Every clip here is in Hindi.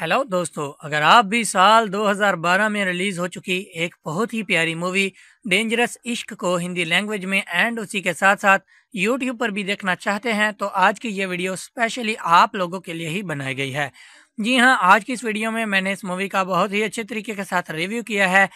हेलो दोस्तों अगर आप भी साल 2012 में रिलीज हो चुकी एक बहुत ही प्यारी मूवी डेंजरस इश्क को हिंदी लैंग्वेज में एंड उसी के साथ साथ यूट्यूब पर भी देखना चाहते हैं तो आज की ये वीडियो स्पेशली आप लोगों के लिए ही बनाई गई है जी हाँ आज की इस वीडियो में मैंने इस मूवी का बहुत ही अच्छे तरीके के साथ रिव्यू किया है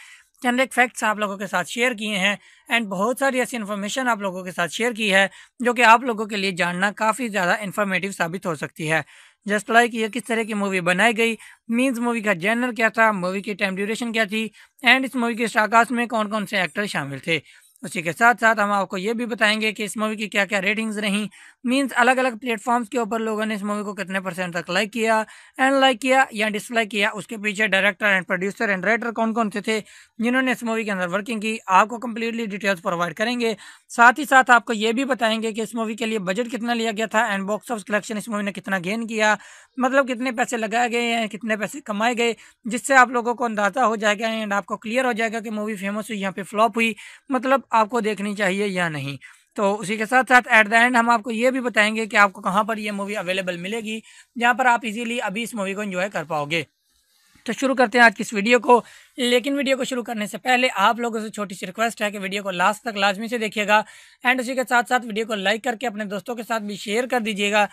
चंद एक फैक्ट्स आप लोगों के साथ शेयर किए हैं एंड बहुत सारी ऐसी इन्फॉर्मेशन आप लोगों के साथ शेयर की है जो कि आप लोगों के लिए जानना काफ़ी ज़्यादा इन्फॉर्मेटिव साबित हो सकती है जस्ट लाइक like ये किस तरह की मूवी बनाई गई मीन्स मूवी का जैनर क्या था मूवी की टाइम ड्यूरेशन क्या थी एंड इस मूवी के शाकाश में कौन कौन से एक्टर शामिल थे उसी के साथ साथ हम आपको ये भी बताएंगे कि इस मूवी की क्या क्या रेटिंग्स रहीं मीन्स अलग अलग प्लेटफॉर्म्स के ऊपर लोगों ने इस मूवी को कितने परसेंट तक लाइक किया एंड लाइक किया या डिसलाइक किया उसके पीछे director and producer and writer कौन कौन से थे जिन्होंने इस मूवी के अंदर वर्किंग की आपको कम्प्लीटली डिटेल्स प्रोवाइड करेंगे साथ ही साथ आपको ये भी बताएंगे कि इस मूवी के लिए बजट कितना लिया गया था एंड बॉक्स ऑफ कलेक्शन इस मूवी ने कितना गेन किया मतलब कितने पैसे लगाए गए हैं कितने पैसे कमाए गए जिससे आप लोगों को अंदाज़ा हो जाएगा एंड आपको क्लियर हो जाएगा कि मूवी फेमस हुई यहाँ पे फ्लॉप हुई मतलब आपको देखनी चाहिए या नहीं तो उसी के साथ साथ एट द एंड हम आपको ये भी बताएंगे कि आपको कहाँ पर ये मूवी अवेलेबल मिलेगी जहाँ पर आप इजीली अभी इस मूवी को एंजॉय कर पाओगे तो शुरू करते हैं आज की इस वीडियो को लेकिन वीडियो को शुरू करने से पहले आप लोगों से छोटी सी रिक्वेस्ट है कि वीडियो को लास्ट तक लाजमी से देखिएगा एंड उसी के साथ साथ वीडियो को लाइक करके अपने दोस्तों के साथ भी शेयर कर दीजिएगा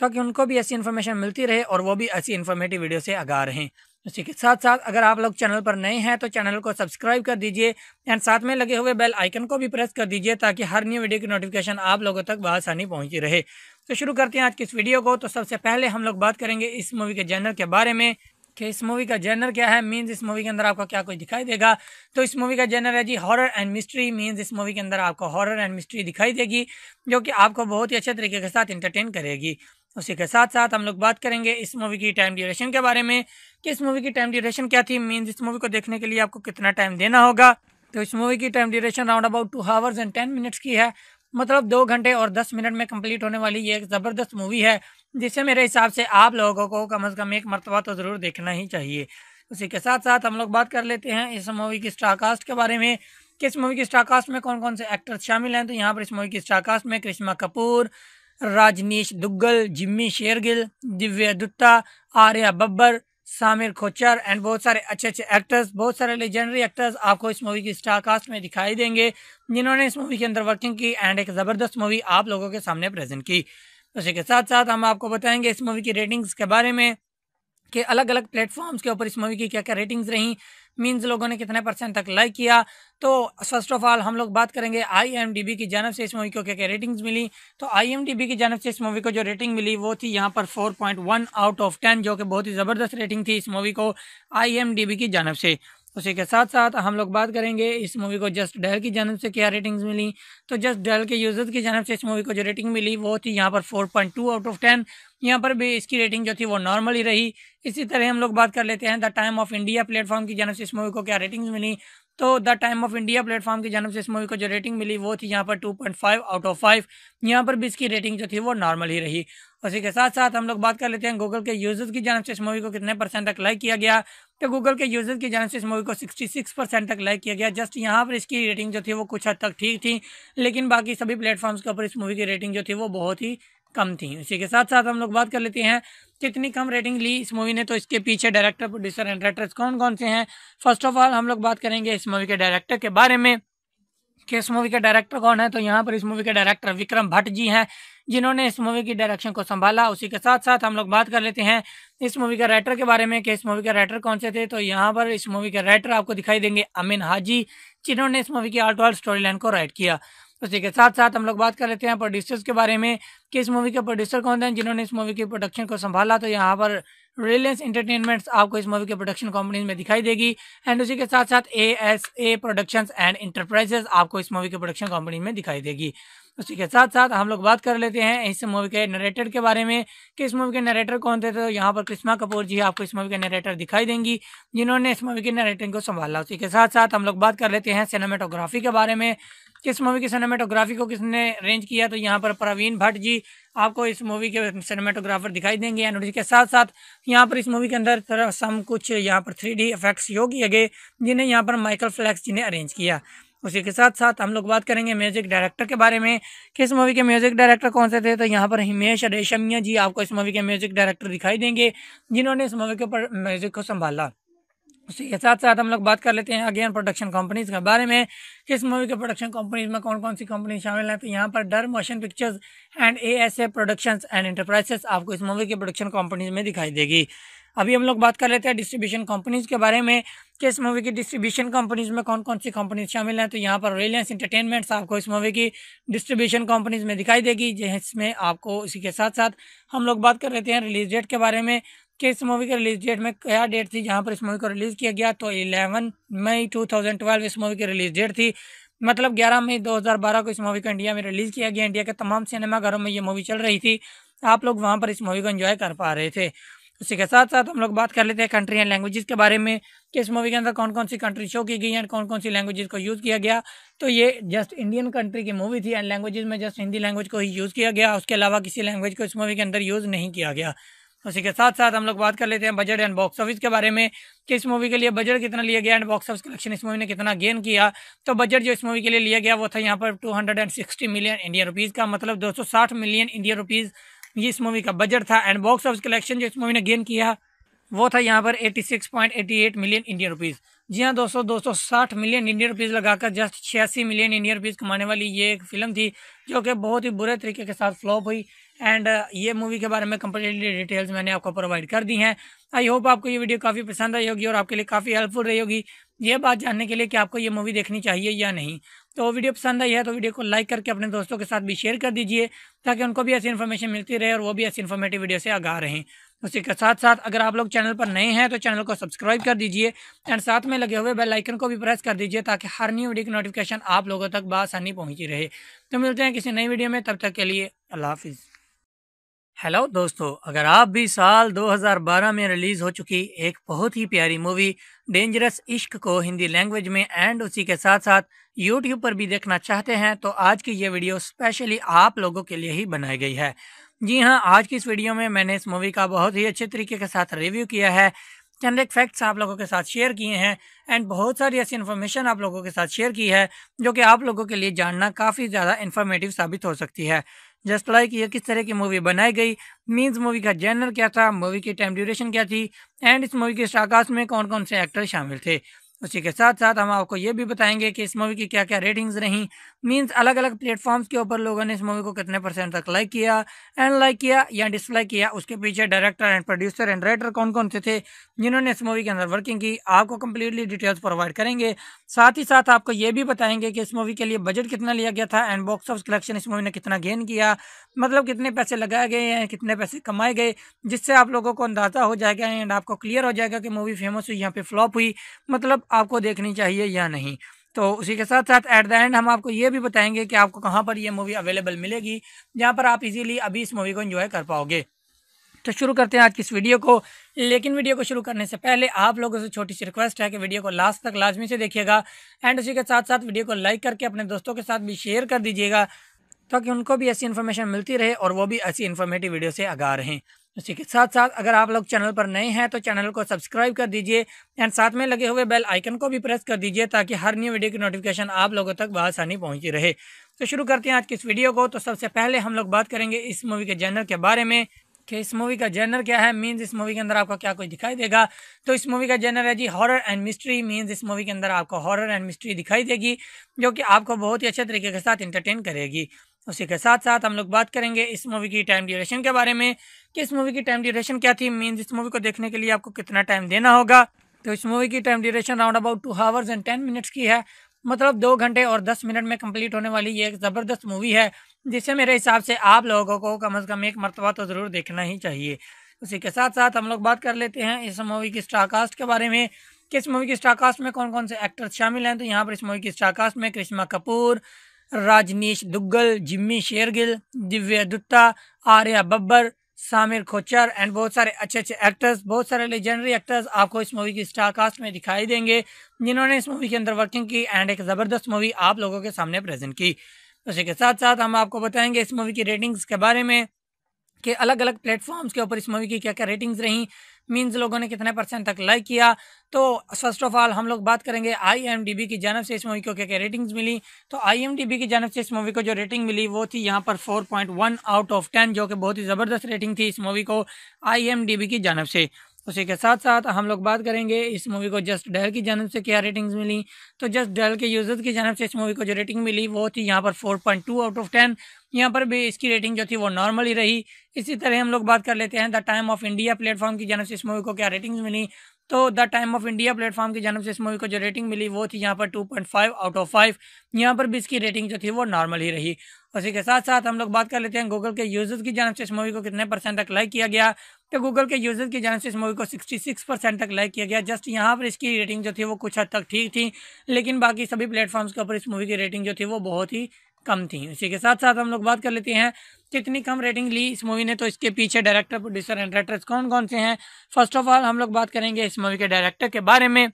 ताकि उनको भी ऐसी इन्फॉर्मेशन मिलती रहे और वो भी ऐसी इन्फॉर्मेटिव वीडियो से आगा रहें उसी के साथ साथ अगर आप लोग चैनल पर नए हैं तो चैनल को सब्सक्राइब कर दीजिए एंड साथ में लगे हुए बेल आइकन को भी प्रेस कर दीजिए ताकि हर न्यू वीडियो की नोटिफिकेशन आप लोगों तक बसानी पहुंची रहे तो शुरू करते हैं आज की इस वीडियो को तो सबसे पहले हम लोग बात करेंगे इस मूवी के जैनर के बारे में कि इस मूवी का जेनर क्या है मीन्स इस मूवी के अंदर आपको क्या कुछ दिखाई देगा तो इस मूवी का जेनर है जी हॉरर एंड मिस्ट्री मीन्स इस मूवी के अंदर आपको हॉरर एंड मिस्ट्री दिखाई देगी जो कि आपको बहुत ही अच्छे तरीके के साथ इंटरटेन करेगी उसी के साथ साथ हम लोग बात करेंगे इस मूवी की टाइम ड्यूरेशन के बारे में कि इस मूवी की टाइम ड्यूरेशन क्या थी मीन इस मूवी को देखने के लिए आपको कितना टाइम देना होगा तो इस मूवी की time duration round about two hours and ten minutes की है मतलब दो घंटे और दस मिनट में कंप्लीट होने वाली ये एक ज़बरदस्त मूवी है जिसे मेरे हिसाब से आप लोगों को कम अज़ कम एक मरतबा तो ज़रूर देखना ही चाहिए उसी के साथ साथ हम लोग बात कर लेते हैं इस मूवी की स्टारकास्ट के बारे में किस मूवी की स्टारकास्ट में कौन कौन से एक्टर्स शामिल हैं तो यहाँ पर इस मूवी की स्टारकास्ट में करिश्मा कपूर राजनीश दुग्गल जिम्मी शेरगिल दिव्य दुत्ता आर्या बब्बर सामिर खोचर एंड बहुत सारे अच्छे अच्छे एक्टर्स बहुत सारे लेजेंडरी एक्टर्स आपको इस मूवी की स्टार कास्ट में दिखाई देंगे जिन्होंने इस मूवी के अंदर वर्किंग की एंड एक ज़बरदस्त मूवी आप लोगों के सामने प्रेजेंट की उसी के साथ साथ हम आपको बताएंगे इस मूवी की रेटिंग्स के बारे में के अलग अलग प्लेटफॉर्म्स के ऊपर इस मूवी की क्या क्या रेटिंग्स रहीं मीन्स लोगों ने कितने परसेंट तक लाइक किया तो फर्स्ट ऑफ ऑल हम लोग बात करेंगे आईएमडीबी की जानव से इस मूवी को क्या क्या रेटिंग्स मिली तो आईएमडीबी की जानव से इस मूवी को जो रेटिंग मिली वो थी यहाँ पर 4.1 आउट ऑफ 10 जो कि बहुत ही ज़बरदस्त रेटिंग थी इस मूवी को आई की जानव से उसी के साथ साथ हम लोग बात करेंगे इस मूवी को जस्ट डेल की जानव से क्या रेटिंग्स मिली तो जस्ट डेल के यूज़र्स की जानव से इस मूवी को जो रेटिंग मिली वो थी यहाँ पर 4.2 आउट ऑफ टेन यहाँ पर भी इसकी रेटिंग जो थी वो नॉर्मल ही रही इसी तरह हम लोग बात कर लेते हैं the time of India platform की जनब से इस मूवी को क्या रेटिंग्स मिली तो the time of India platform की जानब से इस मूवी को जो रेटिंग मिली वो थी यहाँ पर two point five out of five यहाँ पर भी इसकी रेटिंग जो थी वो नॉर्मल ही रही उसी के साथ साथ हम लोग बात कर लेते हैं गूगल के यूजर्स की जनब से इस मूवी को कितने परसेंट तक लाइक किया गया तो गूगल के यूजर्स की जनब से इस मूवी को 66 परसेंट तक लाइक किया गया जस्ट यहाँ पर इसकी रेटिंग जो थी वो कुछ हद तक ठीक थी लेकिन बाकी सभी प्लेटफॉर्म्स के ऊपर इस मूवी की रेटिंग जो थी वो बहुत ही कम थी उसी के साथ साथ हम लोग बात कर लेते हैं कितनी कम रेटिंग ली इस मूवी ने तो इसके पीछे डायरेक्टर प्रोड्यूसर एंड राइटर्स कौन कौन से हैं फर्स्ट ऑफ ऑल हम लोग बात करेंगे इस मूवी के डायरेक्टर के बारे में कि इस मूवी के डायरेक्टर कौन है तो यहाँ पर इस मूवी के डायरेक्टर विक्रम भट्ट जी हैं जिन्होंने इस मूवी की डायरेक्शन को संभाला उसी के साथ साथ हम लोग बात कर लेते हैं इस मूवी के राइटर के बारे में कि इस मूवी के राइटर कौन से थे तो यहाँ पर इस मूवी के राइटर आपको दिखाई देंगे अमीन हाजी जिन्होंने इस मूवी की आर्ट वाल स्टोरी लाइन को राइट किया तो उसी के साथ साथ हम लोग बात कर लेते हैं प्रोड्यूसर्स के बारे में कि इस मूवी के प्रोड्यूसर कौन थे जिन्होंने इस मूवी की प्रोडक्शन को संभाला तो यहाँ पर रिलायंस इंटरटेनमेंट्स आपको इस मूवी के प्रोडक्शन कंपनीज में दिखाई देगी एंड उसी के साथ साथ A S A production and enterprises आपको इस मूवी के प्रोडक्शन कंपनी में दिखाई देगी उसी के साथ साथ हम लोग बात कर लेते हैं इस मूवी के नरेटर के बारे में कि इस मूवी के नरेटर कौन थे तो यहाँ पर कृष्णा कपूर जी आपको इस मूवी के नरेटर दिखाई देंगी जिन्होंने इस मूवी के नरेटिंग को संभाला उसी के साथ साथ हम लोग बात कर लेते हैं सिनेमाटोग्राफी के बारे में किस मूवी की सिनेमाटोग्राफी को किसने अरेंज किया तो यहाँ पर प्रवीण भट्ट जी आपको इस मूवी के सिनेमाटोग्राफर दिखाई देंगे एंड उसके साथ साथ यहाँ पर इस मूवी के अंदर सम कुछ यहाँ पर थ्री डी इफेक्ट्स योगी किए गए जिन्हें यहाँ पर माइकल फ्लैक्स जी ने अरेंज किया उसी के साथ साथ हम लोग बात करेंगे म्यूजिक डायरेक्टर के बारे में कि इस मूवी के म्यूजिक डायरेक्टर कौन से थे तो यहाँ पर हिमेश रेशमिया जी आपको इस मूवी के म्यूजिक डायरेक्टर दिखाई देंगे जिन्होंने इस मूवी के ऊपर म्यूजिक को संभाला उसी के साथ साथ हम लोग बात कर लेते हैं अगेन प्रोडक्शन कंपनीज के बारे में किस मूवी के प्रोडक्शन कंपनीज में कौन कौन सी कंपनी शामिल है तो यहाँ पर Dar motion pictures and A S A productions and enterprises आपको इस मूवी के प्रोडक्शन कंपनीज में दिखाई देगी अभी हम लोग बात कर लेते हैं डिस्ट्रीब्यूशन कंपनीज के बारे में कि इस मूवी की डिस्ट्रीब्यूशन कंपनीज में कौन कौन सी कंपनीज शामिल हैं तो यहाँ पर रिलायंस इंटरटेनमेंट्स आपको इस मूवी की डिस्ट्रीब्यूशन कंपनीज में दिखाई देगी जिसमें आपको इसी के साथ साथ हम लोग बात कर लेते हैं रिलीज डेट के बारे में कि इस मूवी के रिलीज डेट में क्या डेट थी जहाँ पर इस मूवी को रिलीज़ किया गया तो इलेवन मई 2012 इस मूवी की रिलीज डेट थी मतलब 11 मई 2012 को इस मूवी को इंडिया में रिलीज़ किया गया इंडिया के तमाम सिनेमाघरों में ये मूवी चल रही थी आप लोग वहाँ पर इस मूवी को इन्जॉय कर पा रहे थे उसी के साथ साथ हम लोग बात कर लेते हैं कंट्री एंड लैंग्वेजेस के बारे में कि इस मूवी के अंदर कौन कौन सी कंट्री शो की गई एंड कौन कौन सी लैंग्वेजेस को यूज़ किया गया तो ये जस्ट इंडियन कंट्री की मूवी थी एंड लैंग्वेजेस में जस्ट हिंदी लैंग्वेज को ही यूज़ किया गया उसके अलावा किसी लैंग्वेज को इस मूवी के अंदर यूज़ नहीं किया गया उसी के साथ साथ हम लोग बात कर लेते हैं बजट एंड बॉक्स ऑफिस के बारे में कि इस मूवी के लिए बजट कितना लिया गया एंड बॉक्स ऑफिस कलेक्शन इस मूवी ने कितना गेन किया तो बजट जो इस मूवी के लिए लिया गया वो था यहाँ पर 260 मिलियन इंडियन रुपीज़ का मतलब 260 मिलियन इंडियन रुपीज़ ये इस मूवी का बजट था एंड बॉक्स ऑफिस कलेक्शन जो इस मूवी ने गेन किया वो था यहाँ पर 86.88 मिलियन इंडियन रुपीज़ जी हाँ दोस्तों 260 मिलियन इंडियन रुपीज़ लगाकर जस्ट छियासी मिलियन इंडियन रुपीज़ कमाने वाली ये एक फिल्म थी जो कि बहुत ही बुरे तरीके के साथ फ्लॉप हुई एंड uh, ये मूवी के बारे में कम्प्लीटली डिटेल्स मैंने आपको प्रोवाइड कर दी हैं आई होप आपको ये वीडियो काफ़ी पसंद आई होगी और आपके लिए काफ़ी हेल्पफुल रही होगी ये बात जानने के लिए कि आपको ये मूवी देखनी चाहिए या नहीं तो वीडियो पसंद आई है तो वीडियो को लाइक करके अपने दोस्तों के साथ भी शेयर कर दीजिए ताकि उनको भी ऐसी इन्फॉर्मेशन मिलती रहे और वो भी ऐसी इन्फॉर्मेटिव वीडियो से आगा रहें उसी के साथ साथ अगर आप लोग चैनल पर नए हैं तो चैनल को सब्सक्राइब कर दीजिए एंड साथ में लगे हुए बेल आइकन को भी प्रेस कर दीजिए ताकि हर न्यू वीडियो की नोटिफिकेशन आप लोगों तक बासानी पहुंची रहे तो मिलते हैं किसी नई वीडियो में तब तक के लिए अल्लाह हाफिज़ हेलो दोस्तों अगर आप भी साल 2012 में रिलीज़ हो चुकी एक बहुत ही प्यारी मूवी डेंजरस इश्क को हिंदी लैंग्वेज में एंड उसी के साथ साथ यूट्यूब पर भी देखना चाहते हैं तो आज की ये वीडियो स्पेशली आप लोगों के लिए ही बनाई गई है जी हाँ आज की इस वीडियो में मैंने इस मूवी का बहुत ही अच्छे तरीके के साथ रिव्यू किया है चंद एक फैक्ट्स आप लोगों के साथ शेयर किए हैं एंड बहुत सारी ऐसी इन्फॉर्मेशन आप लोगों के साथ शेयर की है जो कि आप लोगों के लिए जानना काफ़ी ज़्यादा इन्फॉर्मेटिव साबित हो सकती है जस्ट लाइक ये किस तरह की मूवी बनाई गई मीन्स मूवी का जैनर क्या था मूवी की टाइम ड्यूरेशन क्या थी एंड इस मूवी के शाकाश में कौन कौन से एक्टर शामिल थे उसी के साथ साथ हम आपको ये भी बताएंगे कि इस मूवी की क्या क्या रेटिंग्स रहीं मीन्स अलग अलग प्लेटफॉर्म्स के ऊपर लोगों ने इस मूवी को कितने परसेंट तक लाइक किया एंड लाइक किया या डिसलाइक किया उसके पीछे director and producer and writer कौन कौन से थे जिन्होंने इस मूवी के अंदर वर्किंग की आपको कम्प्लीटली डिटेल्स प्रोवाइड करेंगे साथ ही साथ आपको ये भी बताएंगे कि इस मूवी के लिए बजट कितना लिया गया था एंड बॉक्स ऑफ कलेक्शन इस मूवी ने कितना गेन किया मतलब कितने पैसे लगाए गए हैं कितने पैसे कमाए गए जिससे आप लोगों को अंदाज़ा हो जाएगा एंड आपको क्लियर हो जाएगा कि मूवी फेमस हुई यहाँ पे फ्लॉप हुई मतलब आपको देखनी चाहिए या नहीं तो उसी के साथ साथ एट द एंड हम आपको ये भी बताएंगे कि आपको कहाँ पर ये मूवी अवेलेबल मिलेगी जहाँ पर आप इजीली अभी इस मूवी को एंजॉय कर पाओगे तो शुरू करते हैं आज की इस वीडियो को लेकिन वीडियो को शुरू करने से पहले आप लोगों से छोटी सी रिक्वेस्ट है कि वीडियो को लास्ट तक लाजमी से देखिएगा एंड उसी के साथ साथ वीडियो को लाइक करके अपने दोस्तों के साथ भी शेयर कर दीजिएगा ताकि उनको भी ऐसी इन्फॉर्मेशन मिलती रहे और वो भी ऐसी इन्फॉर्मेटिव वीडियो से आगा रहें उसी के साथ साथ अगर आप लोग चैनल पर नए हैं तो चैनल को सब्सक्राइब कर दीजिए एंड साथ में लगे हुए बेल आइकन को भी प्रेस कर दीजिए ताकि हर न्यू वीडियो की नोटिफिकेशन आप लोगों तक बसानी पहुंची रहे तो शुरू करते हैं आज की इस वीडियो को तो सबसे पहले हम लोग बात करेंगे इस मूवी के जैनर के बारे में कि इस मूवी का जेनर क्या है मीन्स इस मूवी के अंदर आपको क्या कुछ दिखाई देगा तो इस मूवी का जेनर है जी हॉरर एंड मिस्ट्री मीन्स इस मूवी के अंदर आपको हॉरर एंड मिस्ट्री दिखाई देगी जो कि आपको बहुत ही अच्छे तरीके के साथ इंटरटेन करेगी उसी के साथ साथ हम लोग बात करेंगे इस मूवी की टाइम ड्यूरेशन के बारे में कि इस मूवी की टाइम ड्यूरेशन क्या थी मीन इस मूवी को देखने के लिए आपको कितना टाइम देना होगा तो इस मूवी की time duration round about two hours and ten minutes की है मतलब दो घंटे और दस मिनट में कंप्लीट होने वाली ये एक ज़बरदस्त मूवी है जिसे मेरे हिसाब से आप लोगों को कम अज़ कम एक मरतबा तो ज़रूर देखना ही चाहिए उसी के साथ साथ हम लोग बात कर लेते हैं इस मूवी की स्टारकास्ट के बारे में किस इस मूवी की स्टारकास्ट में कौन कौन से एक्टर्स शामिल हैं तो यहाँ पर इस मूवी की स्टारकास्ट में करिश्मा कपूर राजनीश दुग्गल जिम्मी शेरगिल दिव्य दुत्ता आर्या बब्बर सामिर खोचर एंड बहुत सारे अच्छे अच्छे एक्टर्स बहुत सारे लेजेंडरी एक्टर्स आपको इस मूवी की स्टार कास्ट में दिखाई देंगे जिन्होंने इस मूवी के अंदर वर्किंग की एंड एक ज़बरदस्त मूवी आप लोगों के सामने प्रेजेंट की उसी के साथ साथ हम आपको बताएंगे इस मूवी की रेटिंग्स के बारे में कि अलग अलग प्लेटफॉर्म्स के ऊपर इस मूवी की क्या क्या रेटिंग्स रहीं मीन्स लोगों ने कितने परसेंट तक लाइक किया तो फर्स्ट ऑफ ऑल हम लोग बात करेंगे आई की जानब से इस मूवी को क्या क्या रेटिंग्स मिली तो आई की जानव से इस मूवी को जो रेटिंग मिली वो थी यहाँ पर 4.1 आउट ऑफ 10 जो कि बहुत ही ज़बरदस्त रेटिंग थी इस मूवी को आई की जानव से उसी के साथ साथ हम लोग बात करेंगे इस मूवी को जस्ट डेल की जानव से क्या रेटिंग्स मिली तो जस्ट डेल के यूज़र्स की जानव से इस मूवी को जो रेटिंग मिली वो थी यहाँ पर 4.2 आउट ऑफ 10 यहाँ पर भी इसकी रेटिंग जो थी वो नॉर्मल ही रही इसी तरह हम लोग बात कर लेते हैं the time of India platform की जानव से इस मूवी को क्या रेटिंग्स मिली तो the time of India platform की जानव से इस मूवी को जो रेटिंग मिली वो थी यहाँ पर टू आउट ऑफ फाइव यहाँ पर भी इसकी रेटिंग जो थी वो नॉर्मल ही रही उसी के साथ साथ हम लोग बात कर लेते हैं गूगल के यूजर्स की जानव से इस मूवी को कितने परसेंट तक लाइक किया गया तो गूगल के यूजर की जानब से इस मूवी को 66 परसेंट तक लाइक किया गया जस्ट यहाँ पर इसकी रेटिंग जो थी वो कुछ हद तक ठीक थी लेकिन बाकी सभी प्लेटफॉर्म्स के ऊपर इस मूवी की रेटिंग जो थी वो बहुत ही कम थी इसी के साथ साथ हम लोग बात कर लेते हैं कितनी कम रेटिंग ली इस मूवी ने तो इसके पीछे डायरेक्टर प्रोड्यूसर एंड राइटर्स कौन कौन से हैं फर्स्ट ऑफ ऑल हम लोग बात करेंगे इस मूवी के डायरेक्टर के बारे में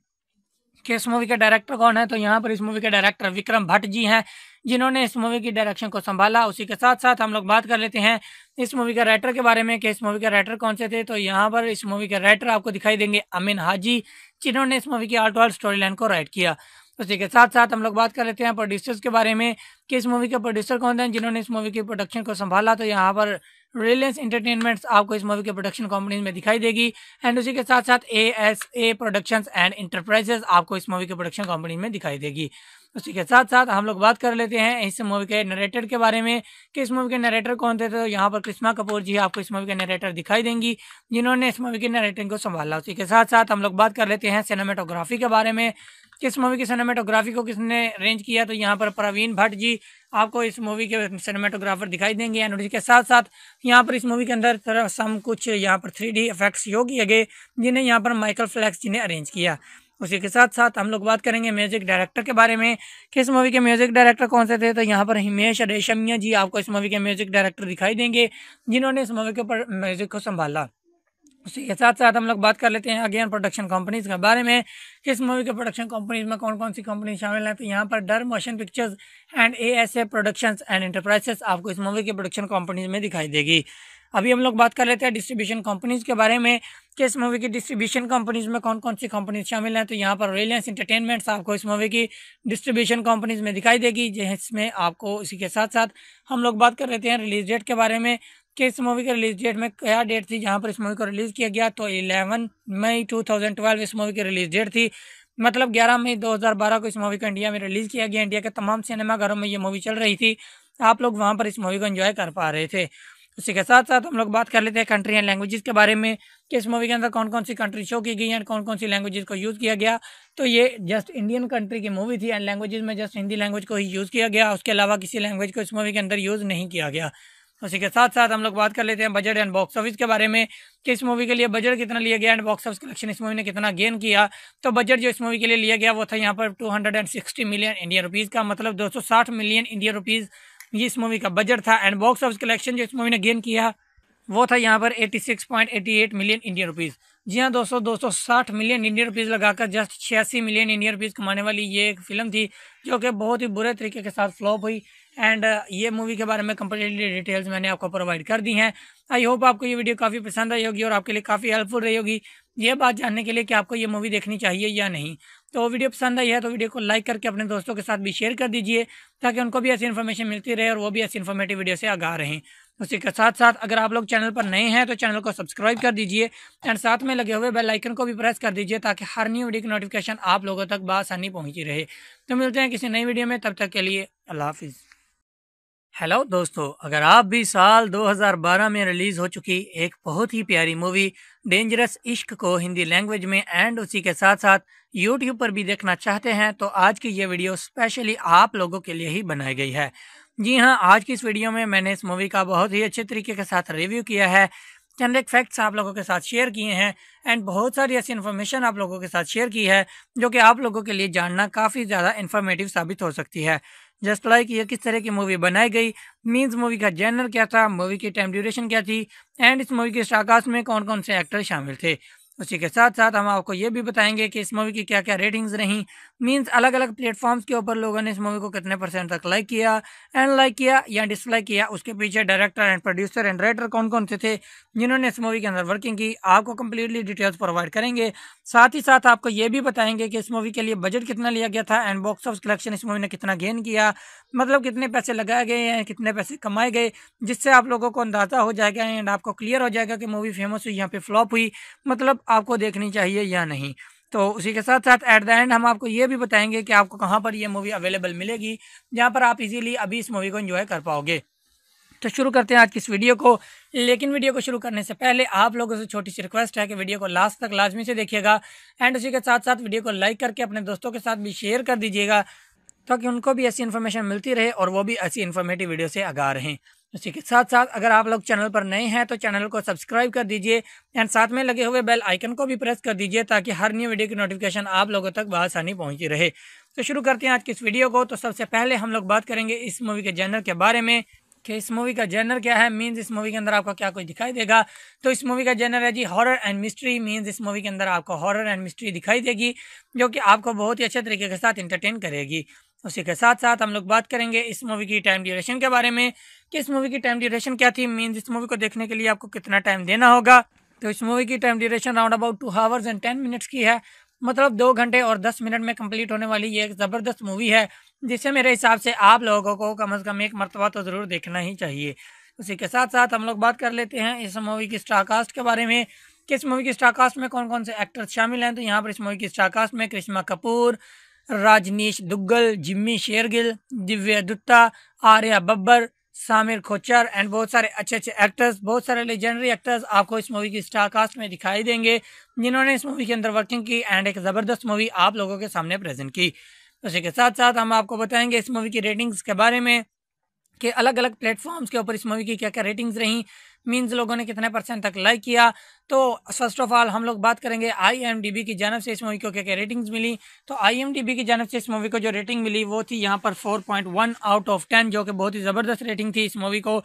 कि इस मूवी के डायरेक्टर कौन है तो यहाँ पर इस मूवी के डायरेक्टर विक्रम भट्ट जी हैं जिन्होंने इस मूवी की डायरेक्शन को संभाला उसी के साथ साथ हम लोग बात कर लेते हैं इस मूवी के राइटर के बारे में कि इस मूवी के राइटर कौन से थे तो यहाँ पर इस मूवी के राइटर आपको दिखाई देंगे अमिन हाजी जिन्होंने इस मूवी की आर्ट स्टोरी लाइन को राइट किया उसी के साथ साथ हम लोग बात कर लेते हैं प्रोड्यूसर्स के बारे में कि इस मूवी के प्रोड्यूसर कौन थे जिन्होंने इस मूवी की प्रोडक्शन को संभाला तो यहाँ पर रिलायंस इंटरटेनमेंट्स आपको इस मूवी के प्रोडक्शन कंपनीज में दिखाई देगी एंड उसी के साथ साथ A S A production and enterprises आपको इस मूवी के प्रोडक्शन कंपनी में दिखाई देगी उसी के साथ साथ हम लोग बात कर लेते हैं इस मूवी के नरेटर के बारे में कि इस मूवी के नरेटर कौन थे तो यहाँ पर कृष्णा कपूर जी आपको इस मूवी के नरेटर दिखाई देंगी जिन्होंने इस मूवी के नरेटिंग को संभाला उसी के साथ साथ हम लोग बात कर लेते हैं सिनेमाटोग्राफी के बारे में किस मूवी की सिनेमेटोग्राफी को किसने अरेंज किया तो यहाँ पर प्रवीण भट्ट जी आपको इस मूवी के सिनेमेटोग्राफर दिखाई देंगे एंड उसके साथ साथ यहाँ पर इस मूवी के अंदर सम कुछ यहाँ पर थ्री डी इफेक्ट्स शो किए गए जिन्हें यहाँ पर माइकल फ्लैक्स जी ने अरेंज किया उसी के साथ साथ हम लोग बात करेंगे म्यूजिक डायरेक्टर के बारे में किस मूवी के म्यूजिक डायरेक्टर कौन से थे तो यहाँ पर हिमेश रेशमिया जी आपको इस मूवी के म्यूजिक डायरेक्टर दिखाई देंगे जिन्होंने इस मूवी के ऊपर म्यूजिक को संभाला उसी के साथ साथ हम लोग बात कर लेते हैं अगेन प्रोडक्शन कंपनीज के बारे में किस मूवी के प्रोडक्शन कंपनीज में कौन कौन सी कंपनी शामिल है तो यहाँ पर Dar motion pictures and A S A production and enterprises आपको इस मूवी के प्रोडक्शन कंपनीज में दिखाई देगी अभी हम लोग बात कर लेते हैं डिस्ट्रीब्यूशन कंपनीज के बारे में कि इस मूवी की डिस्ट्रीब्यूशन कंपनीज में कौन कौन सी कंपनीज शामिल हैं तो यहाँ पर रिलायंस इंटरटेनमेंट्स आपको इस मूवी की डिस्ट्रीब्यूशन कंपनीज में दिखाई देगी जिसमें आपको इसी के साथ साथ हम लोग बात कर लेते हैं रिलीज डेट के बारे में कि इस मूवी के रिलीज डेट में क्या डेट थी जहाँ पर इस मूवी को रिलीज़ किया गया तो 11 मई 2012 इस मूवी की रिलीज डेट थी मतलब 11 मई 2012 को इस मूवी को इंडिया में रिलीज़ किया गया इंडिया के तमाम सिनेमाघरों में ये मूवी चल रही थी आप लोग वहाँ पर इस मूवी को इन्जॉय कर पा रहे थे उसी के साथ साथ हम लोग बात कर लेते हैं कंट्री एंड लैंग्वेजेस के बारे में कि इस मूवी के अंदर कौन कौन सी कंट्री शो की गई एंड कौन कौन सी लैंग्वेजेस को यूज़ किया गया तो ये जस्ट इंडियन कंट्री की मूवी थी एंड लैंग्वेजेस में जस्ट हिंदी लैंग्वेज को ही यूज़ किया गया उसके अलावा किसी लैंग्वेज को इस मूवी के अंदर यूज़ नहीं किया गया उसी के साथ साथ हम लोग बात कर लेते हैं बजट एंड बॉक्स ऑफिस के बारे में कि इस मूवी के लिए बजट कितना लिया गया एंड बॉक्स ऑफिस कलेक्शन इस मूवी ने कितना गेन किया तो बजट जो इस मूवी के लिए लिया गया वो था यहाँ पर 260 मिलियन इंडियन रुपीज़ का मतलब 260 मिलियन इंडियन रुपीज़ ये इस मूवी का बजट था एंड बॉक्स ऑफिस कलेक्शन जो इस मूवी ने गेन किया वो था यहाँ पर एट मिलियन इंडियन रुपीज़ जी हाँ दोस्तों दोस्तों साठ मिलियन इंडियन रुपीज़ लगाकर जस्ट छियासी मिलियन इंडियन रुपीज़ कमाने वाली ये एक फिल्म थी जो कि बहुत ही बुरे तरीके के साथ फ्लॉप हुई एंड ये मूवी के बारे में कंप्लीटली डिटेल्स मैंने आपको प्रोवाइड कर दी हैं आई होप आपको ये वीडियो काफ़ी पसंद आई होगी और आपके लिए काफ़ी हेल्पफुल रही होगी ये बात जानने के लिए कि आपको ये मूवी देखनी चाहिए या नहीं तो वीडियो पसंद आई है तो वीडियो को लाइक करके अपने दोस्तों के साथ भी शेयर कर दीजिए ताकि उनको भी ऐसी इन्फॉर्मेशन मिलती रहे और वो भी ऐसी इन्फॉर्मेटिव वीडियो से आगा रहें उसी के साथ साथ अगर आप लोग चैनल पर नए हैं तो चैनल को सब्सक्राइब कर दीजिए एंड साथ में लगे हुए बेल आइकन को भी प्रेस कर दीजिए ताकि हर न्यू वीडियो की नोटिफिकेशन आप लोगों तक बसानी पहुंची रहे तो मिलते हैं किसी नई वीडियो में तब तक के लिए अल्लाह हाफिज़ हेलो दोस्तों अगर आप भी साल 2012 में रिलीज़ हो चुकी एक बहुत ही प्यारी मूवी डेंजरस इश्क को हिंदी लैंग्वेज में एंड उसी के साथ साथ यूट्यूब पर भी देखना चाहते हैं तो आज की ये वीडियो स्पेशली आप लोगों के लिए ही बनाई गई है जी हाँ आज की इस वीडियो में मैंने इस मूवी का बहुत ही अच्छे तरीके के साथ रिव्यू किया है चंद फैक्ट्स आप लोगों के साथ शेयर किए हैं एंड बहुत सारी ऐसी इन्फॉर्मेशन आप लोगों के साथ शेयर की है जो कि आप लोगों के लिए जानना काफ़ी ज़्यादा इन्फॉर्मेटिव साबित हो सकती है जस्ट लाइक ये किस तरह की मूवी बनाई गई मीन्स मूवी का जेनर क्या था मूवी की टाइम ड्यूरेशन क्या थी एंड इस मूवी के साकाश में कौन कौन से एक्टर शामिल थे उसी के साथ साथ हम आपको ये भी बताएंगे कि इस मूवी की क्या क्या रेटिंग्स रहीं मींस अलग अलग प्लेटफॉर्म्स के ऊपर लोगों ने इस मूवी को कितने परसेंट तक लाइक किया एंड लाइक किया या डिसलाइक किया उसके पीछे director and producer and writer कौन कौन से थे जिन्होंने इस मूवी के अंदर वर्किंग की आपको कम्प्लीटली डिटेल्स प्रोवाइड करेंगे साथ ही साथ आपको ये भी बताएंगे कि इस मूवी के लिए बजट कितना लिया गया था एंड बॉक्स ऑफ कलेक्शन इस मूवी ने कितना गेन किया मतलब कितने पैसे लगाए गए हैं कितने पैसे कमाए गए जिससे आप लोगों को अंदाज़ा हो जाएगा एंड आपको क्लियर हो जाएगा कि मूवी फेमस हुई यहाँ पे फ्लॉप हुई मतलब आपको देखनी चाहिए या नहीं तो उसी के साथ साथ एट द एंड हम आपको ये भी बताएंगे कि आपको कहाँ पर यह मूवी अवेलेबल मिलेगी जहाँ पर आप इजीली अभी इस मूवी को एंजॉय कर पाओगे तो शुरू करते हैं आज की इस वीडियो को लेकिन वीडियो को शुरू करने से पहले आप लोगों से छोटी सी रिक्वेस्ट है कि वीडियो को लास्ट तक लाजमी से देखिएगा एंड उसी के साथ साथ वीडियो को लाइक करके अपने दोस्तों के साथ भी शेयर कर दीजिएगा ताकि उनको भी ऐसी इन्फॉर्मेशन मिलती रहे और वो भी ऐसी इन्फॉर्मेटिव वीडियो से आगा रहें उसी के साथ साथ अगर आप लोग चैनल पर नए हैं तो चैनल को सब्सक्राइब कर दीजिए एंड साथ में लगे हुए बेल आइकन को भी प्रेस कर दीजिए ताकि हर न्यू वीडियो की नोटिफिकेशन आप लोगों तक बसानी पहुंची रहे तो शुरू करते हैं आज की इस वीडियो को तो सबसे पहले हम लोग बात करेंगे इस मूवी के जनरल के बारे में कि इस मूवी का जेनर क्या है मीन्स इस मूवी के अंदर आपको क्या कुछ दिखाई देगा तो इस मूवी का जेनर है जी हॉरर एंड मिस्ट्री मींस इस मूवी के अंदर आपको हॉरर एंड मिस्ट्री दिखाई देगी जो कि आपको बहुत ही अच्छे तरीके के साथ इंटरटेन करेगी उसी के साथ साथ हम लोग बात करेंगे इस मूवी की टाइम ड्यूरेशन के बारे में कि इस मूवी की टाइम ड्यूरेशन क्या थी मीन्स इस मूवी को देखने के लिए आपको कितना टाइम देना होगा तो इस मूवी की time duration round about two hours and ten minutes की है मतलब दो घंटे और दस मिनट में कंप्लीट होने वाली ये एक ज़बरदस्त मूवी है जिसे मेरे हिसाब से आप लोगों को कम अज़ कम एक मरतबा तो ज़रूर देखना ही चाहिए उसी के साथ साथ हम लोग बात कर लेते हैं इस मूवी की स्टारकास्ट के बारे में इस मूवी की स्टारकास्ट में कौन कौन से एक्टर्स शामिल हैं तो यहाँ पर इस मूवी की स्टारकास्ट में करिश्मा कपूर राजनीश दुग्गल जिम्मी शेरगिल दिव्या दत्ता आर्या बब्बर सामिर खोचर एंड बहुत सारे अच्छे अच्छे एक्टर्स बहुत सारे लेजेंडरी एक्टर्स आपको इस मूवी की स्टार कास्ट में दिखाई देंगे जिन्होंने इस मूवी के अंदर वर्किंग की एंड एक ज़बरदस्त मूवी आप लोगों के सामने प्रेजेंट की उसी के साथ साथ हम आपको बताएंगे इस मूवी की रेटिंग्स के बारे में कि अलग अलग प्लेटफॉर्म्स के ऊपर इस मूवी की क्या क्या रेटिंग्स रहीं मीन्स लोगों ने कितने परसेंट तक लाइक किया तो फर्स्ट ऑफ ऑल हम लोग बात करेंगे आई की जानव से इस मूवी को क्या क्या रेटिंग्स मिली तो आई की जानब से इस मूवी को जो रेटिंग मिली वो थी यहाँ पर 4.1 आउट ऑफ 10 जो कि बहुत ही ज़बरदस्त रेटिंग थी इस मूवी को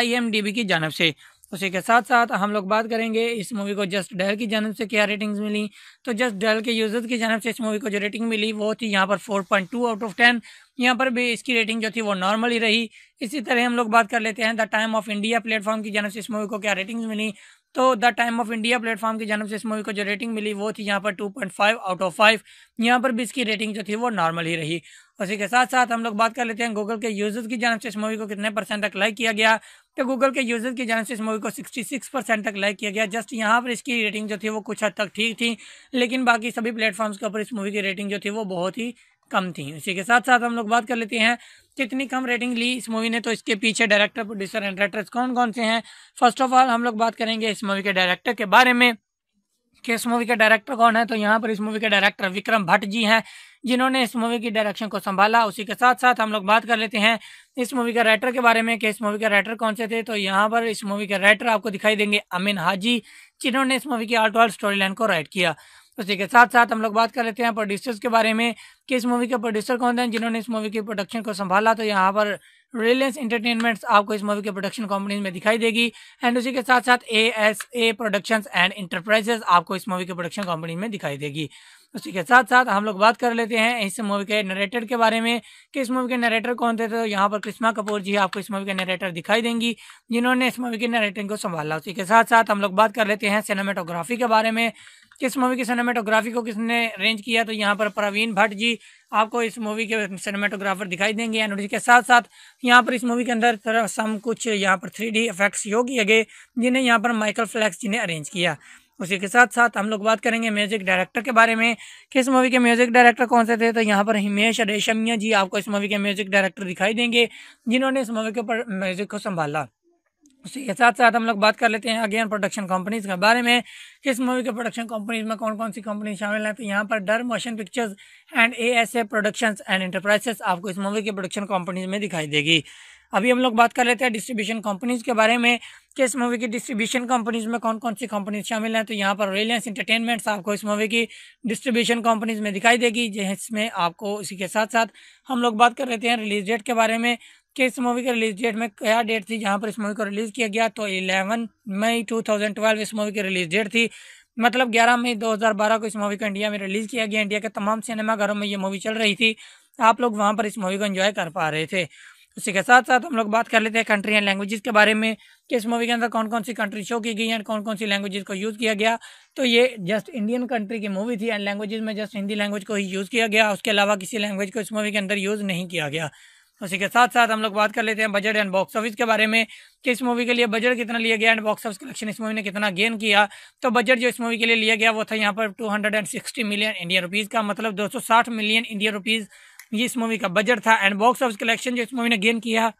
आई की जानब से उसी के साथ साथ हम लोग बात करेंगे इस मूवी को जस्ट डेल की जानव से क्या रेटिंग्स मिली तो जस्ट डेल के यूजर्स की जानव से इस मूवी को जो रेटिंग मिली वो थी यहाँ पर 4.2 point two out of ten यहाँ पर भी इसकी रेटिंग जो थी वो नॉर्मल ही रही इसी तरह हम लोग बात कर लेते हैं the time of India platform की जानव से इस मूवी को क्या रेटिंग मिली तो the time of India platform की जानव से इस मूवी को जो रेटिंग मिली वो थी यहाँ पर two point five out of five यहाँ पर भी इसकी रेटिंग जो थी वो नॉर्मल ही रही उसी के साथ साथ हम लोग बात कर लेते हैं गूगल के यूजर्स की जानव से इस मूवी को कितने परसेंट तक लाइक किया गया तो गूगल के यूजर की जानब से इस मूवी को 66 परसेंट तक लाइक किया गया जस्ट यहाँ पर इसकी रेटिंग जो थी वो कुछ हद तक ठीक थी लेकिन बाकी सभी प्लेटफॉर्म्स के ऊपर इस मूवी की रेटिंग जो थी वो बहुत ही कम थी इसी के साथ साथ हम लोग बात कर लेते हैं कितनी कम रेटिंग ली इस मूवी ने तो इसके पीछे डायरेक्टर प्रोड्यूसर एंड डायरेक्टर्स कौन कौन से हैं फर्स्ट ऑफ ऑल हम लोग बात करेंगे इस मूवी के डायरेक्टर के बारे में कि इस मूवी के डायरेक्टर कौन है तो यहाँ पर इस मूवी के डायरेक्टर विक्रम भट्ट जी हैं जिन्होंने इस मूवी की डायरेक्शन को संभाला उसी के साथ साथ हम लोग बात कर लेते हैं इस मूवी के राइटर के बारे में कि इस मूवी के राइटर कौन से थे तो यहाँ पर इस मूवी के राइटर आपको दिखाई देंगे अमीन हाजी जिन्होंने इस मूवी की आर्ट वाल स्टोरी लाइन को राइट किया उसी के साथ साथ हम लोग बात कर लेते हैं प्रोड्यूसर्स के बारे में कि इस मूवी के प्रोड्यूसर कौन थे जिन्होंने इस मूवी की प्रोडक्शन को संभाला तो यहाँ पर रिलायंस इंटरटेनमेंट्स आपको इस मूवी के प्रोडक्शन कंपनीज में दिखाई देगी एंड उसी के साथ साथ A S A production and enterprises आपको इस मूवी के प्रोडक्शन कंपनी में दिखाई देगी उसी के साथ साथ हम लोग बात कर लेते हैं इस मूवी के नरेटर के बारे में कि इस मूवी के नरेटर कौन थे तो यहाँ पर कृष्णा कपूर जी आपको इस मूवी के नरेटर दिखाई देंगी जिन्होंने इस मूवी के नरेटिंग को संभाला उसी के साथ साथ हम लोग बात कर लेते हैं सिनेमेटोग्राफी के बारे में किस मूवी की सिनेमेटोग्राफी को किसने अरेंज किया तो यहाँ पर प्रवीण भट्ट जी आपको इस मूवी के सिनेमाटोग्राफर दिखाई देंगे एंड इसके साथ साथ यहाँ पर इस मूवी के अंदर सम कुछ यहाँ पर थ्री डी इफेक्ट्स योग किए गए जिन्हें यहाँ पर माइकल फ्लैक्स जी ने अरेंज किया उसी के साथ साथ हम लोग बात करेंगे म्यूजिक डायरेक्टर के बारे में इस मूवी के म्यूजिक डायरेक्टर कौन से थे तो यहाँ पर हिमेश रेशमिया जी आपको इस मूवी के म्यूजिक डायरेक्टर दिखाई देंगे जिन्होंने इस मूवी के ऊपर म्यूजिक को संभाला उसी के साथ साथ हम लोग बात कर लेते हैं अगेन प्रोडक्शन कंपनीज के बारे में किस मूवी के प्रोडक्शन कंपनीज में कौन कौन सी कंपनी शामिल है तो यहाँ पर Dar motion pictures and A S A production and enterprises आपको इस मूवी के प्रोडक्शन कंपनीज में दिखाई देगी अभी हम लोग बात कर लेते हैं डिस्ट्रीब्यूशन कंपनीज के बारे में कि इस मूवी की डिस्ट्रीब्यूशन कंपनीज में कौन कौन सी कंपनीज शामिल हैं तो यहाँ पर रिलायंस इंटरटेनमेंट्स आपको इस मूवी की डिस्ट्रीब्यूशन कंपनीज में दिखाई देगी जिसमें आपको इसी के साथ साथ हम लोग बात कर लेते हैं रिलीज डेट के बारे में कि इस मूवी के रिलीज डेट में क्या डेट थी जहाँ पर इस मूवी को रिलीज़ किया गया तो इलेवन मई टू इस मूवी की रिलीज डेट थी मतलब 11 मई 2012 को इस मूवी को इंडिया में रिलीज़ किया गया इंडिया के तमाम सिनेमाघरों में ये मूवी चल रही थी आप लोग वहाँ पर इस मूवी को इन्जॉय कर पा रहे थे उसी के साथ साथ हम लोग बात कर लेते हैं कंट्री एंड लैंग्वेजेस के बारे में कि इस मूवी के अंदर कौन कौन सी कंट्री शो की गई एंड कौन कौन सी लैंग्वेजेस को यूज़ किया गया तो ये जस्ट इंडियन कंट्री की मूवी थी एंड लैंग्वेजेस में जस्ट हिंदी लैंग्वेज को ही यूज़ किया गया उसके अलावा किसी लैंग्वेज को इस मूवी के अंदर यूज़ नहीं किया गया उसी के साथ साथ हम लोग बात कर लेते हैं बजट एंड बॉक्स ऑफिस के बारे में कि इस मूवी के लिए बजट कितना लिया गया एंड बॉक्स ऑफिस कलेक्शन इस मूवी ने कितना गेन किया तो बजट जो इस मूवी के लिए लिया गया वो था यहाँ पर 260 मिलियन इंडियन रुपीज़ का मतलब 260 मिलियन इंडियन रुपीज़ ये इस मूवी का बजट था एंड बॉक्स ऑफिस कलेक्शन जो इस मूवी ने गेन किया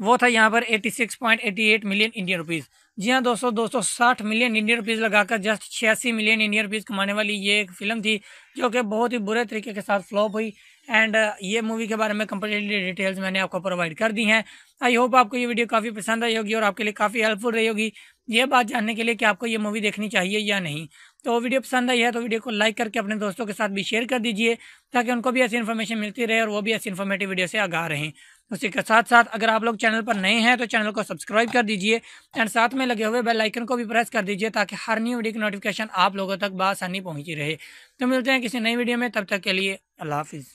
वो था यहाँ पर 86.88 मिलियन इंडियन रुपीज़ जी हाँ दोस्तों 260 मिलियन इंडियन रुपीज़ लगाकर जस्ट छियासी मिलियन इंडियन रुपीज़ कमाने वाली ये एक फिल्म थी जो कि बहुत ही बुरे तरीके के साथ फ्लॉप हुई एंड uh, ये मूवी के बारे में कम्प्लीटली डिटेल्स मैंने आपको प्रोवाइड कर दी हैं आई होप आपको ये वीडियो काफ़ी पसंद आई होगी और आपके लिए काफ़ी हेल्पफुल रही होगी ये बात जानने के लिए कि आपको ये मूवी देखनी चाहिए या नहीं तो वीडियो पसंद आई है तो वीडियो को लाइक करके अपने दोस्तों के साथ भी शेयर कर दीजिए ताकि उनको भी ऐसी इन्फॉर्मेशन मिलती रहे और वो भी ऐसी इन्फॉर्मेटिव वीडियो से आगा रहें उसी के साथ साथ अगर आप लोग चैनल पर नए हैं तो चैनल को सब्सक्राइब कर दीजिए एंड साथ में लगे हुए बेल आइकन को भी प्रेस कर दीजिए ताकि हर न्यू वीडियो की नोटिफिकेशन आप लोगों तक बासानी पहुंची रहे तो मिलते हैं किसी नई वीडियो में तब तक के लिए अल्लाह हाफिज़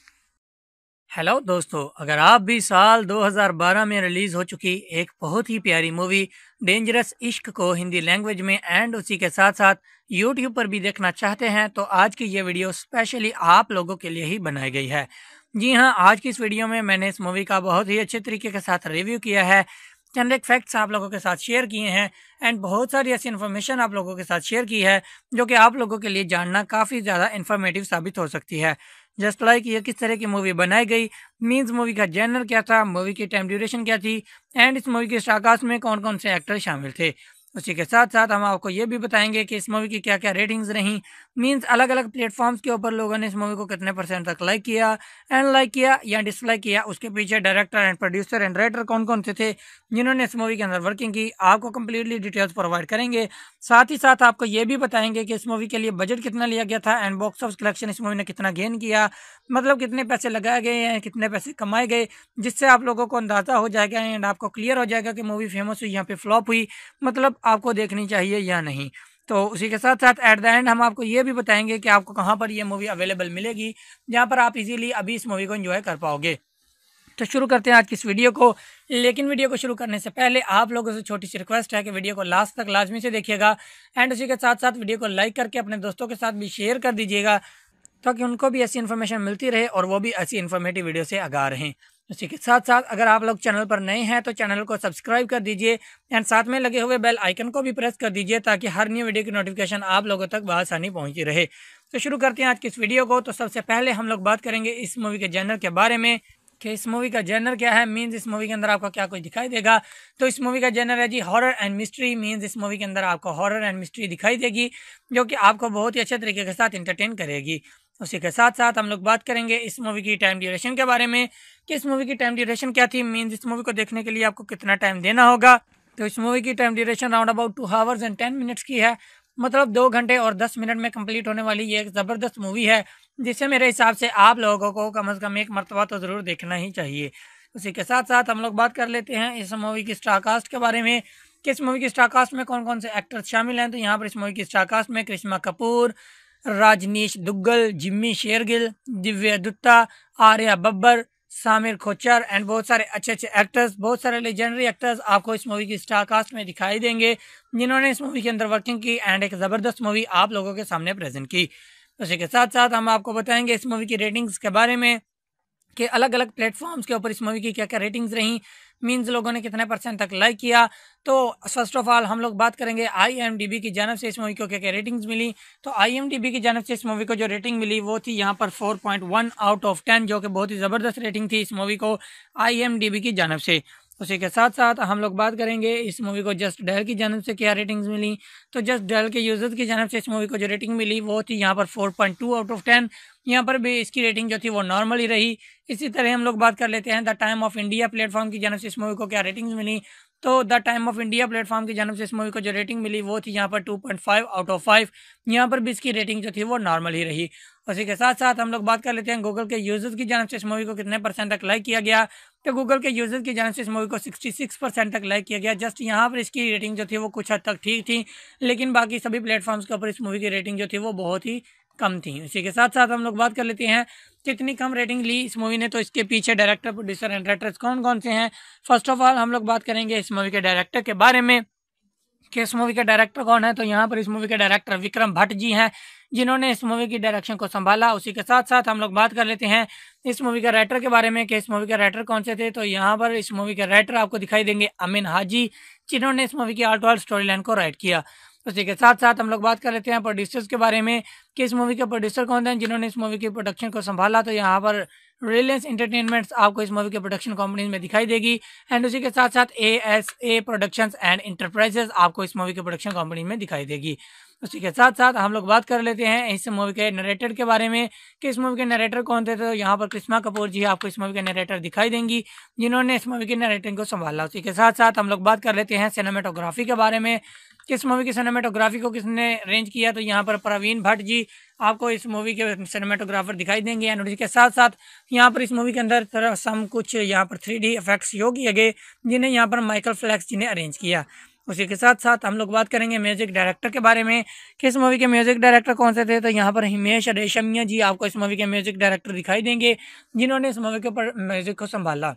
हेलो दोस्तों अगर आप भी साल 2012 में रिलीज़ हो चुकी एक बहुत ही प्यारी मूवी डेंजरस इश्क को हिंदी लैंग्वेज में एंड उसी के साथ साथ यूट्यूब पर भी देखना चाहते हैं तो आज की ये वीडियो स्पेशली आप लोगों के लिए ही बनाई गई है जी हाँ आज की इस वीडियो में मैंने इस मूवी का बहुत ही अच्छे तरीके के साथ रिव्यू किया है जनरिक फैक्ट्स आप लोगों के साथ शेयर किए हैं एंड बहुत सारी ऐसी इन्फॉर्मेशन आप लोगों के साथ शेयर की है जो कि आप लोगों के लिए जानना काफ़ी ज़्यादा इन्फॉर्मेटिव साबित हो सकती है जस्ट लाइक ये किस तरह की मूवी बनाई गई मीन्स मूवी का जैनर क्या था मूवी की टाइम ड्यूरेशन क्या थी एंड इस मूवी के शाकाश में कौन कौन से एक्टर शामिल थे उसी के साथ साथ हम आपको ये भी बताएंगे कि इस मूवी की क्या क्या रेटिंग्स रहीं मींस अलग अलग प्लेटफॉर्म्स के ऊपर लोगों ने इस मूवी को कितने परसेंट तक लाइक किया एंड लाइक किया या डिसलाइक किया उसके पीछे director and producer and writer कौन कौन से थे जिन्होंने इस मूवी के अंदर वर्किंग की आपको कम्प्लीटली डिटेल्स प्रोवाइड करेंगे साथ ही साथ आपको ये भी बताएंगे कि इस मूवी के लिए बजट कितना लिया गया था एंड बॉक्स ऑफ कलेक्शन इस मूवी ने कितना गेन किया मतलब कितने पैसे लगाए गए हैं कितने पैसे कमाए गए जिससे आप लोगों को अंदाज़ा हो जाएगा एंड आपको क्लियर हो जाएगा कि मूवी फेमस हुई यहाँ पे फ्लॉप हुई मतलब आपको देखनी चाहिए या नहीं तो उसी के साथ साथ एट द एंड हम आपको ये भी बताएंगे कि आपको कहाँ पर यह मूवी अवेलेबल मिलेगी जहाँ पर आप इजीली अभी इस मूवी को एंजॉय कर पाओगे तो शुरू करते हैं आज की इस वीडियो को लेकिन वीडियो को शुरू करने से पहले आप लोगों से छोटी सी रिक्वेस्ट है कि वीडियो को लास्ट तक लाजमी से देखिएगा एंड उसी के साथ साथ वीडियो को लाइक करके अपने दोस्तों के साथ भी शेयर कर दीजिएगा ताकि उनको भी ऐसी इन्फॉर्मेशन मिलती रहे और वो भी ऐसी इन्फॉर्मेटिव वीडियो से आगा रहें उसी के साथ साथ अगर आप लोग चैनल पर नए हैं तो चैनल को सब्सक्राइब कर दीजिए एंड साथ में लगे हुए बेल आइकन को भी प्रेस कर दीजिए ताकि हर न्यू वीडियो की नोटिफिकेशन आप लोगों तक बसानी पहुंची रहे तो शुरू करते हैं आज की इस वीडियो को तो सबसे पहले हम लोग बात करेंगे इस मूवी के जैनर के बारे में कि इस मूवी का जनर क्या है मीन्स इस मूवी के अंदर आपको क्या कुछ दिखाई देगा तो इस मूवी का जनर है जी हॉरर एंड मिस्ट्री मीन्स इस मूवी के अंदर आपको हॉरर एंड मिस्ट्री दिखाई देगी जो कि आपको बहुत ही अच्छे तरीके के साथ इंटरटेन करेगी उसी के साथ साथ हम लोग बात करेंगे इस मूवी की टाइम ड्यूरेशन के बारे में कि इस मूवी की टाइम ड्यूरेशन क्या थी मीन इस मूवी को देखने के लिए आपको कितना टाइम देना होगा तो इस मूवी की time duration round about two hours and ten minutes की है मतलब दो घंटे और दस मिनट में कंप्लीट होने वाली ये एक ज़बरदस्त मूवी है जिसे मेरे हिसाब से आप लोगों को कम अज कम एक मरतबा तो ज़रूर देखना ही चाहिए उसी के साथ साथ हम लोग बात कर लेते हैं इस मूवी की स्टारकास्ट के बारे में कि इस मूवी की स्टारकास्ट में कौन कौन से एक्टर्स शामिल हैं तो यहाँ पर इस मूवी की स्टारकास्ट में करिश्मा कपूर राजनीश दुग्गल जिम्मी शेरगिल दिव्या दुत्ता आर्या बब्बर सामिर खोचर एंड बहुत सारे अच्छे अच्छे एक्टर्स बहुत सारे लेजेंडरी एक्टर्स आपको इस मूवी की स्टार कास्ट में दिखाई देंगे जिन्होंने इस मूवी के अंदर वर्किंग की एंड एक ज़बरदस्त मूवी आप लोगों के सामने प्रेजेंट की उसी के साथ साथ हम आपको बताएंगे इस मूवी की रेटिंग्स के बारे में कि अलग अलग प्लेटफॉर्म्स के ऊपर इस मूवी की क्या क्या रेटिंग्स रहीं मीन्स लोगों ने कितने परसेंट तक लाइक किया तो फर्स्ट ऑफ ऑल हम लोग बात करेंगे आई की जानव से इस मूवी को क्या क्या रेटिंग्स मिली तो आई की जानव से इस मूवी को जो रेटिंग मिली वो थी यहाँ पर 4.1 आउट ऑफ 10 जो कि बहुत ही ज़बरदस्त रेटिंग थी इस मूवी को आई की जानव से उसी के साथ साथ हम लोग बात करेंगे इस मूवी को जस्ट डेल की जानव से क्या रेटिंग्स मिली तो जस्ट डेल के यूजर्स की जानव से इस मूवी को जो रेटिंग मिली वो थी यहाँ पर 4.2 आउट ऑफ 10 यहाँ पर भी इसकी रेटिंग जो थी वो नॉर्मल ही रही इसी तरह हम लोग बात कर लेते हैं the time of India platform की जानव से इस मूवी को क्या रेटिंग्स मिली तो the time of India platform की जानव से इस मूवी को जो रेटिंग मिली वो थी यहाँ पर two point five out of five यहाँ पर भी इसकी रेटिंग जो थी वो नॉर्मल ही रही उसी के साथ साथ हम लोग बात कर लेते हैं गूगल के यूजर्स की जानव से इस मूवी को कितने परसेंट तक लाइक किया गया तो गूगल के यूजर्स की जानव से इस मूवी को 66 परसेंट तक लाइक किया गया जस्ट यहाँ पर इसकी रेटिंग जो थी वो कुछ हद तक ठीक थी लेकिन बाकी सभी प्लेटफॉर्म्स के ऊपर इस मूवी की रेटिंग जो थी वो बहुत ही कम थी उसी के साथ साथ हम लोग बात कर लेते हैं कितनी कम रेटिंग ली इस मूवी ने तो इसके पीछे डायरेक्टर प्रोड्यूसर एंड डायरेक्टर्स कौन कौन से हैं फर्स्ट ऑफ ऑल हम लोग बात करेंगे इस मूवी के डायरेक्टर के बारे में कि इस मूवी के डायरेक्टर कौन है तो यहाँ पर इस मूवी के डायरेक्टर विक्रम भट्ट जी हैं जिन्होंने इस मूवी की डायरेक्शन को संभाला उसी के साथ साथ हम लोग बात कर लेते हैं इस मूवी के राइटर के बारे में कि इस मूवी के राइटर कौन से थे तो यहाँ पर इस मूवी के राइटर आपको दिखाई देंगे अमिन हाजी जिन्होंने इस मूवी की आर्ट वाल स्टोरी लाइन को राइट किया उसी तो के साथ साथ हम लोग बात कर लेते हैं प्रोड्यूसर्स के बारे में कि इस मूवी के प्रोड्यूसर कौन थे जिन्होंने इस मूवी के प्रोडक्शन को संभाला तो यहाँ पर रिलायंस इंटरटेनमेंट्स आपको इस मूवी के प्रोडक्शन कंपनीज में दिखाई देगी एंड उसी के साथ साथ A S A production and enterprises आपको इस मूवी के प्रोडक्शन कंपनी में दिखाई देगी उसी के साथ साथ हम लोग बात कर लेते हैं इस मूवी के नरेटर के बारे में कि इस मूवी के नरेटर कौन थे तो यहाँ पर कृष्णा कपूर जी आपको इस मूवी के नरेटर दिखाई देंगी जिन्होंने इस मूवी के नरेटिंग को संभाला उसी के साथ साथ हम लोग बात कर लेते हैं सिनेमेटोग्राफी के बारे में किस मूवी की सिनेमेटोग्राफी को किसने अरेंज किया तो यहाँ पर प्रवीण भट्ट जी आपको इस मूवी के सिनेमेटोग्राफर दिखाई देंगे एंड के साथ साथ यहाँ पर इस मूवी के अंदर तरह सम कुछ यहाँ पर थ्री डी इफेक्ट्स योग किए गए जिन्हें यहाँ पर माइकल फ्लैक्स जी ने अरेंज किया उसी के साथ साथ हम लोग बात करेंगे म्यूजिक डायरेक्टर के बारे में कि इस मूवी के म्यूजिक डायरेक्टर कौन से थे तो यहाँ पर हिमेश रेशमिया जी आपको इस मूवी के म्यूजिक डायरेक्टर दिखाई देंगे जिन्होंने इस मूवी के ऊपर म्यूजिक को संभाला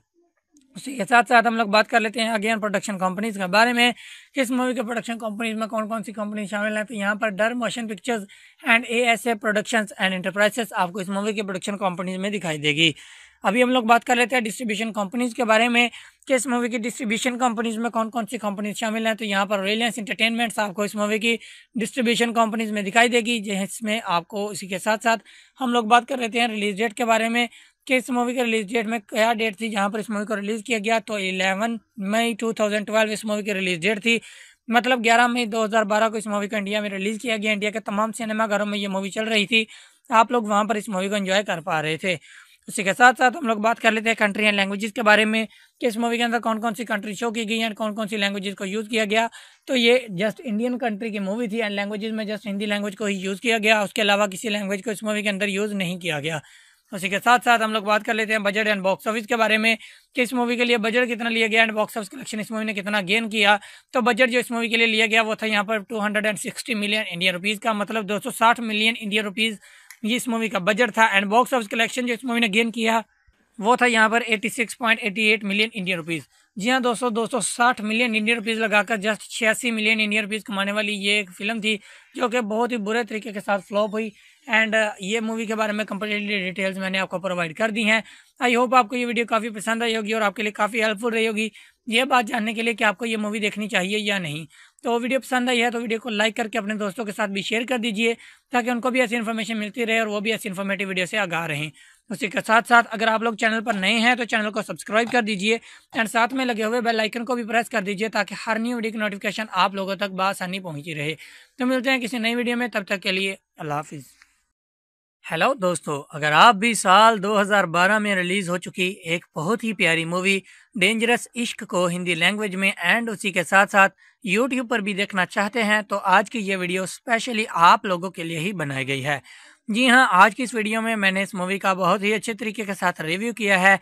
उसी के साथ साथ हम लोग बात कर लेते हैं अगेन प्रोडक्शन कंपनीज के बारे में किस मूवी के प्रोडक्शन कंपनीज में कौन कौन सी कंपनी शामिल हैं तो यहाँ पर Dar motion pictures and A S A productions and enterprises आपको इस मूवी के प्रोडक्शन कंपनीज में दिखाई देगी अभी हम लोग बात कर लेते हैं डिस्ट्रीब्यूशन कंपनीज के बारे में कि इस मूवी की डिस्ट्रीब्यूशन कंपनीज में कौन कौन सी कंपनीज शामिल हैं तो यहाँ पर रिलायंस इंटरटेनमेंट्स आपको इस मूवी की डिस्ट्रीब्यूशन कंपनीज में दिखाई देगी जिसमें आपको इसी के साथ साथ हम लोग बात कर लेते हैं रिलीज डेट के बारे में कि इस मूवी के रिलीज डेट में क्या डेट थी जहाँ पर इस मूवी को रिलीज़ किया गया तो इलेवन मई टू इस मूवी की रिलीज डेट थी मतलब 11 मई 2012 को इस मूवी को इंडिया में रिलीज़ किया गया इंडिया के तमाम सिनेमाघरों में ये मूवी चल रही थी आप लोग वहाँ पर इस मूवी को एंजॉय कर पा रहे थे उसी के साथ साथ हम लोग बात कर लेते हैं कंट्री एंड लैंग्वेजेस के बारे में कि इस मूवी के अंदर कौन कौन सी कंट्री शो की गई है कौन कौन सी लैंग्वेजेस को यूज़ किया गया तो ये जस्ट इंडियन कंट्री की मूवी थी एंड लैंग्वेजेस में जस्ट हिंदी लैंग्वेज को ही यूज़ किया गया उसके अलावा किसी लैंग्वेज को इस मूवी के अंदर यूज़ नहीं किया गया उसी के साथ साथ हम लोग बात कर लेते हैं बजट एंड बॉक्स ऑफिस के बारे में कि इस मूवी के लिए बजट कितना लिया गया एंड बॉक्स ऑफिस कलेक्शन इस मूवी ने कितना गेन किया तो बजट जो इस मूवी के लिए लिया गया वो था यहाँ पर 260 मिलियन इंडियन रुपीज़ का मतलब 260 मिलियन इंडियन रुपीज़ ये इस मूवी का बजट था एंड बॉक्स ऑफिस कलेक्शन जो इस मूवी ने गेन किया वो था यहाँ पर 86.88 मिलियन इंडियन रुपीस जी हाँ दोस्तों 260 मिलियन इंडियन रुपीज़ लगाकर जस्ट छियासी मिलियन इंडियन रुपीज़ कमाने वाली ये एक फिल्म थी जो कि बहुत ही बुरे तरीके के साथ फ्लॉप हुई एंड uh, ये मूवी के बारे में कंप्लीटली डिटेल्स मैंने आपको प्रोवाइड कर दी हैं आई होप आपको ये वीडियो काफ़ी पसंद आई होगी और आपके लिए काफ़ी हेल्पफुल रही होगी ये बात जानने के लिए कि आपको ये मूवी देखनी चाहिए या नहीं तो वीडियो पसंद आई है तो वीडियो को लाइक करके अपने दोस्तों के साथ भी शेयर कर दीजिए ताकि उनको भी ऐसी इन्फॉर्मेशन मिलती रहे और वो भी ऐसी इन्फॉर्मेटिव वीडियो से आगा रहें उसी के साथ साथ अगर आप लोग चैनल पर नए हैं तो चैनल को सब्सक्राइब कर दीजिए एंड साथ में लगे हुए बेल आइकन को भी प्रेस कर दीजिए ताकि हर न्यू वीडियो की नोटिफिकेशन आप लोगों तक बासानी पहुंची रहे तो मिलते हैं किसी नई वीडियो में तब तक के लिए अल्लाह हाफिज़ हेलो दोस्तों अगर आप भी साल 2012 में रिलीज़ हो चुकी एक बहुत ही प्यारी मूवी डेंजरस इश्क को हिंदी लैंग्वेज में एंड उसी के साथ साथ यूट्यूब पर भी देखना चाहते हैं तो आज की ये वीडियो स्पेशली आप लोगों के लिए ही बनाई गई है जी हाँ आज की इस वीडियो में मैंने इस मूवी का बहुत ही अच्छे तरीके के साथ रिव्यू किया है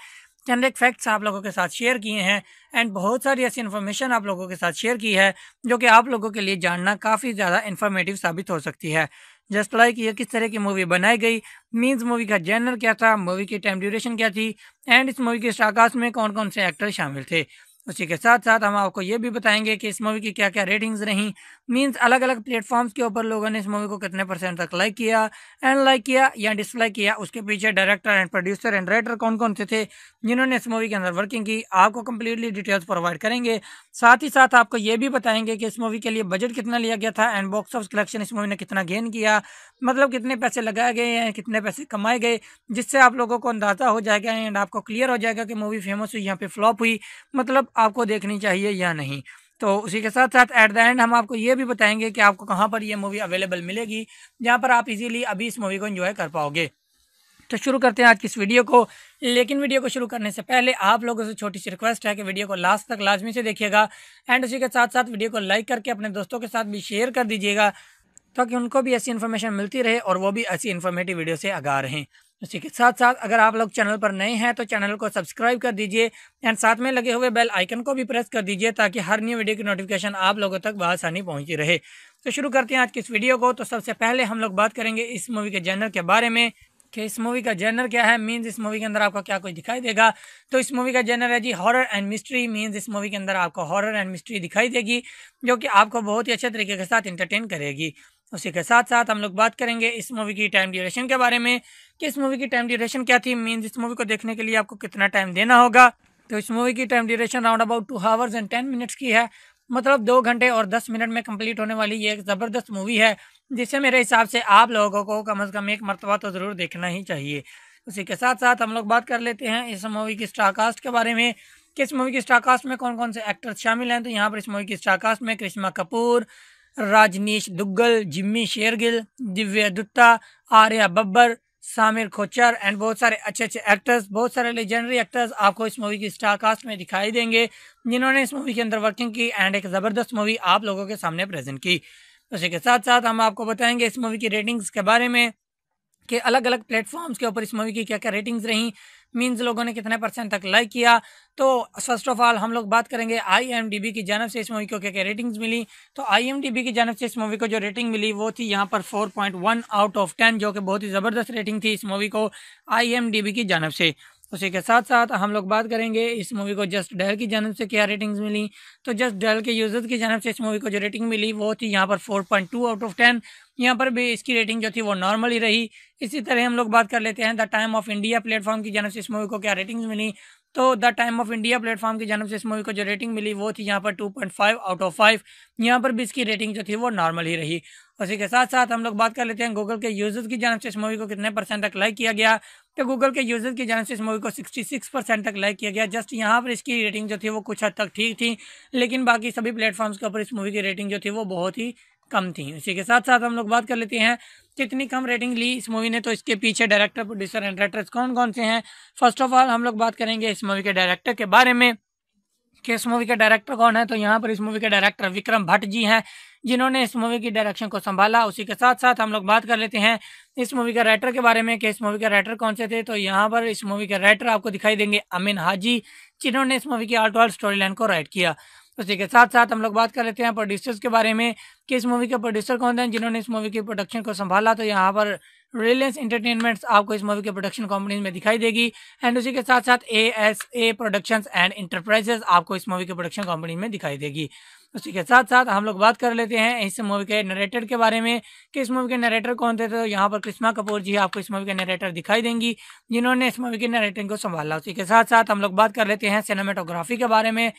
जेनरिक फैक्ट्स आप लोगों के साथ शेयर किए हैं एंड बहुत सारी ऐसी इन्फॉर्मेशन आप लोगों के साथ शेयर की है जो कि आप लोगों के लिए जानना काफ़ी ज़्यादा इन्फॉर्मेटिव साबित हो सकती है जस्ट लाइक ये किस तरह की मूवी बनाई गई मीन्स मूवी का जर्नर क्या था मूवी की टाइम ड्यूरेशन क्या थी एंड इस मूवी के स्टाकास्ट में कौन कौन से एक्टर शामिल थे उसी के साथ साथ हम आपको ये भी बताएंगे कि इस मूवी की क्या क्या रेटिंग्स रहीं मीन्स अलग अलग प्लेटफॉर्म्स के ऊपर लोगों ने इस मूवी को कितने परसेंट तक लाइक किया एंड लाइक किया या डिसलाइक किया उसके पीछे director and producer and writer कौन कौन से थे जिन्होंने इस मूवी के अंदर वर्किंग की आपको कम्प्लीटली डिटेल्स प्रोवाइड करेंगे साथ ही साथ आपको ये भी बताएंगे कि इस मूवी के लिए बजट कितना लिया गया था एंड बॉक्स ऑफ कलेक्शन इस मूवी ने कितना गेन किया मतलब कितने पैसे लगाए गए हैं कितने पैसे कमाए गए जिससे आप लोगों को अंदाज़ा हो जाएगा एंड आपको क्लियर हो जाएगा कि मूवी फेमस हुई यहाँ पे फ्लॉप हुई मतलब आपको देखनी चाहिए या नहीं तो उसी के साथ साथ एट द एंड हम आपको ये भी बताएंगे कि आपको कहाँ पर यह मूवी अवेलेबल मिलेगी जहाँ पर आप इजीली अभी इस मूवी को एंजॉय कर पाओगे तो शुरू करते हैं आज की इस वीडियो को लेकिन वीडियो को शुरू करने से पहले आप लोगों से छोटी सी रिक्वेस्ट है कि वीडियो को लास्ट तक लाजमी से देखिएगा एंड उसी के साथ साथ वीडियो को लाइक करके अपने दोस्तों के साथ भी शेयर कर दीजिएगा ताकि उनको भी ऐसी इन्फॉर्मेशन मिलती रहे और वो भी ऐसी इन्फॉर्मेटिव वीडियो से आगा रहें उसी के साथ साथ अगर आप लोग चैनल पर नए हैं तो चैनल को सब्सक्राइब कर दीजिए एंड साथ में लगे हुए बेल आइकन को भी प्रेस कर दीजिए ताकि हर न्यू वीडियो की नोटिफिकेशन आप लोगों तक बसानी पहुंची रहे तो शुरू करते हैं आज की इस वीडियो को तो सबसे पहले हम लोग बात करेंगे इस मूवी के जैनर के बारे में कि इस मूवी का जेनर क्या है मीन्स इस मूवी के अंदर आपको क्या कुछ दिखाई देगा तो इस मूवी का जेनर है जी हॉरर एंड मिस्ट्री मीन्स इस मूवी के अंदर आपको हॉरर एंड मिस्ट्री दिखाई देगी जो कि आपको बहुत ही अच्छे तरीके के साथ इंटरटेन करेगी उसी के साथ साथ हम लोग बात करेंगे इस मूवी की टाइम ड्यूरेशन के बारे में कि इस मूवी की टाइम ड्यूरेशन क्या थी मीन इस मूवी को देखने के लिए आपको कितना टाइम देना होगा तो इस मूवी की time duration round about two hours and ten minutes की है मतलब दो घंटे और दस मिनट में कंप्लीट होने वाली ये एक ज़बरदस्त मूवी है जिसे मेरे हिसाब से आप लोगों को कम अज़ कम एक मरतबा तो ज़रूर देखना ही चाहिए उसी के साथ साथ हम लोग बात कर लेते हैं इस मूवी की स्टारकास्ट के बारे में कि इस मूवी की स्टारकास्ट में कौन कौन से एक्टर्स शामिल हैं तो यहाँ पर इस मूवी की स्टारकास्ट में करिश्मा कपूर राजनीश दुग्गल जिम्मी शेरगिल दिव्या दुत्ता आर्या बब्बर सामिर खोचर एंड बहुत सारे अच्छे अच्छे एक्टर्स बहुत सारे लेजेंडरी एक्टर्स आपको इस मूवी की स्टार कास्ट में दिखाई देंगे जिन्होंने इस मूवी के अंदर वर्किंग की एंड एक ज़बरदस्त मूवी आप लोगों के सामने प्रेजेंट की उसी के साथ साथ हम आपको बताएंगे इस मूवी की रेटिंग्स के बारे में कि अलग अलग प्लेटफॉर्म्स के ऊपर इस मूवी की क्या क्या रेटिंग्स रहीं मीन्स लोगों ने कितने परसेंट तक लाइक किया तो फर्स्ट ऑफ ऑल हम लोग बात करेंगे आई की जानव से इस मूवी को क्या क्या रेटिंग्स मिली तो आई की जानव से इस मूवी को जो रेटिंग मिली वो थी यहाँ पर 4.1 आउट ऑफ 10 जो कि बहुत ही ज़बरदस्त रेटिंग थी इस मूवी को आई की जानव से उसी के साथ साथ हम लोग बात करेंगे इस मूवी को जस्ट डेल की जानब से क्या रेटिंग्स मिली तो जस्ट डेल के यूज़र्स की जानब से इस मूवी को जो रेटिंग मिली वो थी यहाँ पर 4.2 आउट ऑफ 10 यहाँ पर भी इसकी रेटिंग जो थी वो नॉर्मल ही रही इसी तरह हम लोग बात कर लेते हैं the time of India platform की जानब से इस मूवी को क्या रेटिंग्स मिली तो the time of India platform की जानब से इस मूवी को जो रेटिंग मिली वो थी यहाँ पर टू आउट ऑफ फाइव यहाँ पर भी इसकी रेटिंग जो थी वो नॉर्मल ही रही उसी के साथ साथ हम लोग बात कर लेते हैं गूगल के यूज़र्स की जानब से इस मूवी को कितने परसेंट तक लाइक किया गया तो गूगल के यूजर की जानब से इस मूवी को 66 परसेंट तक लाइक किया गया जस्ट यहाँ पर इसकी रेटिंग जो थी वो कुछ हद तक ठीक थी लेकिन बाकी सभी प्लेटफॉर्म्स के ऊपर इस मूवी की रेटिंग जो थी वो बहुत ही कम थी इसी के साथ साथ हम लोग बात कर लेते हैं कितनी कम रेटिंग ली इस मूवी ने तो इसके पीछे डायरेक्टर प्रोड्यूसर एंड डायरेक्टर कौन कौन से हैं फर्स्ट ऑफ ऑल हम लोग बात करेंगे इस मूवी के डायरेक्टर के बारे में कि इस मूवी के डायरेक्टर कौन है तो यहाँ पर इस मूवी के डायरेक्टर विक्रम भट्ट जी हैं जिन्होंने इस मूवी की डायरेक्शन को संभाला उसी के साथ साथ हम लोग बात कर लेते हैं इस मूवी के राइटर के बारे में कि इस मूवी के राइटर कौन से थे तो यहाँ पर इस मूवी के राइटर आपको दिखाई देंगे अमीन हाजी जिन्होंने इस मूवी की आर्ट ऑल स्टोरी लाइन को राइट किया उसी के साथ साथ हम लोग बात कर लेते हैं प्रोड्यूसर्स के बारे में कि इस मूवी के प्रोड्यूसर कौन थे जिन्होंने इस मूवी की प्रोडक्शन को संभाला तो यहाँ पर रिलायंस इंटरटेनमेंट आपको इस मूवी के प्रोडक्शन कंपनीज में दिखाई देगी एंड उसी के साथ साथ A S A production and enterprises आपको इस मूवी के प्रोडक्शन कंपनी में दिखाई देगी उसी तो के साथ साथ हम लोग बात कर लेते हैं इस मूवी के नरेटर के बारे में कि इस मूवी के नरेटर कौन थे तो यहाँ पर कृष्णा कपूर जी आपको इस मूवी के नरेटर दिखाई देंगी जिन्होंने इस मूवी के नरेटिंग को संभाला उसी के साथ साथ हम लोग बात कर लेते हैं सिनेमाटोग्राफी के बारे में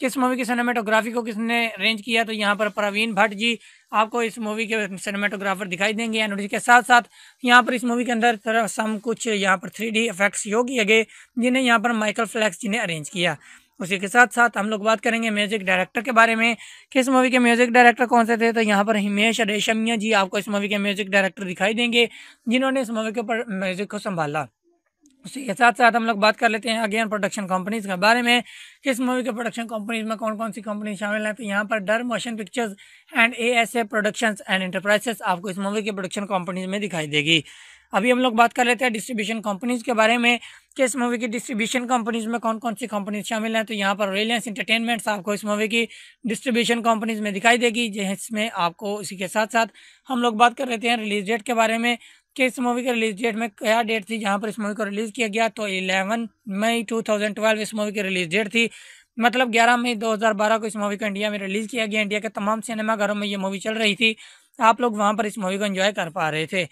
किस मूवी की सिनेमाटोग्राफी को किसने अरेंज किया तो यहाँ पर प्रवीण भट्ट जी आपको इस मूवी के सिनेमाटोग्राफर दिखाई देंगे एंड के साथ साथ यहाँ पर इस मूवी के अंदर सम कुछ यहाँ पर थ्री डी इफेक्ट्स योग किए गए जिन्हें यहाँ पर माइकल फ्लैक्स जी ने अरेंज किया उसी के साथ साथ हम लोग बात करेंगे म्यूजिक डायरेक्टर के बारे में कि इस मूवी के म्यूजिक डायरेक्टर कौन से थे तो यहाँ पर हिमेश रेशमिया जी आपको इस मूवी के म्यूजिक डायरेक्टर दिखाई देंगे जिन्होंने इस मूवी के ऊपर म्यूजिक को संभाला उसी के साथ साथ हम लोग बात कर लेते हैं अगेन प्रोडक्शन कंपनीज के बारे में किस मूवी के प्रोडक्शन कंपनीज में कौन कौन सी कंपनी शामिल है तो यहाँ पर Dar motion pictures and A S A productions and enterprises आपको इस मूवी के प्रोडक्शन कंपनीज में दिखाई देगी अभी हम लोग बात कर लेते हैं डिस्ट्रीब्यूशन कंपनीज के बारे में कि इस मूवी की डिस्ट्रीब्यूशन कंपनीज में कौन कौन सी कंपनीज शामिल हैं तो यहाँ पर रिलायंस इंटरटेनमेंट्स आपको इस मूवी की डिस्ट्रीब्यूशन कंपनीज में दिखाई देगी जिसमें आपको इसी के साथ साथ हम लोग बात कर लेते हैं रिलीज डेट के बारे में कि इस मूवी के रिलीज डेट में क्या डेट थी जहाँ पर इस मूवी को रिलीज़ किया गया तो इलेवन मई टू इस मूवी की रिलीज डेट थी मतलब 11 मई 2012 को इस मूवी को इंडिया में रिलीज़ किया गया इंडिया के तमाम सिनेमाघरों में ये मूवी चल रही थी आप लोग वहाँ पर इस मूवी को एंजॉय कर पा रहे थे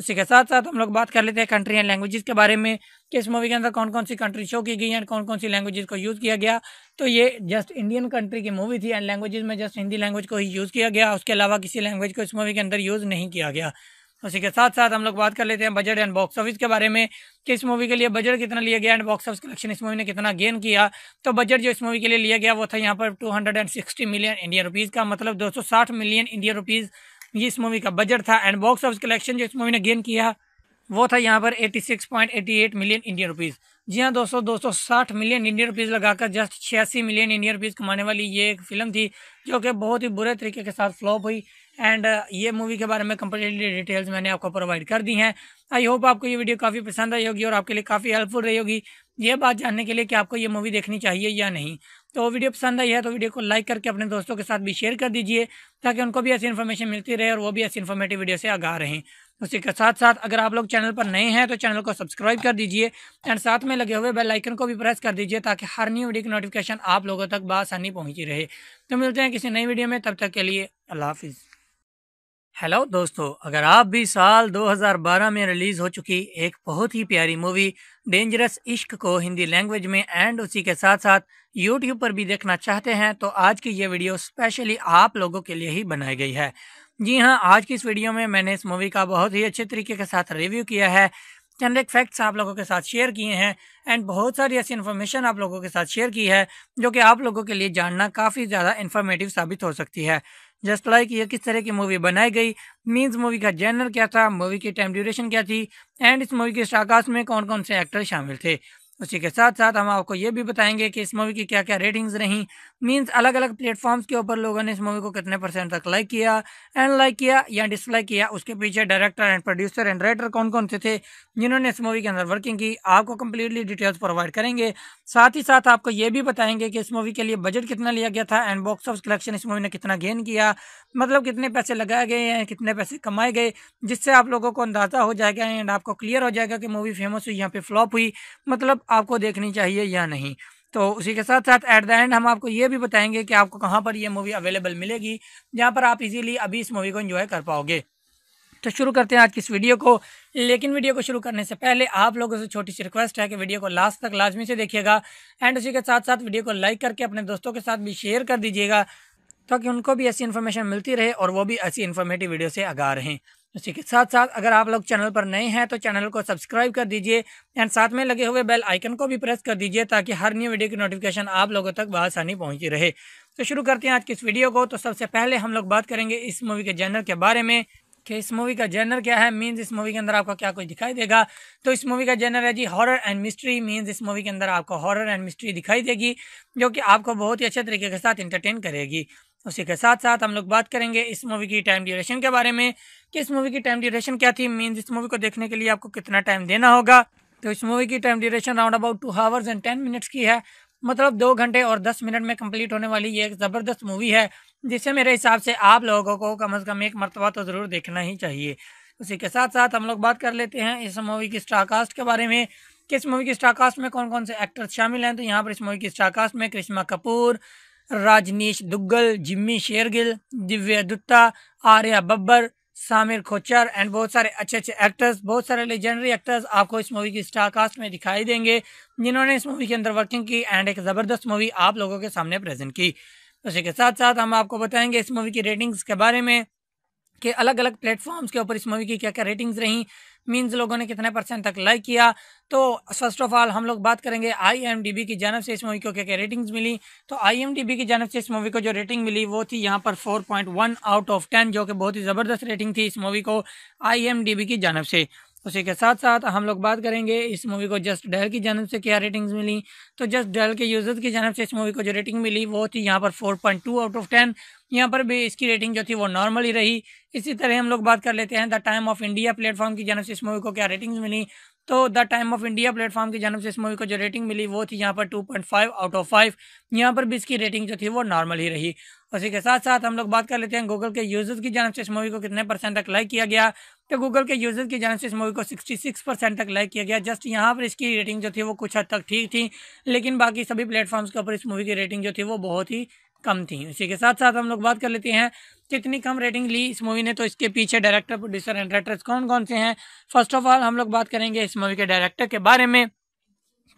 उसी के साथ साथ हम लोग बात कर लेते हैं कंट्री एंड लैंग्वेजेस के बारे में कि इस मूवी के अंदर कौन कौन सी कंट्री शो की गई एंड कौन कौन सी लैंग्वेजेस को यूज़ किया गया तो ये जस्ट इंडियन कंट्री की मूवी थी एंड लैंग्वेजेस में जस्ट हिंदी लैंग्वेज को ही यूज़ किया गया उसके अलावा किसी लैंग्वेज को इस मूवी के अंदर यूज़ नहीं किया गया उसी के साथ साथ हम लोग बात कर लेते हैं बजट एंड बॉक्स ऑफिस के बारे में कि इस मूवी के लिए बजट कितना लिया गया एंड बॉक्स ऑफिस कलेक्शन इस मूवी ने कितना गेन किया तो बजट जो इस मूवी के लिए लिया गया वो था यहाँ पर 260 मिलियन इंडियन रुपीज़ का मतलब 260 मिलियन इंडियन रुपीज़ ये इस मूवी का बजट था एंड बॉक्स ऑफिस कलेक्शन जो इस मूवी ने गेन किया वो था यहाँ पर 86.88 मिलियन इंडियन रुपीज़ जी हाँ दोस्तों 260 मिलियन इंडियन रुपीज़ लगाकर जस्ट छियासी मिलियन इंडियन रुपीज़ कमाने वाली ये एक फिल्म थी जो कि बहुत ही बुरे तरीके के साथ फ्लॉप हुई एंड uh, ये मूवी के बारे में कम्प्लीटली डिटेल्स मैंने आपको प्रोवाइड कर दी हैं आई होप आपको ये वीडियो काफ़ी पसंद आई होगी और आपके लिए काफ़ी हेल्पफुल रही होगी ये बात जानने के लिए कि आपको ये मूवी देखनी चाहिए या नहीं तो वीडियो पसंद आई है तो वीडियो को लाइक करके अपने दोस्तों के साथ भी शेयर कर दीजिए ताकि उनको भी ऐसी इन्फॉर्मेशन मिलती रहे और वो भी ऐसी इन्फॉर्मेटिव वीडियो से आगा रहे उसी के साथ साथ अगर आप लोग चैनल पर नए हैं तो चैनल को सब्सक्राइब कर दीजिए एंड साथ में लगे हुए बेल आइकन को भी प्रेस कर दीजिए ताकि हर न्यू वीडियो की नोटिफिकेशन आप लोगों तक बासानी पहुंची रहे तो मिलते हैं किसी नई वीडियो में तब तक के लिए अल्लाह हाफिज़ हेलो दोस्तों अगर आप भी साल 2012 में रिलीज़ हो चुकी एक बहुत ही प्यारी मूवी डेंजरस इश्क को हिंदी लैंग्वेज में एंड उसी के साथ साथ यूट्यूब पर भी देखना चाहते हैं तो आज की ये वीडियो स्पेशली आप लोगों के लिए ही बनाई गई है जी हाँ आज की इस वीडियो में मैंने इस मूवी का बहुत ही अच्छे तरीके के साथ रिव्यू किया है चंद फैक्ट्स आप लोगों के साथ शेयर किए हैं एंड बहुत सारी ऐसी इन्फॉर्मेशन आप लोगों के साथ शेयर की है जो कि आप लोगों के लिए जानना काफ़ी ज़्यादा इन्फॉर्मेटिव साबित हो सकती है जस्ट लाइक ये किस तरह की मूवी बनाई गई मीन्स मूवी का जैनर क्या था मूवी की टाइम ड्यूरेशन क्या थी एंड इस मूवी के इस में कौन कौन से एक्टर शामिल थे उसी के साथ साथ हम आपको ये भी बताएंगे कि इस मूवी की क्या क्या रेटिंग्स रहीं मींस अलग अलग प्लेटफॉर्म्स के ऊपर लोगों ने इस मूवी को कितने परसेंट तक लाइक किया एंड लाइक किया या डिसलाइक किया उसके पीछे director and producer and writer कौन कौन से थे जिन्होंने इस मूवी के अंदर वर्किंग की आपको कम्प्लीटली डिटेल्स प्रोवाइड करेंगे साथ ही साथ आपको ये भी बताएंगे कि इस मूवी के लिए बजट कितना लिया गया था एंड बॉक्स ऑफ कलेक्शन इस मूवी ने कितना गेन किया मतलब कितने पैसे लगाए गए हैं कितने पैसे कमाए गए जिससे आप लोगों को अंदाज़ा हो जाएगा एंड आपको क्लियर हो जाएगा कि मूवी फेमस हुई यहाँ पे फ्लॉप हुई मतलब आपको देखनी चाहिए या नहीं तो उसी के साथ साथ एट द एंड हम आपको ये भी बताएंगे कि आपको कहाँ पर यह मूवी अवेलेबल मिलेगी जहाँ पर आप इजीली अभी इस मूवी को एंजॉय कर पाओगे तो शुरू करते हैं आज की इस वीडियो को लेकिन वीडियो को शुरू करने से पहले आप लोगों से छोटी सी रिक्वेस्ट है कि वीडियो को लास्ट तक लाजमी से देखिएगा एंड उसी के साथ साथ वीडियो को लाइक करके अपने दोस्तों के साथ भी शेयर कर दीजिएगा ताकि उनको भी ऐसी इन्फॉर्मेशन मिलती रहे और वो भी ऐसी इन्फॉर्मेटिव वीडियो से आगा रहें उसी के साथ साथ अगर आप लोग चैनल पर नए हैं तो चैनल को सब्सक्राइब कर दीजिए एंड साथ में लगे हुए बेल आइकन को भी प्रेस कर दीजिए ताकि हर न्यू वीडियो की नोटिफिकेशन आप लोगों तक बसानी पहुंची रहे तो शुरू करते हैं आज की इस वीडियो को तो सबसे पहले हम लोग बात करेंगे इस मूवी के जैनर के बारे में कि इस मूवी का जेनर क्या है मीन्स इस मूवी के अंदर आपको क्या कुछ दिखाई देगा तो इस मूवी का जेनर है जी हॉरर एंड मिस्ट्री मीन्स इस मूवी के अंदर आपको हॉरर एंड मिस्ट्री दिखाई देगी जो कि आपको बहुत ही अच्छे तरीके के साथ इंटरटेन करेगी उसी के साथ साथ हम लोग बात करेंगे इस मूवी की टाइम ड्यूरेशन के बारे में कि इस मूवी की टाइम ड्यूरेशन क्या थी मीन इस मूवी को देखने के लिए आपको कितना टाइम देना होगा तो इस मूवी की time duration round about two hours and ten minutes की है मतलब दो घंटे और दस मिनट में कंप्लीट होने वाली ये एक ज़बरदस्त मूवी है जिसे मेरे हिसाब से आप लोगों को कम अज़ कम एक मरतबा तो ज़रूर देखना ही चाहिए उसी के साथ साथ हम लोग बात कर लेते हैं इस मूवी की स्टारकास्ट के बारे में कि इस मूवी की स्टारकास्ट में कौन कौन से एक्टर्स शामिल हैं तो यहाँ पर इस मूवी की स्टारकास्ट में करिश्मा कपूर राजनीश दुग्गल जिम्मी शेरगिल दिव्य दुत्ता आर्या बब्बर सामिर खोचर एंड बहुत सारे अच्छे अच्छे एक्टर्स बहुत सारे लेजेंडरी एक्टर्स आपको इस मूवी की स्टार कास्ट में दिखाई देंगे जिन्होंने इस मूवी के अंदर वर्किंग की एंड एक ज़बरदस्त मूवी आप लोगों के सामने प्रेजेंट की उसी के साथ साथ हम आपको बताएंगे इस मूवी की रेटिंग्स के बारे में कि अलग अलग प्लेटफॉर्म्स के ऊपर इस मूवी की क्या क्या रेटिंग्स रहीं मीन्स लोगों ने कितने परसेंट तक लाइक किया तो फर्स्ट ऑफ ऑल हम लोग बात करेंगे आई की जानव से इस मूवी को क्या क्या रेटिंग्स मिली तो आई की जानव से इस मूवी को जो रेटिंग मिली वो थी यहाँ पर 4.1 आउट ऑफ 10 जो कि बहुत ही ज़बरदस्त रेटिंग थी इस मूवी को आई की जानव से उसी के साथ साथ हम लोग बात करेंगे इस मूवी को जस्ट डेल की जानव से क्या रेटिंग्स मिली तो जस्ट डेल के यूज़र्स की जानव से इस मूवी को जो रेटिंग मिली वो थी यहाँ पर four point two out of ten यहाँ पर भी इसकी रेटिंग जो थी वो नॉर्मल ही रही इसी तरह हम लोग बात कर लेते हैं the time of India platform की जानव से इस मूवी को क्या रेटिंग्स मिली तो the time of India platform की जानव से इस मूवी को जो रेटिंग मिली वो थी यहाँ पर two point five out of five यहाँ पर भी इसकी रेटिंग जो थी वो नॉर्मल ही रही उसी के साथ साथ हम लोग बात कर लेते हैं गूगल के यूजर्स की जानब से इस मूवी को कितने परसेंट तक लाइक किया गया तो गूगल के यूजर की जानब से इस मूवी को 66 परसेंट तक लाइक किया गया जस्ट यहाँ पर इसकी रेटिंग जो थी वो कुछ हद तक ठीक थी लेकिन बाकी सभी प्लेटफॉर्म्स के ऊपर इस मूवी की रेटिंग जो थी वो बहुत ही कम थी इसी के साथ साथ हम लोग बात कर लेते हैं कितनी कम रेटिंग ली इस मूवी ने तो इसके पीछे डायरेक्टर प्रोड्यूसर एंड डायरेक्टर कौन कौन से हैं फर्स्ट ऑफ ऑल हम लोग बात करेंगे इस मूवी के डायरेक्टर के बारे में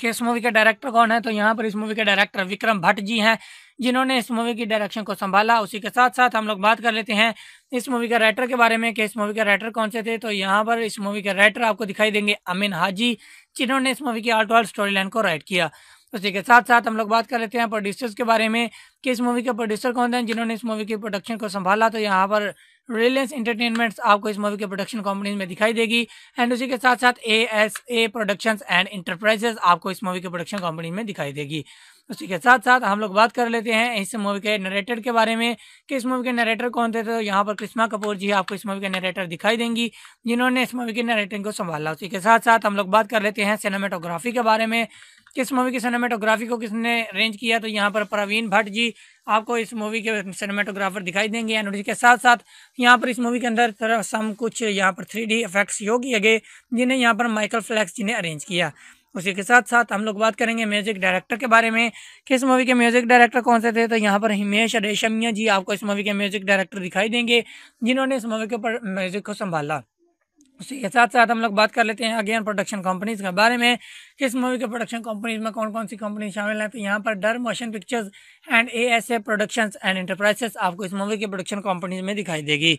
कि इस मूवी के डायरेक्टर कौन है तो यहाँ पर इस मूवी के डायरेक्टर विक्रम भट्ट जी हैं जिन्होंने इस मूवी की डायरेक्शन को संभाला उसी के साथ साथ हम लोग बात कर लेते हैं इस मूवी के राइटर के बारे में कि इस मूवी के राइटर कौन से थे तो यहाँ पर इस मूवी के राइटर आपको दिखाई देंगे अमीन हाजी जिन्होंने इस मूवी की आर्ट ऑल स्टोरी लाइन को राइट किया उसी के साथ साथ हम लोग बात कर लेते हैं प्रोड्यूसर्स के बारे में कि इस मूवी के प्रोड्यूसर कौन थे जिन्होंने इस मूवी के प्रोडक्शन को संभाला तो यहाँ पर रिलायंस इंटरटेनमेंट आपको इस मूवी के प्रोडक्शन कंपनीज में दिखाई देगी एंड उसी के साथ साथ A S A production and enterprises आपको इस मूवी के प्रोडक्शन कंपनी में दिखाई देगी उसी तो के साथ साथ हम लोग बात कर लेते हैं इस मूवी के नरेटर के बारे में कि इस मूवी के नरेटर कौन थे तो यहाँ पर कृष्णा कपूर जी आपको इस मूवी के नरेटर दिखाई देंगी जिन्होंने इस मूवी के नरेटिंग को संभाला उसी के साथ साथ हम लोग बात कर लेते हैं सिनेमाटोग्राफी के बारे में किस मूवी की सिनेमाटोग्राफी को किसने अरेंज किया तो यहाँ पर प्रवीण भट्ट जी आपको इस मूवी के सिनेमाटोग्राफर दिखाई देंगे एंड के साथ साथ यहाँ पर इस मूवी के अंदर सम कुछ यहाँ पर थ्री डी इफेक्ट्स योग किए गए जिन्हें यहाँ पर माइकल फ्लैक्स जी ने अरेंज किया उसी के साथ साथ हम लोग बात करेंगे म्यूजिक डायरेक्टर के बारे में किस मूवी के म्यूजिक डायरेक्टर कौन से थे तो यहाँ पर हिमेश रेशमिया जी आपको इस मूवी के म्यूजिक डायरेक्टर दिखाई देंगे जिन्होंने इस मूवी के ऊपर म्यूजिक को संभाला उसी के साथ साथ हम लोग बात कर लेते हैं अगेन प्रोडक्शन कंपनीज के बारे में किस मूवी के प्रोडक्शन कंपनीज में कौन कौन सी कंपनी शामिल है तो यहाँ पर Dar motion pictures and A S A productions and enterprises आपको इस मूवी के प्रोडक्शन कंपनीज में दिखाई देगी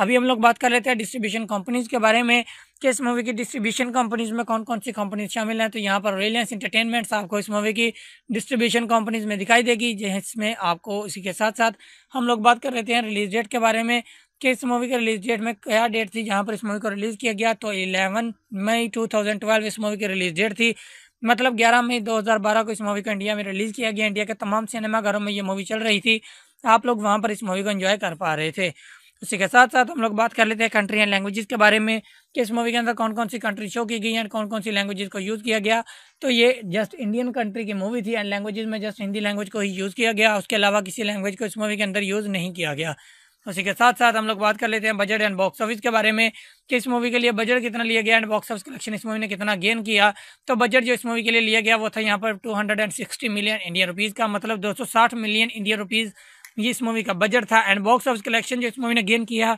अभी हम लोग बात कर लेते हैं डिस्ट्रीब्यूशन कंपनीज के बारे में कि इस मूवी की डिस्ट्रीब्यूशन कंपनीज में कौन कौन सी कंपनीज शामिल हैं तो यहाँ पर रिलायंस इंटरटेनमेंट्स आपको इस मूवी की डिस्ट्रीब्यूशन कंपनीज में दिखाई देगी जिसमें आपको इसी के साथ साथ हम लोग बात कर लेते हैं रिलीज डेट के बारे में कि इस मूवी के रिलीज डेट में क्या डेट थी जहाँ पर इस मूवी को रिलीज़ किया गया तो इलेवन मई टू इस मूवी की रिलीज डेट थी मतलब 11 मई 2012 को इस मूवी को इंडिया में रिलीज़ किया गया इंडिया के तमाम सिनेमाघरों में ये मूवी चल रही थी आप लोग वहाँ पर इस मूवी को एंजॉय कर पा रहे थे उसी के साथ साथ हम लोग बात कर लेते हैं कंट्री एंड लैंग्वेजेस के बारे में कि इस मूवी के अंदर कौन कौन सी कंट्री शो की गई एंड कौन कौन सी लैंग्वेजेस को यूज़ किया गया तो ये जस्ट इंडियन कंट्री की मूवी थी एंड लैंग्वेजेस में जस्ट हिंदी लैंग्वेज को ही यूज़ किया गया उसके अलावा किसी लैंग्वेज को इस मूवी के अंदर यूज़ नहीं किया गया उसी के साथ साथ हम लोग बात कर लेते हैं बजट एंड बॉक्स ऑफिस के बारे में कि इस मूवी के लिए बजट कितना लिया गया एंड बॉक्स ऑफिस कलेक्शन इस मूवी ने कितना गेन किया तो बजट जो इस मूवी के लिए लिया गया वो था यहाँ पर 260 मिलियन इंडियन रुपीज़ का मतलब 260 मिलियन इंडियन रुपीज़ ये इस मूवी का बजट था एंड बॉक्स ऑफिस कलेक्शन जो इस मूवी ने गेन किया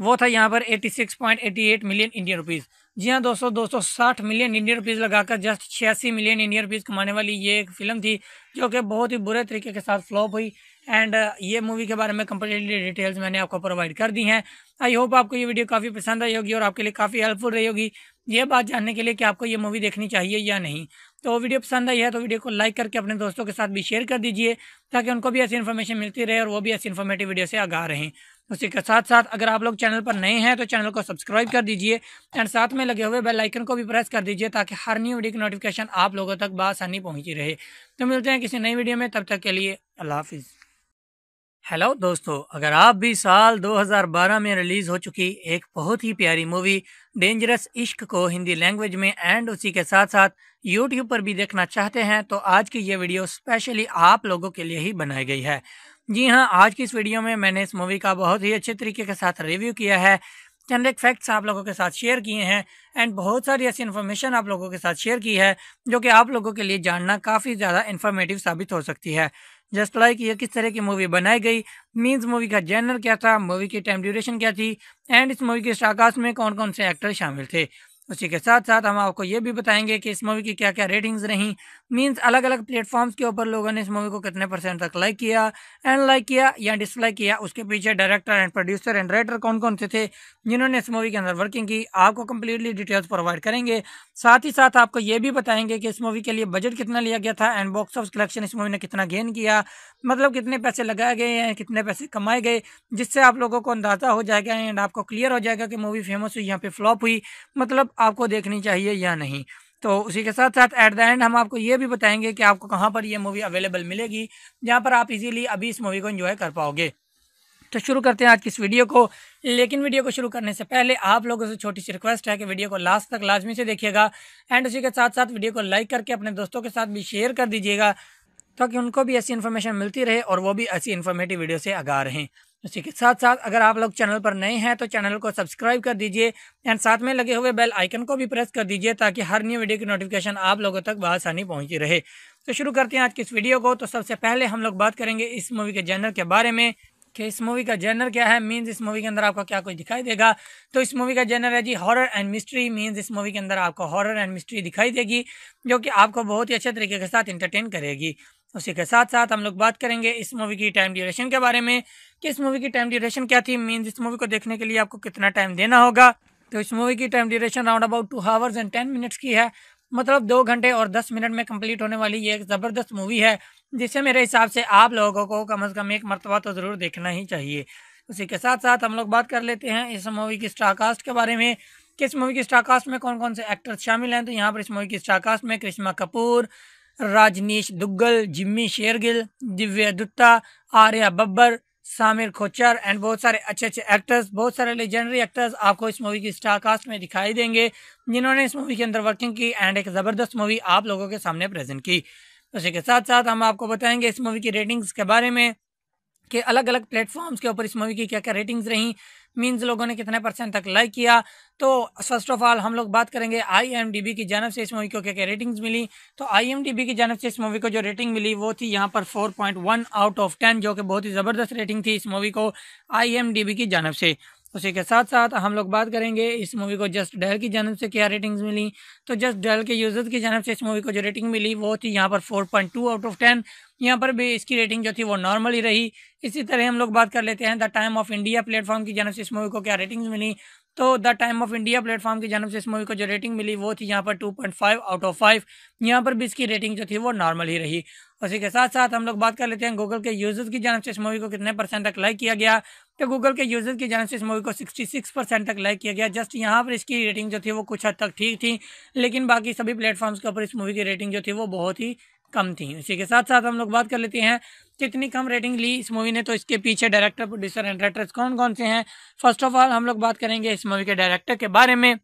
वो था यहाँ पर 86.88 मिलियन इंडियन रुपीज़ जी हाँ दोस्तों 260 मिलियन इंडियन रुपीज़ लगाकर जस्ट छियासी मिलियन इंडियन रुपीज़ कमाने वाली ये एक फिल्म थी जो कि बहुत ही बुरे तरीके के साथ फ्लॉप हुई एंड uh, ये मूवी के बारे में कंप्लीटली डिटेल्स मैंने आपको प्रोवाइड कर दी हैं आई होप आपको ये वीडियो काफ़ी पसंद आई होगी और आपके लिए काफ़ी हेल्पफुल रही होगी ये बात जानने के लिए कि आपको ये मूवी देखनी चाहिए या नहीं तो वीडियो पसंद आई है तो वीडियो को लाइक करके अपने दोस्तों के साथ भी शेयर कर दीजिए ताकि उनको भी ऐसी इन्फॉर्मेशन मिलती रहे और वो भी ऐसी इन्फॉर्मेटिव वीडियो से आगा रहें उसी के साथ साथ अगर आप लोग चैनल पर नए हैं तो चैनल को सब्सक्राइब कर दीजिए एंड साथ में लगे हुए बेल आइकन को भी प्रेस कर दीजिए ताकि हर न्यू वीडियो की नोटिफिकेशन आप लोगों तक बासानी पहुंची रहे तो मिलते हैं किसी नई वीडियो में तब तक के लिए अल्लाह हाफिज़ हेलो दोस्तों अगर आप भी साल 2012 में रिलीज हो चुकी एक बहुत ही प्यारी मूवी डेंजरस इश्क को हिंदी लैंग्वेज में एंड उसी के साथ साथ यूट्यूब पर भी देखना चाहते हैं तो आज की ये वीडियो स्पेशली आप लोगों के लिए ही बनाई गई है जी हाँ आज की इस वीडियो में मैंने इस मूवी का बहुत ही अच्छे तरीके के साथ रिव्यू किया है चंद फैक्ट्स आप लोगों के साथ शेयर किए हैं एंड बहुत सारी ऐसी इन्फॉर्मेशन आप लोगों के साथ शेयर की है जो कि आप लोगों के लिए जानना काफ़ी ज़्यादा इन्फॉर्मेटिव साबित हो सकती है जस्ट लाइक ये किस तरह की मूवी बनाई गई मीन्स मूवी का जैनर क्या था मूवी की टाइम ड्यूरेशन क्या थी एंड इस मूवी के शाकाश में कौन कौन से एक्टर शामिल थे उसी के साथ साथ हम आपको ये भी बताएंगे कि इस मूवी की क्या क्या रेटिंग्स रहीं मींस अलग अलग प्लेटफॉर्म्स के ऊपर लोगों ने इस मूवी को कितने परसेंट तक लाइक किया एंड लाइक किया या डिसलाइक किया उसके पीछे director and producer and writer कौन कौन से थे जिन्होंने इस मूवी के अंदर वर्किंग की आपको कम्प्लीटली डिटेल्स प्रोवाइड करेंगे साथ ही साथ आपको ये भी बताएंगे कि इस मूवी के लिए बजट कितना लिया गया था एंड बॉक्स ऑफ कलेक्शन इस मूवी ने कितना गेन किया मतलब कितने पैसे लगाए गए हैं कितने पैसे कमाए गए जिससे आप लोगों को अंदाज़ा हो जाएगा एंड आपको क्लियर हो जाएगा कि मूवी फेमस हुई यहाँ पे फ्लॉप हुई मतलब आपको देखनी चाहिए या नहीं तो उसी के साथ साथ एट द एंड हम आपको ये भी बताएंगे कि आपको कहाँ पर यह मूवी अवेलेबल मिलेगी जहाँ पर आप इजीली अभी इस मूवी को एंजॉय कर पाओगे तो शुरू करते हैं आज की इस वीडियो को लेकिन वीडियो को शुरू करने से पहले आप लोगों से छोटी सी रिक्वेस्ट है कि वीडियो को लास्ट तक लाजमी से देखिएगा एंड उसी के साथ साथ वीडियो को लाइक करके अपने दोस्तों के साथ भी शेयर कर दीजिएगा ताकि उनको भी ऐसी इन्फॉर्मेशन मिलती रहे और वो भी ऐसी इन्फॉर्मेटिव वीडियो से आगा रहें उसी के साथ साथ अगर आप लोग चैनल पर नए हैं तो चैनल को सब्सक्राइब कर दीजिए एंड साथ में लगे हुए बेल आइकन को भी प्रेस कर दीजिए ताकि हर न्यू वीडियो की नोटिफिकेशन आप लोगों तक बसानी पहुंची रहे तो शुरू करते हैं आज की इस वीडियो को तो सबसे पहले हम लोग बात करेंगे इस मूवी के जैनल के बारे में कि इस मूवी का जेनर क्या है मीन्स इस मूवी के अंदर आपको क्या कुछ दिखाई देगा तो इस मूवी का जेनर है जी हॉरर एंड मिस्ट्री मीन्स इस मूवी के अंदर आपको हॉरर एंड मिस्ट्री दिखाई देगी जो कि आपको बहुत ही अच्छे तरीके के साथ इंटरटेन करेगी उसी के साथ साथ हम लोग बात करेंगे इस मूवी की टाइम ड्यूरेशन के बारे में कि इस मूवी की टाइम ड्यूरेशन क्या थी मीन्स इस मूवी को देखने के लिए आपको कितना टाइम देना होगा तो इस मूवी की time duration round about two hours and ten minutes की है मतलब दो घंटे और दस मिनट में कंप्लीट होने वाली ये एक ज़बरदस्त मूवी है जिसे मेरे हिसाब से आप लोगों को कम अज़ कम एक मरतबा तो ज़रूर देखना ही चाहिए उसी के साथ साथ हम लोग बात कर लेते हैं इस मूवी की स्टारकास्ट के बारे में किस मूवी की स्टारकास्ट में कौन कौन से एक्टर्स शामिल हैं तो यहाँ पर इस मूवी की स्टारकास्ट में करिश्मा कपूर राजनीश दुग्गल जिम्मी शेरगिल दिव्या दत्ता आर्या बब्बर सामिर खोचर एंड बहुत सारे अच्छे अच्छे एक्टर्स बहुत सारे लेजेंडरी एक्टर्स आपको इस मूवी की स्टार कास्ट में दिखाई देंगे जिन्होंने इस मूवी के अंदर वर्किंग की एंड एक ज़बरदस्त मूवी आप लोगों के सामने प्रेजेंट की उसी के साथ साथ हम आपको बताएंगे इस मूवी की रेटिंग्स के बारे में कि अलग अलग प्लेटफॉर्म्स के ऊपर इस मूवी की क्या क्या रेटिंग्स रहीं मीन्स लोगों ने कितने परसेंट तक लाइक किया तो फर्स्ट ऑफ ऑल हम लोग बात करेंगे आई की जानव से इस मूवी को क्या क्या रेटिंग्स मिली तो आई की जानव से इस मूवी को जो रेटिंग मिली वो थी यहाँ पर 4.1 आउट ऑफ 10 जो कि बहुत ही ज़बरदस्त रेटिंग थी इस मूवी को आई की जानव से उसी के साथ साथ हम लोग बात करेंगे इस मूवी को जस्ट डेल की जानव से क्या रेटिंग्स मिली तो जस्ट डेल के यूज़र्स की जानव से इस मूवी को जो रेटिंग मिली वो थी यहाँ पर four point two out of ten यहाँ पर भी इसकी रेटिंग जो थी वो नॉर्मल ही रही इसी तरह हम लोग बात कर लेते हैं the time of India platform की जानव से इस मूवी को क्या रेटिंग्स मिली तो the time of India platform की जानव से इस मूवी को जो रेटिंग मिली वो थी यहाँ पर two point five out of five यहाँ पर भी इसकी रेटिंग जो थी वो नॉर्मल ही रही उसी के साथ साथ हम लोग बात कर लेते हैं गूगल के यूजर्स की जानव से इस मूवी को कितने परसेंट तक लाइक किया गया तो गूगल के यूजर्स की जानव से इस मूवी को 66 परसेंट तक लाइक किया गया जस्ट यहाँ पर इसकी रेटिंग जो थी वो कुछ हद तक ठीक थी लेकिन बाकी सभी प्लेटफॉर्म्स के ऊपर इस मूवी की रेटिंग जो थी वो बहुत ही कम थी उसी के साथ साथ हम लोग बात कर लेते हैं कितनी कम रेटिंग ली इस मूवी ने तो इसके पीछे डायरेक्टर प्रोड्यूसर एंड राइटर्स कौन कौन से हैं फर्स्ट ऑफ ऑल हम लोग बात करेंगे इस मूवी के डायरेक्टर के बारे में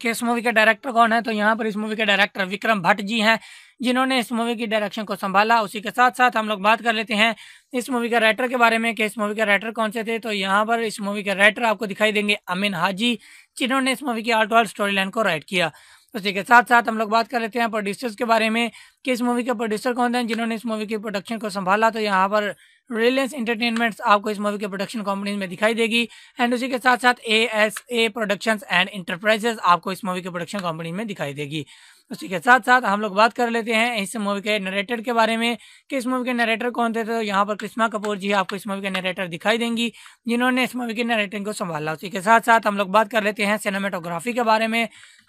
कि इस मूवी के डायरेक्टर कौन है तो यहाँ पर इस मूवी के डायरेक्टर विक्रम भट्ट जी हैं जिन्होंने इस मूवी की डायरेक्शन को संभाला उसी के साथ साथ हम लोग बात कर लेते हैं इस मूवी के राइटर के बारे में कि इस मूवी के राइटर कौन से थे तो यहाँ पर इस मूवी के राइटर आपको दिखाई देंगे अमिन हाजी जिन्होंने इस मूवी की आर्ट वर्ल्ड स्टोरी लाइन को राइट किया उसी तो के साथ साथ हम लोग बात कर लेते हैं प्रोड्यूसर्स के बारे में कि इस मूवी के प्रोड्यूसर कौन थे जिन्होंने इस मूवी के प्रोडक्शन को संभाला तो यहाँ पर रिलायंस इंटरटेनमेंट्स आपको इस मूवी के प्रोडक्शन कंपनीज में दिखाई देगी एंड उसी के साथ साथ A S A production and enterprises आपको इस मूवी के प्रोडक्शन कंपनी में दिखाई देगी उसी के साथ साथ हम लोग बात कर लेते हैं इस मूवी के नरेटर के बारे में कि इस मूवी के नरेटर कौन थे तो यहाँ पर कृष्णा कपूर जी आपको इस मूवी के नरेटर दिखाई देंगी जिन्होंने इस मूवी के नरेटिंग को संभाला उसी के साथ साथ हम लोग बात कर लेते हैं सिनेमाटोग्राफी के बारे में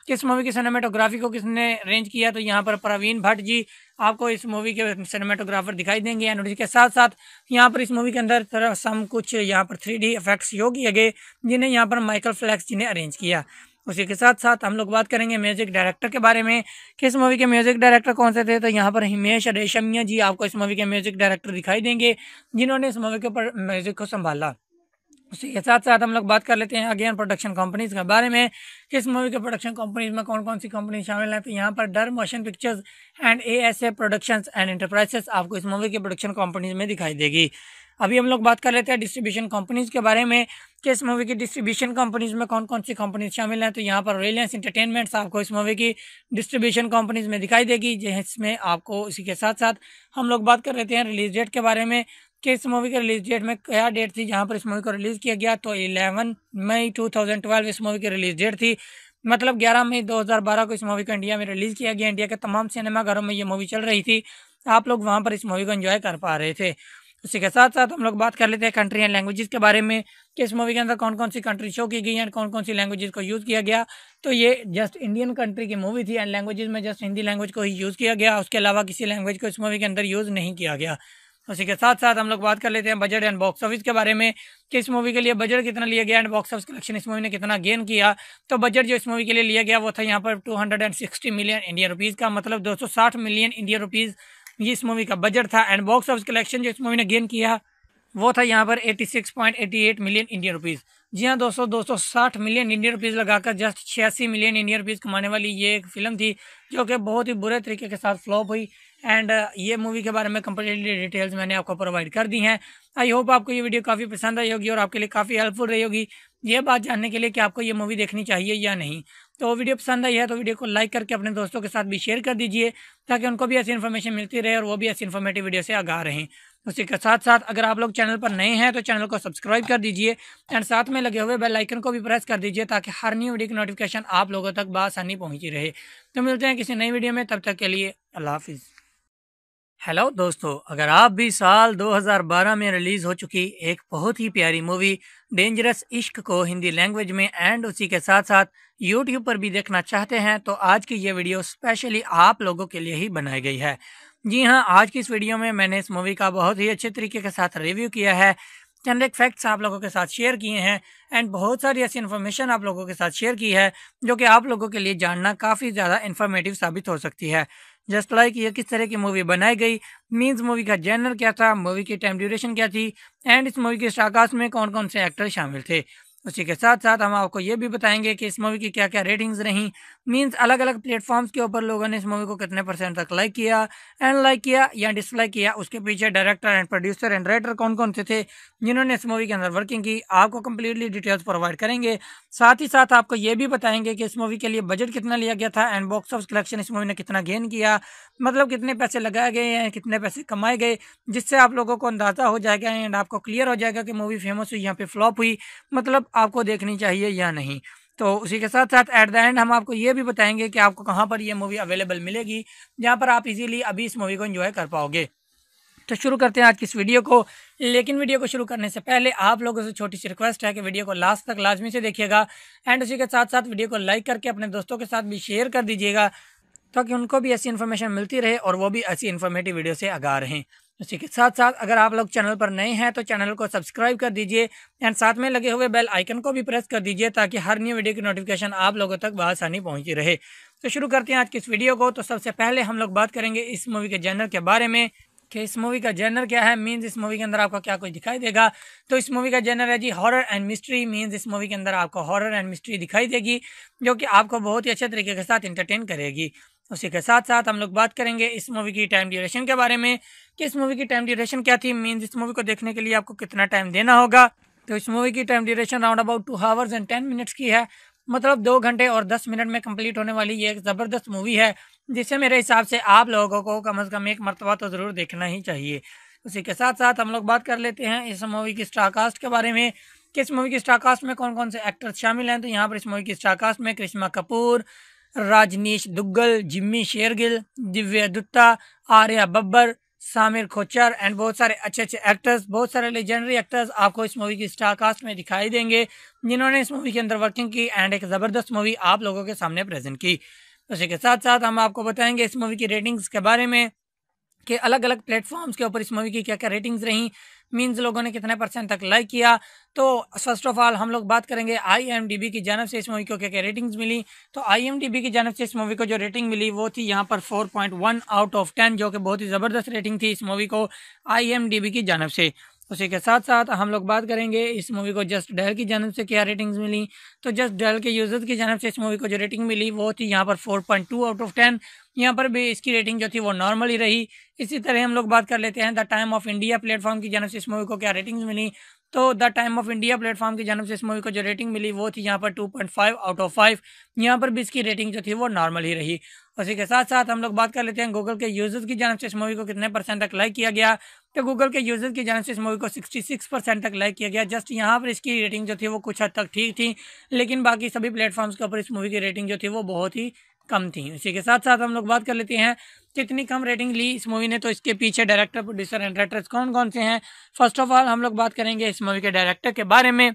किस मूवी की सिनेमाटोग्राफी को किसने अरेंज किया तो यहाँ पर प्रवीण भट्ट जी आपको इस मूवी के सिनेमाटोग्राफर दिखाई देंगे एंड के साथ साथ यहाँ पर इस मूवी के अंदर सम कुछ यहाँ पर थ्री डी इफेक्ट्स योग किए गए जिन्हें यहाँ पर माइकल फ्लैक्स जी ने अरेंज किया उसी के साथ साथ हम लोग बात करेंगे म्यूज़िक डायरेक्टर के बारे में किस मूवी के म्यूज़िक डायरेक्टर कौन से थे तो यहाँ पर हिमेश रेशमिया जी आपको इस मूवी के म्यूज़िक डायरेक्टर दिखाई देंगे जिन्होंने इस मूवी के ऊपर म्यूज़िक को संभाला उसी के साथ साथ हम लोग बात कर लेते हैं अगेन प्रोडक्शन कंपनीज के बारे में किस मूवी के प्रोडक्शन कंपनीज में कौन कौन सी कंपनी शामिल हैं तो यहाँ पर Dar motion pictures and A S A productions and enterprises आपको इस मूवी के प्रोडक्शन कंपनीज में दिखाई देगी अभी हम लोग बात कर लेते हैं डिस्ट्रीब्यूशन कंपनीज के बारे में कि इस मूवी की डिस्ट्रीब्यूशन कंपनीज में कौन कौन सी कंपनीज शामिल हैं तो यहाँ पर रिलायंस इंटरटेनमेंट्स आपको इस मूवी की डिस्ट्रीब्यूशन कंपनीज में दिखाई देगी जिसमें आपको इसी के साथ साथ हम लोग बात कर लेते हैं रिलीज डेट के बारे में कि इस मूवी के रिलीज डेट में क्या डेट थी जहाँ पर इस मूवी को रिलीज़ किया गया तो इलेवन मई टू इस मूवी की रिलीज डेट थी मतलब 11 मई 2012 को इस मूवी को इंडिया में रिलीज़ किया गया इंडिया के तमाम सिनेमाघरों में ये मूवी चल रही थी आप लोग वहाँ पर इस मूवी को इन्जॉय कर पा रहे थे उसी के साथ साथ हम लोग बात कर लेते हैं कंट्री एंड लैंग्वेजेस के बारे में कि इस मूवी के अंदर कौन कौन सी कंट्री शो की गई एंड कौन कौन सी लैंग्वेजेस को यूज़ किया गया तो ये जस्ट इंडियन कंट्री की मूवी थी एंड लैंग्वेजेस में जस्ट हिंदी लैंग्वेज को ही यूज़ किया गया उसके अलावा किसी लैंग्वेज को इस मूवी के अंदर यूज़ नहीं किया गया उसी के साथ साथ हम लोग बात कर लेते हैं बजट एंड बॉक्स ऑफिस के बारे में कि इस मूवी के लिए बजट कितना लिया गया एंड बॉक्स ऑफिस कलेक्शन इस मूवी ने कितना गेन किया तो बजट जो इस मूवी के लिए लिया गया वो था यहाँ पर 260 मिलियन इंडियन रुपीज़ का मतलब 260 मिलियन इंडियन रुपीज़ ये इस मूवी का बजट था एंड बॉक्स ऑफिस कलेक्शन जो इस मूवी ने गेन किया वो था यहाँ पर 86.88 मिलियन इंडियन रुपीस जी हाँ दोस्तों 260 मिलियन इंडियन रुपीज़ लगाकर जस्ट छियासी मिलियन इंडियन रुपीज़ कमाने वाली ये एक फिल्म थी जो कि बहुत ही बुरे तरीके के साथ फ्लॉप हुई एंड uh, ये मूवी के बारे में कम्प्लीटली डिटेल्स मैंने आपको प्रोवाइड कर दी हैं आई होप आपको ये वीडियो काफ़ी पसंद आई होगी और आपके लिए काफ़ी हेल्पफुल रही होगी ये बात जानने के लिए कि आपको ये मूवी देखनी चाहिए या नहीं तो वीडियो पसंद आई है तो वीडियो को लाइक करके अपने दोस्तों के साथ भी शेयर कर दीजिए ताकि उनको भी ऐसी इन्फॉर्मेशन मिलती रहे और वो भी ऐसी इन्फॉर्मेटिव वीडियो से आगा रहे उसी के साथ साथ अगर आप लोग चैनल पर नए हैं तो चैनल को सब्सक्राइब कर दीजिए एंड साथ में लगे हुए बेल आइकन को भी प्रेस कर दीजिए ताकि हर न्यू वीडियो की नोटिफिकेशन आप लोगों तक बासानी पहुंची रहे तो मिलते हैं किसी नई वीडियो में तब तक के लिए अल्लाह हाफिज़ हेलो दोस्तों अगर आप भी साल 2012 में रिलीज हो चुकी एक बहुत ही प्यारी मूवी डेंजरस इश्क को हिंदी लैंग्वेज में एंड उसी के साथ साथ यूट्यूब पर भी देखना चाहते हैं तो आज की ये वीडियो स्पेशली आप लोगों के लिए ही बनाई गई है जी हाँ आज की इस वीडियो में मैंने इस मूवी का बहुत ही अच्छे तरीके के साथ रिव्यू किया है चंद एक फैक्ट्स आप लोगों के साथ शेयर किए हैं एंड बहुत सारी ऐसी इन्फॉर्मेशन आप लोगों के साथ शेयर की है जो कि आप लोगों के लिए जानना काफ़ी ज़्यादा इन्फॉर्मेटिव साबित हो सकती है जस्ट लाइक ये किस तरह की मूवी बनाई गई मीन्स मूवी का जैनर क्या था मूवी की टाइम ड्यूरेशन क्या थी एंड इस मूवी के शाकाश में कौन कौन से एक्टर शामिल थे उसी के साथ साथ हम आपको ये भी बताएंगे कि इस मूवी की क्या क्या रेटिंग्स रहीं मीन्स अलग अलग प्लेटफॉर्म्स के ऊपर लोगों ने इस मूवी को कितने परसेंट तक लाइक किया एंड लाइक किया या डिसलाइक किया उसके पीछे director and producer and writer कौन कौन से थे जिन्होंने इस मूवी के अंदर वर्किंग की आपको कम्प्लीटली डिटेल्स प्रोवाइड करेंगे साथ ही साथ आपको ये भी बताएंगे कि इस मूवी के लिए बजट कितना लिया गया था एंड बॉक्स ऑफ कलेक्शन इस मूवी ने कितना गेन किया मतलब कितने पैसे लगाए गए हैं कितने पैसे कमाए गए जिससे आप लोगों को अंदाज़ा हो जाएगा एंड आपको क्लियर हो जाएगा कि मूवी फेमस हुई यहाँ पे फ्लॉप हुई मतलब आपको देखनी चाहिए या नहीं तो उसी के साथ साथ एट द एंड हम आपको ये भी बताएंगे कि आपको कहाँ पर यह मूवी अवेलेबल मिलेगी जहाँ पर आप इजीली अभी इस मूवी को एंजॉय कर पाओगे तो शुरू करते हैं आज की इस वीडियो को लेकिन वीडियो को शुरू करने से पहले आप लोगों से छोटी सी रिक्वेस्ट है कि वीडियो को लास्ट तक लाजमी से देखिएगा एंड उसी के साथ साथ वीडियो को लाइक करके अपने दोस्तों के साथ भी शेयर कर दीजिएगा ताकि उनको भी ऐसी इन्फॉर्मेशन मिलती रहे और वो भी ऐसी इन्फॉर्मेटिव वीडियो से आगा रहें उसी तो के साथ साथ अगर आप लोग चैनल पर नए हैं तो चैनल को सब्सक्राइब कर दीजिए एंड साथ में लगे हुए बेल आइकन को भी प्रेस कर दीजिए ताकि हर न्यू वीडियो की नोटिफिकेशन आप लोगों तक बसानी पहुंची रहे तो शुरू करते हैं आज की इस वीडियो को तो सबसे पहले हम लोग बात करेंगे इस मूवी के जैनर के बारे में कि इस मूवी का जेनर क्या है मीन्स इस मूवी के अंदर आपको क्या कुछ दिखाई देगा तो इस मूवी का जेनर है जी हॉरर एंड मिस्ट्री मीन्स इस मूवी के अंदर आपको हॉरर एंड मिस्ट्री दिखाई देगी जो कि आपको बहुत ही अच्छे तरीके के साथ इंटरटेन करेगी उसी के साथ साथ हम लोग बात करेंगे इस मूवी की टाइम ड्यूरेशन के बारे में कि इस मूवी की टाइम ड्यूरेशन क्या थी मीन इस मूवी को देखने के लिए आपको कितना टाइम देना होगा तो इस मूवी की time duration round about two hours and ten minutes की है मतलब दो घंटे और दस मिनट में कंप्लीट होने वाली ये एक ज़बरदस्त मूवी है जिसे मेरे हिसाब से आप लोगों को कम अज़ कम एक मरतबा तो ज़रूर देखना ही चाहिए उसी के साथ साथ हम लोग बात कर लेते हैं इस मूवी की स्टारकास्ट के बारे में कि इस मूवी की स्टारकास्ट में कौन कौन से एक्टर्स शामिल हैं तो यहाँ पर इस मूवी की स्टारकास्ट में करिश्मा कपूर राजनीश दुग्गल जिम्मी शेरगिल दिव्या दुत्ता आर्या बब्बर सामिर खोचर एंड बहुत सारे अच्छे अच्छे एक्टर्स बहुत सारे लेजेंडरी एक्टर्स आपको इस मूवी की स्टार कास्ट में दिखाई देंगे जिन्होंने इस मूवी के अंदर वर्किंग की एंड एक ज़बरदस्त मूवी आप लोगों के सामने प्रेजेंट की उसी के साथ साथ हम आपको बताएंगे इस मूवी की रेटिंग्स के बारे में कि अलग अलग प्लेटफॉर्म्स के ऊपर इस मूवी की क्या क्या रेटिंग्स रही मीन्स लोगों ने कितने परसेंट तक लाइक किया तो फर्स्ट ऑफ ऑल हम लोग बात करेंगे आईएमडीबी की जानव से इस मूवी को क्या क्या रेटिंग्स मिली तो आईएमडीबी की जानव से इस मूवी को जो रेटिंग मिली वो थी यहाँ पर 4.1 आउट ऑफ 10 जो कि बहुत ही ज़बरदस्त रेटिंग थी इस मूवी को आई की जानव से उसी के साथ साथ हम लोग बात करेंगे इस मूवी को जस्ट डेल की जानब से क्या रेटिंग्स मिली तो जस्ट डेल के यूज़र्स की जानव से इस मूवी को जो रेटिंग मिली वो थी यहाँ पर 4.2 आउट ऑफ टेन यहाँ पर भी इसकी रेटिंग जो थी वो नॉर्मल ही रही इसी तरह हम लोग बात कर लेते हैं the time of India platform की जन्म से इस मूवी को क्या रेटिंग मिली तो the time of India platform की जन्म से इस मूवी को जो रेटिंग मिली वो थी यहाँ पर 2.5 आउट ऑफ 5 यहाँ पर भी इसकी रेटिंग जो थी वो नॉर्मल ही रही उसी के साथ साथ हम लोग बात कर लेते हैं गूगल के यूजर्स की जन्म से इस मूवी को कितने परसेंट तक लाइक किया गया तो गूगल के यूजर्स की जन्म से इस मूवी को 66 परसेंट तक लाइक किया गया जस्ट यहाँ पर इसकी रेटिंग जो थी वो कुछ हद तक ठीक थी लेकिन बाकी सभी प्लेटफॉर्म्स के ऊपर इस मूवी की रेटिंग जो थी वो बहुत ही कम थी उसी के साथ साथ हम लोग बात कर लेते हैं कितनी कम रेटिंग ली इस मूवी ने तो इसके पीछे डायरेक्टर प्रोड्यूसर एंड राइटर्स कौन कौन से हैं फर्स्ट ऑफ ऑल हम लोग बात करेंगे इस मूवी के डायरेक्टर के बारे में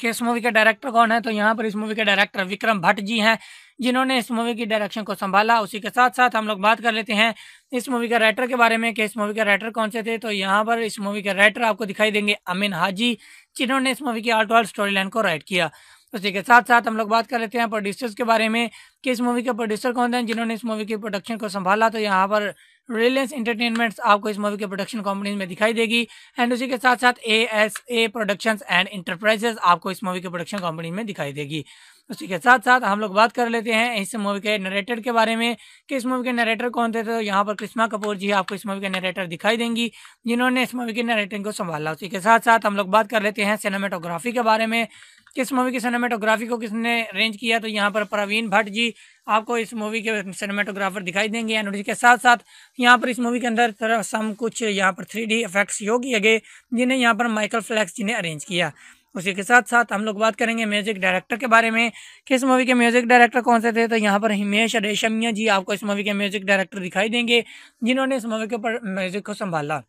कि इस मूवी के डायरेक्टर कौन है तो यहाँ पर इस मूवी के डायरेक्टर विक्रम भट्ट जी हैं जिन्होंने इस मूवी की डायरेक्शन को संभाला उसी के साथ साथ हम लोग बात कर लेते हैं इस मूवी के राइटर के बारे में कि इस मूवी के राइटर कौन से थे तो यहाँ पर इस मूवी के राइटर आपको दिखाई देंगे अमीन हाजी जिन्होंने इस मूवी की आर्ट वर्ल्ड स्टोरी लाइन को राइट किया उसी तो के साथ साथ हम लोग बात कर लेते हैं प्रोड्यूसर्स के बारे में कि इस मूवी के प्रोड्यूसर कौन थे जिन्होंने इस मूवी के प्रोडक्शन को संभाला तो यहाँ पर रिलायंस इंटरटेनमेंट्स आपको इस मूवी के प्रोडक्शन कंपनीज में दिखाई देगी एंड उसी के साथ साथ A S A production and enterprises आपको इस मूवी के प्रोडक्शन कंपनी में दिखाई देगी उसी के साथ साथ हम लोग बात कर लेते हैं इस मूवी के नरेटर के बारे में कि इस मूवी के नरेटर कौन थे तो यहाँ पर कृष्णा कपूर जी आपको इस मूवी के नरेटर दिखाई देंगी जिन्होंने इस मूवी के नरेटर को संभाला उसी के साथ साथ हम लोग बात कर लेते हैं सिनेमाटोग्राफी के बारे में किस मूवी की सिनेमाटोग्राफी को किसने अरेंज किया तो यहाँ पर प्रवीण भट्ट जी आपको इस मूवी के सिनेमाटोग्राफर दिखाई देंगे एंड उसके साथ साथ यहाँ पर इस मूवी के अंदर सम कुछ यहाँ पर थ्री डी इफेक्ट्स योग किए गए जिन्हें यहाँ पर माइकल फ्लैक्स जी ने अरेंज किया उसी के साथ साथ हम लोग बात करेंगे म्यूजिक डायरेक्टर के बारे में किस मूवी के म्यूजिक डायरेक्टर कौन से थे तो यहाँ पर हिमेश रेशमिया जी आपको इस मूवी के म्यूजिक डायरेक्टर दिखाई देंगे जिन्होंने इस मूवी के ऊपर म्यूजिक को संभाला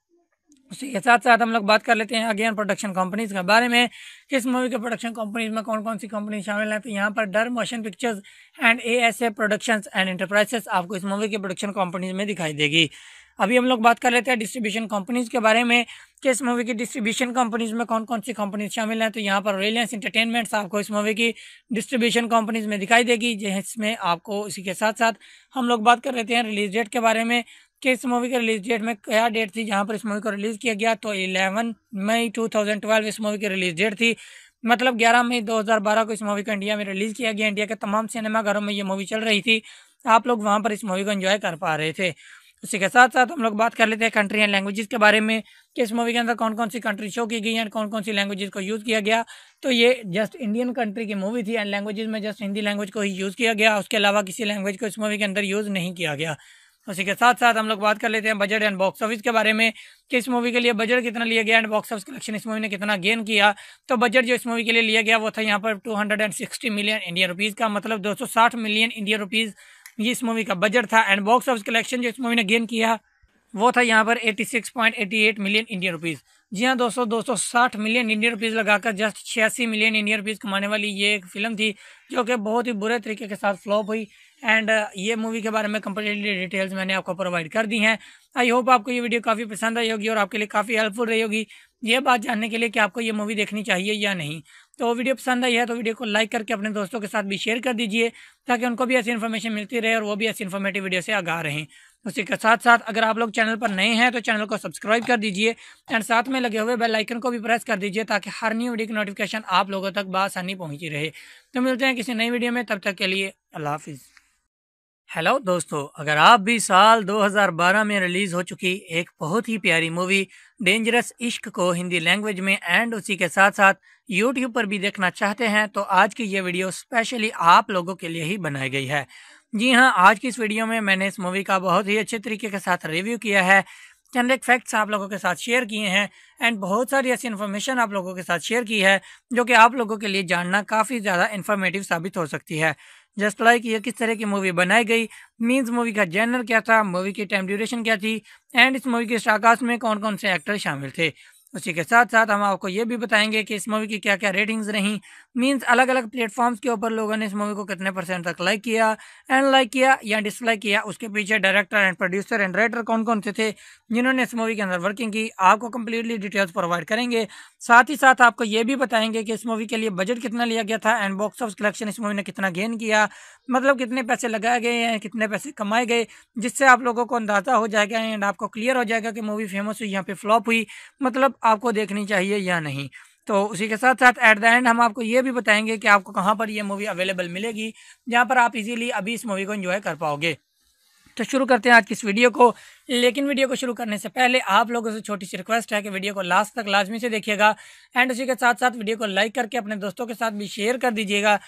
उसी के साथ साथ हम लोग बात कर लेते हैं अगेन प्रोडक्शन कंपनीज के बारे में किस मूवी के प्रोडक्शन कंपनीज में कौन कौन सी कंपनी शामिल है तो यहाँ पर Dar motion pictures and A S A productions and enterprises आपको इस मूवी के प्रोडक्शन कंपनीज में दिखाई देगी अभी हम लोग बात कर लेते हैं डिस्ट्रीब्यूशन कंपनीज के बारे में कि इस मूवी की डिस्ट्रीब्यूशन कंपनीज में कौन कौन सी कंपनीज शामिल हैं तो यहाँ पर रिलायंस इंटरटेनमेंट्स आपको इस मूवी की डिस्ट्रीब्यूशन कंपनीज में दिखाई देगी जिसमें आपको उसी के साथ साथ हम लोग बात कर लेते हैं रिलीज डेट के बारे में कि इस मूवी के रिलीज डेट में क्या डेट थी जहाँ पर इस मूवी को रिलीज़ किया गया तो इलेवन मई टू इस मूवी की रिलीज डेट थी मतलब 11 मई 2012 को इस मूवी को इंडिया में रिलीज़ किया गया इंडिया के तमाम सिनेमाघरों में ये मूवी चल रही थी आप लोग वहाँ पर इस मूवी को एंजॉय कर पा रहे थे उसी के साथ साथ हम लोग बात कर लेते हैं कंट्री एंड लैंग्वेजेस के बारे में कि इस मूवी के अंदर कौन कौन सी कंट्री शो की गई है कौन कौन सी लैंग्वेजेस को यूज़ किया गया तो ये जस्ट इंडियन कंट्री की मूवी थी एंड लैंग्वेजेस में जस्ट हिंदी लैंग्वेज को ही यूज़ किया गया उसके अलावा किसी लैंग्वेज को इस मूवी के अंदर यूज़ नहीं किया गया उसी के साथ साथ हम लोग बात कर लेते हैं बजट एंड बॉक्स ऑफिस के बारे में कि इस मूवी के लिए बजट कितना लिया गया एंड बॉक्स ऑफिस कलेक्शन इस मूवी ने कितना गेन किया तो बजट जो इस मूवी के लिए लिया गया वो था यहाँ पर 260 मिलियन इंडियन रुपीज़ का मतलब 260 मिलियन इंडियन रुपीज़ ये इस मूवी का बजट था एंड बॉक्स ऑफिस कलेक्शन जो इस मूवी ने गेन किया वो था यहाँ पर 86.88 मिलियन इंडियन रुपीस जी हाँ दोस्तों दो साठ मिलियन इंडियन रुपीज़ लगाकर जस्ट छियासी मिलियन इंडियन रुपीज़ कमाने वाली ये एक फिल्म थी जो कि बहुत ही बुरे तरीके के साथ फ्लॉप हुई एंड uh, ये मूवी के बारे में कम्प्लीटली डिटेल्स मैंने आपको प्रोवाइड कर दी हैं आई होप आपको ये वीडियो काफ़ी पसंद आई होगी और आपके लिए काफ़ी हेल्पफुल रही होगी ये बात जानने के लिए कि आपको ये मूवी देखनी चाहिए या नहीं तो वीडियो पसंद आई है तो वीडियो को लाइक करके अपने दोस्तों के साथ भी शेयर कर दीजिए ताकि उनको भी ऐसी इन्फॉर्मेशन मिलती रहे और वो भी ऐसी इन्फॉर्मेटिव वीडियो से आगा रहे उसी के साथ साथ अगर आप लोग चैनल पर नए हैं तो चैनल को सब्सक्राइब कर दीजिए एंड साथ में लगे हुए बेल आइकन को भी प्रेस कर दीजिए ताकि हर न्यू वीडियो की नोटिफिकेशन आप लोगों तक बासानी पहुंची रहे तो मिलते हैं किसी नई वीडियो में तब तक के लिए अल्लाह हाफिज़ हेलो दोस्तों अगर आप भी साल 2012 में रिलीज हो चुकी एक बहुत ही प्यारी मूवी डेंजरस इश्क को हिंदी लैंग्वेज में एंड उसी के साथ साथ यूट्यूब पर भी देखना चाहते हैं तो आज की ये वीडियो स्पेशली आप लोगों के लिए ही बनाई गई है जी हाँ आज की इस वीडियो में मैंने इस मूवी का बहुत ही अच्छे तरीके के साथ रिव्यू किया है चंद एक फैक्ट्स आप लोगों के साथ शेयर किए हैं एंड बहुत सारी ऐसी इन्फॉर्मेशन आप लोगों के साथ शेयर की है जो कि आप लोगों के लिए जानना काफ़ी ज़्यादा इन्फॉर्मेटिव साबित हो सकती है जस्ट लाइक ये किस तरह की मूवी बनाई गई मीन्स मूवी का जर्नर क्या था मूवी की टाइम ड्यूरेशन क्या थी एंड इस मूवी के शाकाश में कौन कौन से एक्टर शामिल थे उसी के साथ साथ हम आपको ये भी बताएंगे कि इस मूवी की क्या क्या रेटिंग्स रहीं मींस अलग अलग प्लेटफॉर्म्स के ऊपर लोगों ने इस मूवी को कितने परसेंट तक लाइक किया एंड लाइक किया या डिसलाइक किया उसके पीछे director and producer and writer कौन कौन से थे जिन्होंने इस मूवी के अंदर वर्किंग की आपको कम्प्लीटली डिटेल्स प्रोवाइड करेंगे साथ ही साथ आपको ये भी बताएंगे कि इस मूवी के लिए बजट कितना लिया गया था एंड बॉक्स ऑफ कलेक्शन इस मूवी ने कितना गेन किया मतलब कितने पैसे लगाए गए हैं कितने पैसे कमाए गए जिससे आप लोगों को अंदाज़ा हो जाएगा एंड आपको क्लियर हो जाएगा कि मूवी फेमस हुई यहाँ पे फ्लॉप हुई मतलब आपको देखनी चाहिए या नहीं तो उसी के साथ साथ एट द एंड हम आपको ये भी बताएंगे कि आपको कहाँ पर यह मूवी अवेलेबल मिलेगी जहाँ पर आप इजीली अभी इस मूवी को एंजॉय कर पाओगे तो शुरू करते हैं आज की इस वीडियो को लेकिन वीडियो को शुरू करने से पहले आप लोगों से छोटी सी रिक्वेस्ट है कि वीडियो को लास्ट तक लाजमी से देखिएगा एंड उसी के साथ साथ वीडियो को लाइक करके अपने दोस्तों के साथ भी शेयर कर दीजिएगा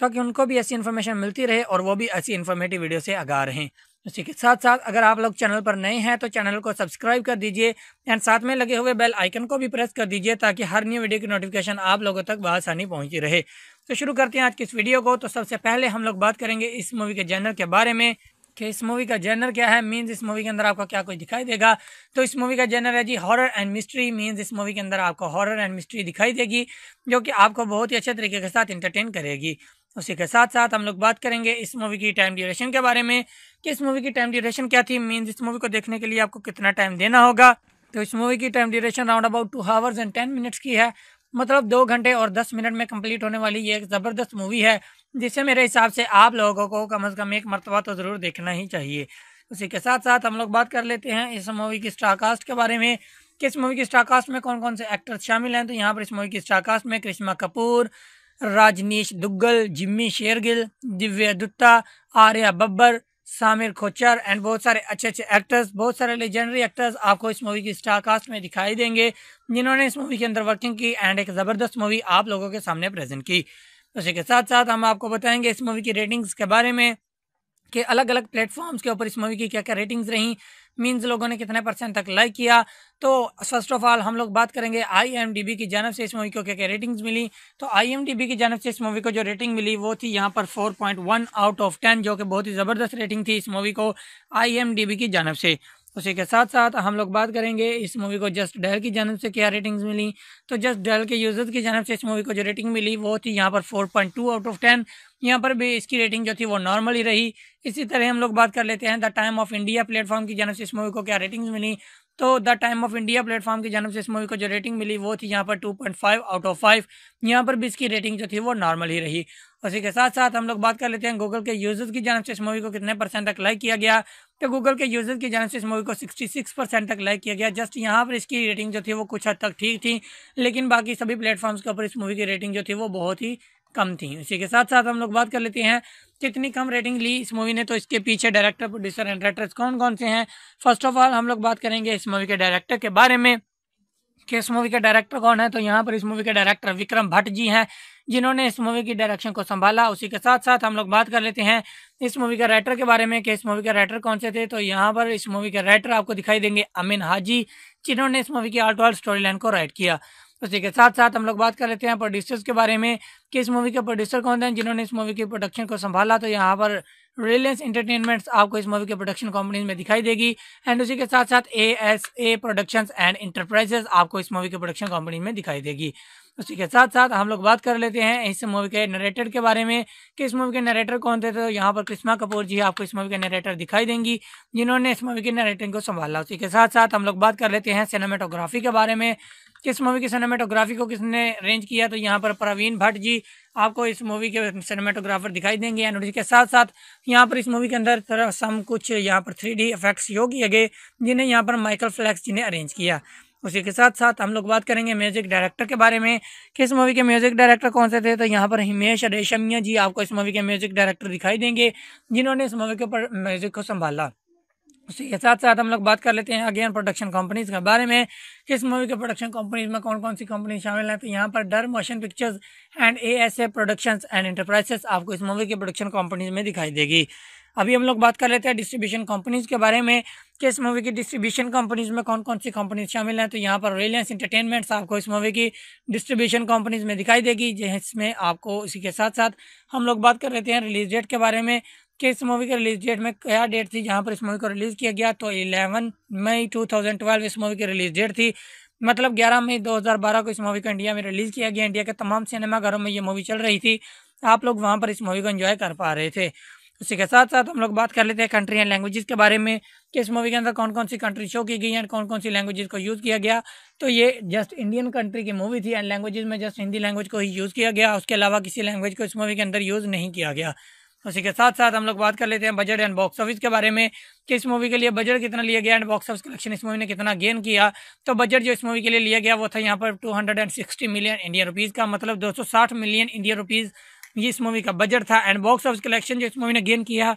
ताकि उनको भी ऐसी इन्फॉर्मेशन मिलती रहे और वो भी ऐसी इन्फॉर्मेटिव वीडियो से आगा रहें उसी के साथ साथ अगर आप लोग चैनल पर नए हैं तो चैनल को सब्सक्राइब कर दीजिए एंड साथ में लगे हुए बेल आइकन को भी प्रेस कर दीजिए ताकि हर न्यू वीडियो की नोटिफिकेशन आप लोगों तक बसानी पहुंची रहे तो शुरू करते हैं आज की इस वीडियो को तो सबसे पहले हम लोग बात करेंगे इस मूवी के जैनल के बारे में कि इस मूवी का जेनर क्या है मीन्स इस मूवी के अंदर आपको क्या कुछ दिखाई देगा तो इस मूवी का जेनर है जी हॉरर एंड मिस्ट्री मींस इस मूवी के अंदर आपको हॉरर एंड मिस्ट्री दिखाई देगी जो कि आपको बहुत ही अच्छे तरीके के साथ इंटरटेन करेगी उसी के साथ साथ हम लोग बात करेंगे इस मूवी की टाइम ड्यूरेशन के बारे में कि इस मूवी की टाइम ड्यूरेशन क्या थी मीन्स इस मूवी को देखने के लिए आपको कितना टाइम देना होगा तो इस मूवी की time duration round about two hours and ten minutes की है मतलब दो घंटे और दस मिनट में कंप्लीट होने वाली ये एक ज़बरदस्त मूवी है जिसे मेरे हिसाब से आप लोगों को कम अज़ कम एक मरतबा तो ज़रूर देखना ही चाहिए उसी के साथ साथ हम लोग बात कर लेते हैं इस मूवी की स्टारकास्ट के बारे में किस मूवी की स्टारकास्ट में कौन कौन से एक्टर्स शामिल हैं तो यहाँ पर इस मूवी की स्टारकास्ट में करिश्मा कपूर राजनीश दुग्गल जिम्मी शेरगिल दिव्या दत्ता आर्या बब्बर सामिर खोचर एंड बहुत सारे अच्छे अच्छे एक्टर्स बहुत सारे लेजेंडरी एक्टर्स आपको इस मूवी की स्टार कास्ट में दिखाई देंगे जिन्होंने इस मूवी के अंदर वर्किंग की एंड एक ज़बरदस्त मूवी आप लोगों के सामने प्रेजेंट की उसी के साथ साथ हम आपको बताएंगे इस मूवी की रेटिंग्स के बारे में कि अलग अलग प्लेटफॉर्म्स के ऊपर इस मूवी की क्या क्या रेटिंग्स रहीं मीन्स लोगों ने कितने परसेंट तक लाइक किया तो फर्स्ट ऑफ ऑल हम लोग बात करेंगे आईएमडीबी की जानव से इस मूवी को क्या क्या रेटिंग्स मिली तो आईएमडीबी की जानव से इस मूवी को जो रेटिंग मिली वो थी यहाँ पर 4.1 आउट ऑफ 10 जो कि बहुत ही ज़बरदस्त रेटिंग थी इस मूवी को आई की जानव से उसी के साथ साथ हम लोग बात करेंगे इस मूवी को जस्ट डेल की जानव से क्या रेटिंग्स मिली तो जस्ट डेल के यूज़र्स की जानव से इस मूवी को जो रेटिंग मिली वो थी यहाँ पर 4.2 आउट ऑफ 10 यहाँ पर भी इसकी रेटिंग जो थी वो नॉर्मल ही रही इसी तरह हम लोग बात कर लेते हैं the time of India platform की जानव से इस मूवी को क्या रेटिंग्स मिली तो the time of India platform की जानव से इस मूवी को जो रेटिंग मिली वो थी यहाँ पर two point five out of five यहाँ पर भी इसकी रेटिंग जो थी वो नॉर्मल ही रही उसी के साथ साथ हम लोग बात कर लेते हैं गूगल के यूजर्स की जानव से इस मूवी को कितने परसेंट तक लाइक किया गया तो गूगल के यूजर्स की जानव से इस मूवी को 66 परसेंट तक लाइक किया गया जस्ट यहाँ पर इसकी रेटिंग जो थी वो कुछ हद तक ठीक थी लेकिन बाकी सभी प्लेटफॉर्म्स के ऊपर इस मूवी की रेटिंग जो थी वो बहुत ही कम थी इसी के साथ साथ हम लोग बात कर लेते हैं कितनी कम रेटिंग ली इस मूवी ने तो इसके पीछे डायरेक्टर प्रोड्यूसर एंड राइटर्स कौन कौन से हैं फर्स्ट ऑफ ऑल हम लोग बात करेंगे इस मूवी के डायरेक्टर के बारे में कि इस मूवी के डायरेक्टर कौन है तो यहाँ पर इस मूवी के डायरेक्टर विक्रम भट्ट जी हैं जिन्होंने इस मूवी की डायरेक्शन को संभाला उसी के साथ साथ हम लोग बात कर लेते हैं इस मूवी के राइटर के बारे में कि इस मूवी के राइटर कौन से थे तो यहाँ पर इस मूवी के राइटर आपको दिखाई देंगे अमीन हाजी जिन्होंने इस मूवी की आर्ट वर्ल्ड स्टोरी लाइन को राइट किया उसी तो के साथ साथ हम लोग बात कर लेते हैं प्रोड्यूसर्स के बारे में कि इस मूवी के प्रोड्यूसर कौन थे जिन्होंने इस मूवी की प्रोडक्शन को संभाला तो यहाँ पर रिलायंस इंटरटेनमेंट्स आपको इस मूवी के प्रोडक्शन कंपनीज में दिखाई देगी एंड उसी के साथ साथ A S A production and enterprises आपको इस मूवी के प्रोडक्शन कंपनी में दिखाई देगी उसी के साथ साथ हम लोग बात कर लेते हैं इस मूवी के नरेटर के बारे में कि इस मूवी के नरेटर कौन थे तो यहाँ पर कृष्णा कपूर जी आपको इस मूवी के नरेटर दिखाई देंगी जिन्होंने इस मूवी के नरेटिंग को संभाला उसी के साथ साथ हम लोग बात कर लेते हैं सिनेमाटोग्राफी के बारे में किस मूवी की सिनेमाटोग्राफी को किसने अरेंज किया तो यहाँ पर प्रवीण भट्ट जी आपको इस मूवी के सिनेमाटोग्राफर दिखाई देंगे एंड उसके साथ साथ यहाँ पर इस मूवी के अंदर थोड़ा सम कुछ यहाँ पर थ्री डी इफेक्ट्स योग किए गए जिन्हें यहाँ पर माइकल फ्लैक्स जी ने अरेंज किया उसी के साथ साथ हम लोग बात करेंगे म्यूजिक डायरेक्टर के बारे में किस मूवी के म्यूजिक डायरेक्टर कौन से थे तो यहाँ पर हिमेश रेशमिया जी आपको इस मूवी के म्यूजिक डायरेक्टर दिखाई देंगे जिन्होंने इस मूवी के ऊपर म्यूजिक को संभाला उसी के साथ साथ हम लोग बात कर लेते हैं अगेन प्रोडक्शन कंपनीज के बारे में किस मूवी के प्रोडक्शन कंपनीज में कौन कौन सी कंपनी शामिल हैं तो यहाँ पर Dar motion pictures and A S A productions and enterprises आपको इस मूवी की प्रोडक्शन कंपनीज में दिखाई देगी अभी हम लोग बात कर लेते हैं डिस्ट्रीब्यूशन कंपनीज के बारे में कि इस मूवी की डिस्ट्रीब्यूशन कंपनीज में कौन कौन सी कंपनीज शामिल हैं तो यहाँ पर रिलायंस इंटरटेनमेंट्स आपको इस मूवी की डिस्ट्रीब्यूशन कंपनीज में दिखाई देगी जिसमें आपको इसी के साथ साथ हम लोग बात कर लेते हैं रिलीज डेट के बारे में कि इस मूवी की रिलीज डेट में क्या डेट थी जहाँ पर इस मूवी को रिलीज़ किया गया तो इलेवन मई 2012 इस मूवी की रिलीज डेट थी मतलब 11 मई 2012 को इस मूवी को इंडिया में रिलीज़ किया गया इंडिया के तमाम सिनेमाघरों में ये मूवी चल रही थी आप लोग वहाँ पर इस मूवी को इन्जॉय कर पा रहे थे उसी के साथ साथ हम लोग बात कर लेते हैं कंट्री एंड लैंग्वेजेस के बारे में कि इस मूवी के अंदर कौन कौन सी कंट्री शो की गई एंड कौन कौन सी लैंग्वेजेस को यूज़ किया गया तो ये जस्ट इंडियन कंट्री की मूवी थी एंड लैंग्वेजेस में जस्ट हिंदी लैंग्वेज को ही यूज़ किया गया उसके अलावा किसी लैंग्वेज को इस मूवी के अंदर यूज़ नहीं किया गया उसी के साथ साथ हम लोग बात कर लेते हैं बजट एंड बॉक्स ऑफिस के बारे में कि इस मूवी के लिए बजट कितना लिया गया एंड बॉक्स ऑफिस कलेक्शन इस मूवी ने कितना गेन किया तो बजट जो इस मूवी के लिए लिया गया वो था यहाँ पर 260 मिलियन इंडियन रुपीज़ का मतलब 260 मिलियन इंडियन रुपीज़ ये इस मूवी का बजट था एंड बॉक्स ऑफिस कलेक्शन जो इस मूवी ने गेन किया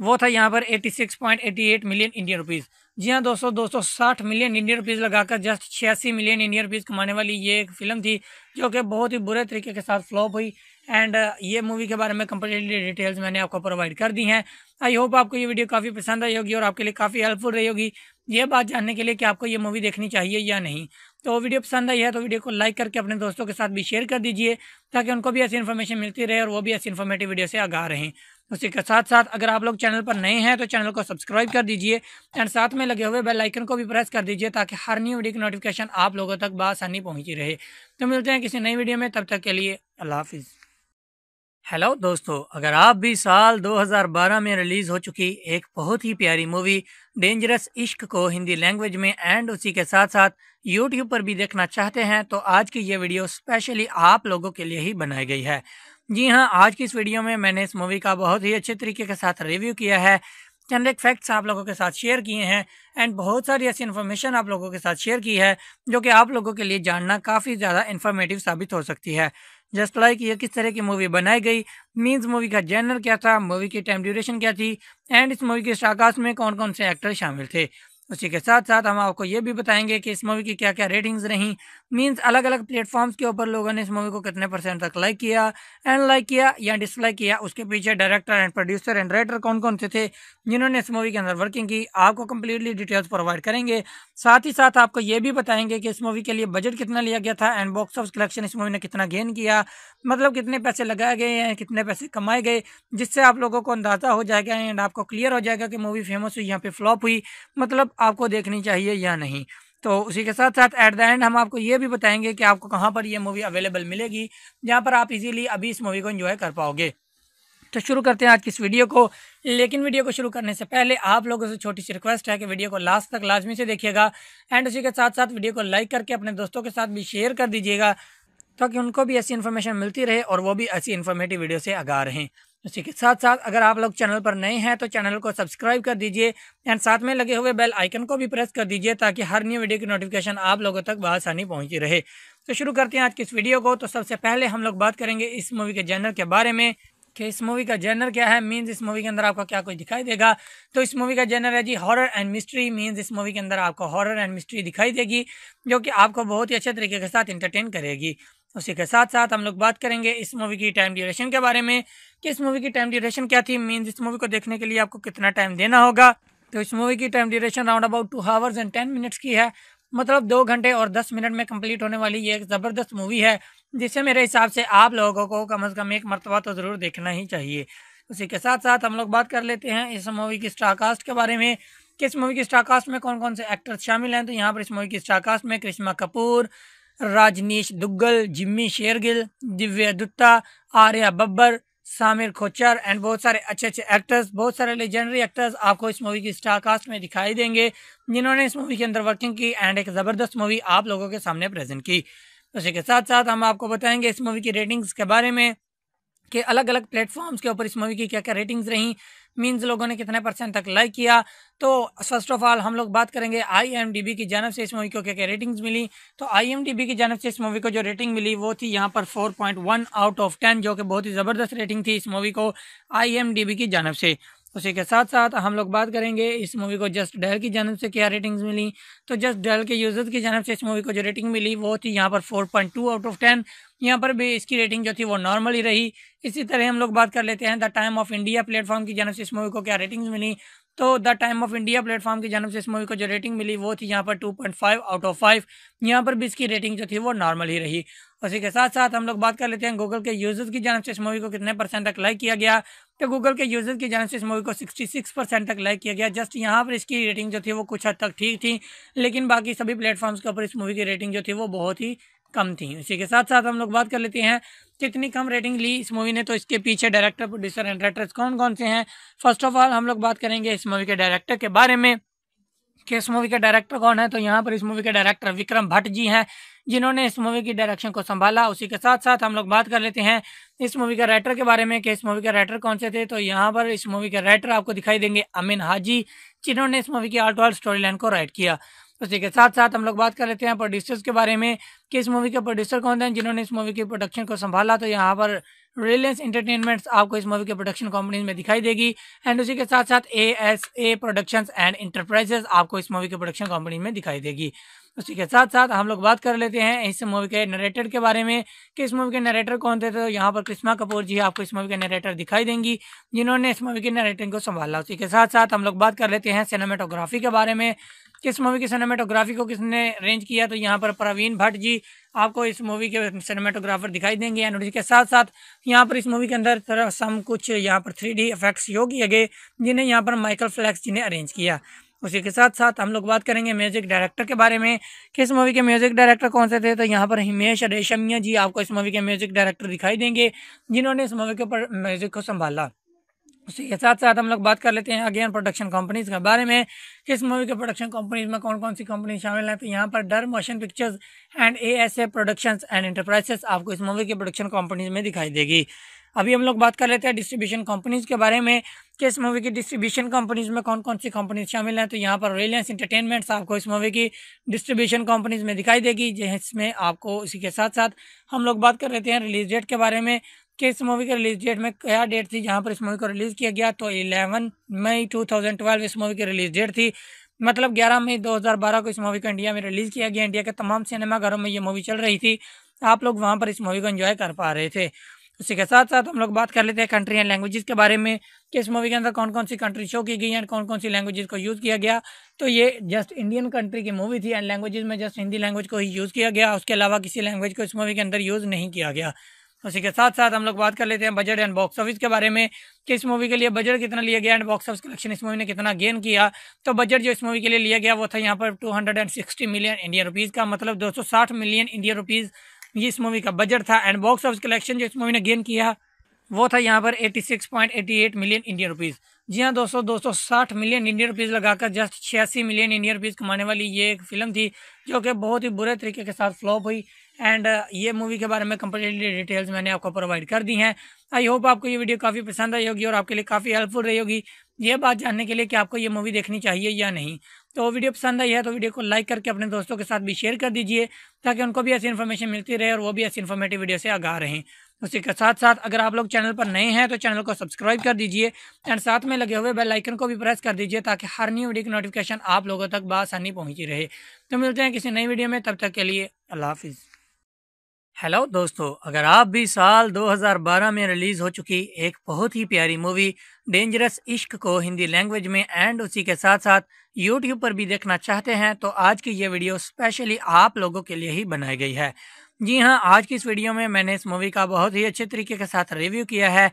वो था यहाँ पर 86.88 मिलियन इंडियन रुपीज़ जी हाँ दोस्तों 260 मिलियन इंडियन रुपीज़ लगाकर जस्ट छियासी मिलियन इंडियन रुपीज़ कमाने वाली ये एक फिल्म थी जो कि बहुत ही बुरे तरीके के साथ फ्लॉप हुई एंड uh, ये मूवी के बारे में कम्प्लीटली डिटेल्स मैंने आपको प्रोवाइड कर दी हैं आई होप आपको ये वीडियो काफ़ी पसंद आई होगी और आपके लिए काफ़ी हेल्पफुल रही होगी ये बात जानने के लिए कि आपको ये मूवी देखनी चाहिए या नहीं तो वीडियो पसंद आई है तो वीडियो को लाइक करके अपने दोस्तों के साथ भी शेयर कर दीजिए ताकि उनको भी ऐसी इन्फॉर्मेशन मिलती रहे और वो भी ऐसी इन्फॉर्मेटिव वीडियो से आगा रहें उसी के साथ साथ अगर आप लोग चैनल पर नए हैं तो चैनल को सब्सक्राइब कर दीजिए एंड साथ में लगे हुए बेल आइकन को भी प्रेस कर दीजिए ताकि हर न्यू वीडियो की नोटिफिकेशन आप लोगों तक बासानी पहुंची रहे तो मिलते हैं किसी नई वीडियो में तब तक के लिए अल्लाह हाफिज़ हेलो दोस्तों अगर आप भी साल 2012 में रिलीज हो चुकी एक बहुत ही प्यारी मूवी डेंजरस इश्क को हिंदी लैंग्वेज में एंड उसी के साथ साथ यूट्यूब पर भी देखना चाहते हैं तो आज की ये वीडियो स्पेशली आप लोगों के लिए ही बनाई गई है जी हाँ आज की इस वीडियो में मैंने इस मूवी का बहुत ही अच्छे तरीके के साथ रिव्यू किया है जनरिक फैक्ट्स आप लोगों के साथ शेयर किए हैं एंड बहुत सारी ऐसी इन्फॉर्मेशन आप लोगों के साथ शेयर की है जो कि आप लोगों के लिए जानना काफ़ी ज़्यादा इन्फॉर्मेटिव साबित हो सकती है जस्ट लाइक ये किस तरह की मूवी बनाई गई मीन्स मूवी का जेनर क्या था मूवी की टाइम ड्यूरेशन क्या थी एंड इस मूवी के इस में कौन कौन से एक्टर शामिल थे उसी के साथ साथ हम आपको ये भी बताएंगे कि इस मूवी की क्या क्या रेटिंग्स रहीं मींस अलग अलग प्लेटफॉर्म्स के ऊपर लोगों ने इस मूवी को कितने परसेंट तक लाइक किया एंड लाइक किया या डिसलाइक किया उसके पीछे director and producer and writer कौन कौन से थे जिन्होंने इस मूवी के अंदर वर्किंग की आपको कम्प्लीटली डिटेल्स प्रोवाइड करेंगे साथ ही साथ आपको ये भी बताएंगे कि इस मूवी के लिए बजट कितना लिया गया था एंड बॉक्स ऑफ कलेक्शन इस मूवी ने कितना गेन किया मतलब कितने पैसे लगाए गए हैं कितने पैसे कमाए गए जिससे आप लोगों को अंदाज़ा हो जाएगा एंड आपको क्लियर हो जाएगा कि मूवी फेमस हुई यहाँ पे फ्लॉप हुई मतलब आपको देखनी चाहिए या नहीं तो उसी के साथ साथ एट द एंड हम आपको ये भी बताएंगे कि आपको कहाँ पर यह मूवी अवेलेबल मिलेगी जहाँ पर आप इजीली अभी इस मूवी को एंजॉय कर पाओगे तो शुरू करते हैं आज की इस वीडियो को लेकिन वीडियो को शुरू करने से पहले आप लोगों से छोटी सी रिक्वेस्ट है कि वीडियो को लास्ट तक लाजमी से देखिएगा एंड उसी के साथ साथ वीडियो को लाइक करके अपने दोस्तों के साथ भी शेयर कर दीजिएगा ताकि उनको भी ऐसी इन्फॉर्मेशन मिलती रहे और वो भी ऐसी इन्फॉर्मेटिव वीडियो से आगा रहें उसी के साथ साथ अगर आप लोग चैनल पर नए हैं तो चैनल को सब्सक्राइब कर दीजिए एंड साथ में लगे हुए बेल आइकन को भी प्रेस कर दीजिए ताकि हर न्यू वीडियो की नोटिफिकेशन आप लोगों तक बसानी पहुंची रहे तो शुरू करते हैं आज की इस वीडियो को तो सबसे पहले हम लोग बात करेंगे इस मूवी के जैनर के बारे में कि इस मूवी का जेनर क्या है मीन्स इस मूवी के अंदर आपको क्या कुछ दिखाई देगा तो इस मूवी का जेनर है जी हॉरर एंड मिस्ट्री मीन्स इस मूवी के अंदर आपको हॉरर एंड मिस्ट्री दिखाई देगी जो कि आपको बहुत ही अच्छे तरीके के साथ इंटरटेन करेगी उसी के साथ साथ हम लोग बात करेंगे इस मूवी की टाइम ड्यूरेशन के बारे में कि इस मूवी की टाइम ड्यूरेशन क्या थी मीन्स इस मूवी को देखने के लिए आपको कितना टाइम देना होगा तो इस मूवी की time duration round about two hours and ten minutes की है मतलब दो घंटे और दस मिनट में कंप्लीट होने वाली ये एक ज़बरदस्त मूवी है जिसे मेरे हिसाब से आप लोगों को कम अज़ कम एक मरतबा तो ज़रूर देखना ही चाहिए उसी के साथ साथ हम लोग बात कर लेते हैं इस मूवी की स्टारकास्ट के बारे में किस इस मूवी की स्टारकास्ट में कौन कौन से एक्टर्स शामिल हैं तो यहाँ पर इस मूवी की स्टारकास्ट में करिश्मा कपूर राजनीश दुग्गल जिम्मी शेरगिल दिव्य दुत्ता आर्या बब्बर सामिर खोचर एंड बहुत सारे अच्छे अच्छे एक्टर्स बहुत सारे लेजेंडरी एक्टर्स आपको इस मूवी की स्टार कास्ट में दिखाई देंगे जिन्होंने इस मूवी के अंदर वर्किंग की एंड एक ज़बरदस्त मूवी आप लोगों के सामने प्रेजेंट की उसी के साथ साथ हम आपको बताएंगे इस मूवी की रेटिंग्स के बारे में के अलग अलग प्लेटफॉर्म्स के ऊपर इस मूवी की क्या क्या रेटिंग्स रही मीन्स लोगों ने कितने परसेंट तक लाइक किया तो फर्स्ट ऑफ ऑल हम लोग बात करेंगे आई की जानव से इस मूवी को क्या क्या रेटिंग्स मिली तो आई की जानव से इस मूवी को जो रेटिंग मिली वो थी यहाँ पर 4.1 आउट ऑफ 10 जो कि बहुत ही ज़बरदस्त रेटिंग थी इस मूवी को आई की जानव से उसी के साथ साथ हम लोग बात करेंगे इस मूवी को जस्ट डेल की जानव से क्या रेटिंग्स मिली तो जस्ट डेल के यूजर्स की जानव से इस मूवी को जो रेटिंग मिली वो थी यहाँ पर 4.2 आउट ऑफ टेन यहाँ पर भी इसकी रेटिंग जो थी वो नॉर्मल ही रही इसी तरह हम लोग बात कर लेते हैं the time of India platform की जानब से इस मूवी को क्या रेटिंग मिली तो the time of India platform की जनब से इस मूवी को जो रेटिंग मिली वो थी यहाँ पर two point five out of five यहाँ पर भी इसकी रेटिंग जो थी वो नॉर्मल ही रही उसी के साथ साथ हम लोग बात कर लेते हैं गूगल के यूजर्स की जनब से इस मूवी को कितने परसेंट तक लाइक किया गया तो गूगल के यूजर्स की जनब से इस मूवी को 66 परसेंट तक लाइक किया गया जस्ट यहाँ पर इसकी रेटिंग जो थी वो कुछ हद तक ठीक थी लेकिन बाकी सभी प्लेटफॉर्म्स के ऊपर इस मूवी की रेटिंग जो थी वो बहुत ही कम थी उसी के साथ साथ हम लोग बात कर लेते हैं कितनी कम रेटिंग ली इस मूवी ने तो इसके पीछे डायरेक्टर प्रोड्यूसर एंड राइटर्स कौन कौन से हैं फर्स्ट ऑफ ऑल हम लोग बात करेंगे इस मूवी के डायरेक्टर के बारे में कि इस मूवी के डायरेक्टर कौन है तो यहाँ पर इस मूवी के डायरेक्टर विक्रम भट्ट जी हैं जिन्होंने इस मूवी की डायरेक्शन को संभाला उसी के साथ साथ हम लोग बात कर लेते हैं इस मूवी के राइटर के बारे में कि इस मूवी के राइटर कौन से थे तो यहाँ पर इस मूवी के राइटर आपको दिखाई देंगे अमीन हाजी जिन्होंने इस मूवी की आर्ट वाल स्टोरी लाइन को राइट किया तो उसी के साथ साथ हम लोग बात कर लेते हैं प्रोड्यूसर्स के बारे में कि इस मूवी के प्रोड्यूसर कौन थे जिन्होंने इस मूवी की प्रोडक्शन को संभाला तो यहाँ पर रिलायंस इंटरटेनमेंट्स आपको इस मूवी के प्रोडक्शन कंपनीज में दिखाई देगी एंड उसी के साथ साथ A S A productions and enterprises आपको इस मूवी के प्रोडक्शन कंपनी में दिखाई देगी उसी के साथ साथ हम लोग बात कर लेते हैं इस मूवी के नरेटर के बारे में कि इस मूवी के नरेटर कौन थे तो यहाँ पर कृष्णा कपूर जी आपको इस मूवी के नरेटर दिखाई देंगी जिन्होंने इस मूवी के नरेटिंग को संभाला उसी के साथ साथ हम लोग बात कर लेते हैं सिनेमाटोग्राफी के बारे में किस मूवी की सिनेमाटोग्राफी को किसने अरेंज किया तो यहाँ पर प्रवीण भट्ट जी आपको इस मूवी के सिनेमाटोग्राफर दिखाई देंगे एंड उसी के साथ साथ यहाँ पर इस मूवी के अंदर थोड़ा सम कुछ यहाँ पर थ्री डी इफेक्ट्स योगी किए गए जिन्हें यहाँ पर माइकल फ्लैक्स जी ने अरेंज किया उसी के साथ साथ हम लोग बात करेंगे म्यूजिक डायरेक्टर के बारे में कि इस मूवी के म्यूजिक डायरेक्टर कौन से थे तो यहाँ पर हिमेश रेशमिया जी आपको इस मूवी के म्यूजिक डायरेक्टर दिखाई देंगे जिन्होंने इस मूवी के ऊपर म्यूजिक को संभाला उसी के साथ साथ हम लोग बात कर लेते हैं अगेन प्रोडक्शन कंपनीज के बारे में किस मूवी के प्रोडक्शन कंपनीज में कौन कौन सी कंपनी शामिल है तो यहाँ पर Dar motion pictures and A S A production and enterprises आपको इस मूवी के प्रोडक्शन कंपनीज में दिखाई देगी अभी हम लोग बात कर लेते हैं डिस्ट्रीब्यूशन कंपनीज के बारे में कि इस मूवी की डिस्ट्रीब्यूशन कंपनीज में कौन कौन सी कंपनीज शामिल हैं तो यहाँ पर रिलायंस इंटरटेनमेंट्स आपको इस मूवी की डिस्ट्रीब्यूशन कंपनीज में दिखाई देगी जिसमें आपको इसी के साथ साथ हम लोग बात कर लेते हैं रिलीज डेट के बारे में कि इस मूवी के रिलीज डेट में क्या डेट थी जहाँ पर इस मूवी को रिलीज़ किया गया तो इलेवन मई टू इस मूवी की रिलीज डेट थी मतलब 11 मई 2012 को इस मूवी को इंडिया में रिलीज़ किया गया इंडिया के तमाम सिनेमाघरों में ये मूवी चल रही थी आप लोग वहाँ पर इस मूवी को इन्जॉय कर पा रहे थे उसी के साथ साथ हम लोग बात कर लेते हैं कंट्री एंड लैंग्वेजेस के बारे में कि इस मूवी के अंदर कौन कौन सी कंट्री शो की गई एंड कौन कौन सी लैंग्वेजेस को यूज़ किया गया तो ये जस्ट इंडियन कंट्री की मूवी थी एंड लैंग्वेजेस में जस्ट हिंदी लैंग्वेज को ही यूज़ किया गया उसके अलावा किसी लैंग्वेज को इस मूवी के अंदर यूज़ नहीं किया गया उसी के साथ साथ हम लोग बात कर लेते हैं बजट एंड बॉक्स ऑफिस के बारे में कि इस मूवी के लिए बजट कितना लिया गया एंड बॉक्स ऑफिस कलेक्शन इस मूवी ने कितना गेन किया तो बजट जो इस मूवी के लिए लिया गया वो था यहाँ पर 260 मिलियन इंडियन रुपीज़ का मतलब 260 मिलियन इंडियन रुपीज़ ये इस मूवी का बजट था एंड बॉक्स ऑफिस कलेक्शन जो इस मूवी ने गेन किया वो था यहाँ पर 86.88 मिलियन इंडियन रुपीज़ जी हाँ दोस्तों 260 मिलियन इंडियन रुपीज़ लगाकर जस्ट छियासी मिलियन इंडियन रुपीज़ कमाने वाली ये एक फिल्म थी जो कि बहुत ही बुरे तरीके के साथ फ्लॉप हुई एंड uh, ये मूवी के बारे में कम्प्लीटली डिटेल्स मैंने आपको प्रोवाइड कर दी हैं आई होप आपको ये वीडियो काफ़ी पसंद आई होगी और आपके लिए काफ़ी हेल्पफुल रही होगी ये बात जानने के लिए कि आपको ये मूवी देखनी चाहिए या नहीं तो वीडियो पसंद आई है तो वीडियो को लाइक करके अपने दोस्तों के साथ भी शेयर कर दीजिए ताकि उनको भी ऐसी इन्फॉर्मेशन मिलती रहे और वो भी ऐसी इन्फॉर्मेटिव वीडियो से आगा रहें उसी के साथ साथ अगर आप लोग चैनल पर नए हैं तो चैनल को सब्सक्राइब कर दीजिए एंड साथ में लगे हुए बेल आइकन को भी प्रेस कर दीजिए ताकि हर न्यू वीडियो की नोटिफिकेशन आप लोगों तक बासानी पहुंची रहे तो मिलते हैं किसी नई वीडियो में तब तक के लिए अल्लाह हाफिज़ हेलो दोस्तों अगर आप भी साल 2012 में रिलीज हो चुकी एक बहुत ही प्यारी मूवी डेंजरस इश्क को हिंदी लैंग्वेज में एंड उसी के साथ साथ यूट्यूब पर भी देखना चाहते हैं तो आज की ये वीडियो स्पेशली आप लोगों के लिए ही बनाई गई है जी हाँ आज की इस वीडियो में मैंने इस मूवी का बहुत ही अच्छे तरीके के साथ रिव्यू किया है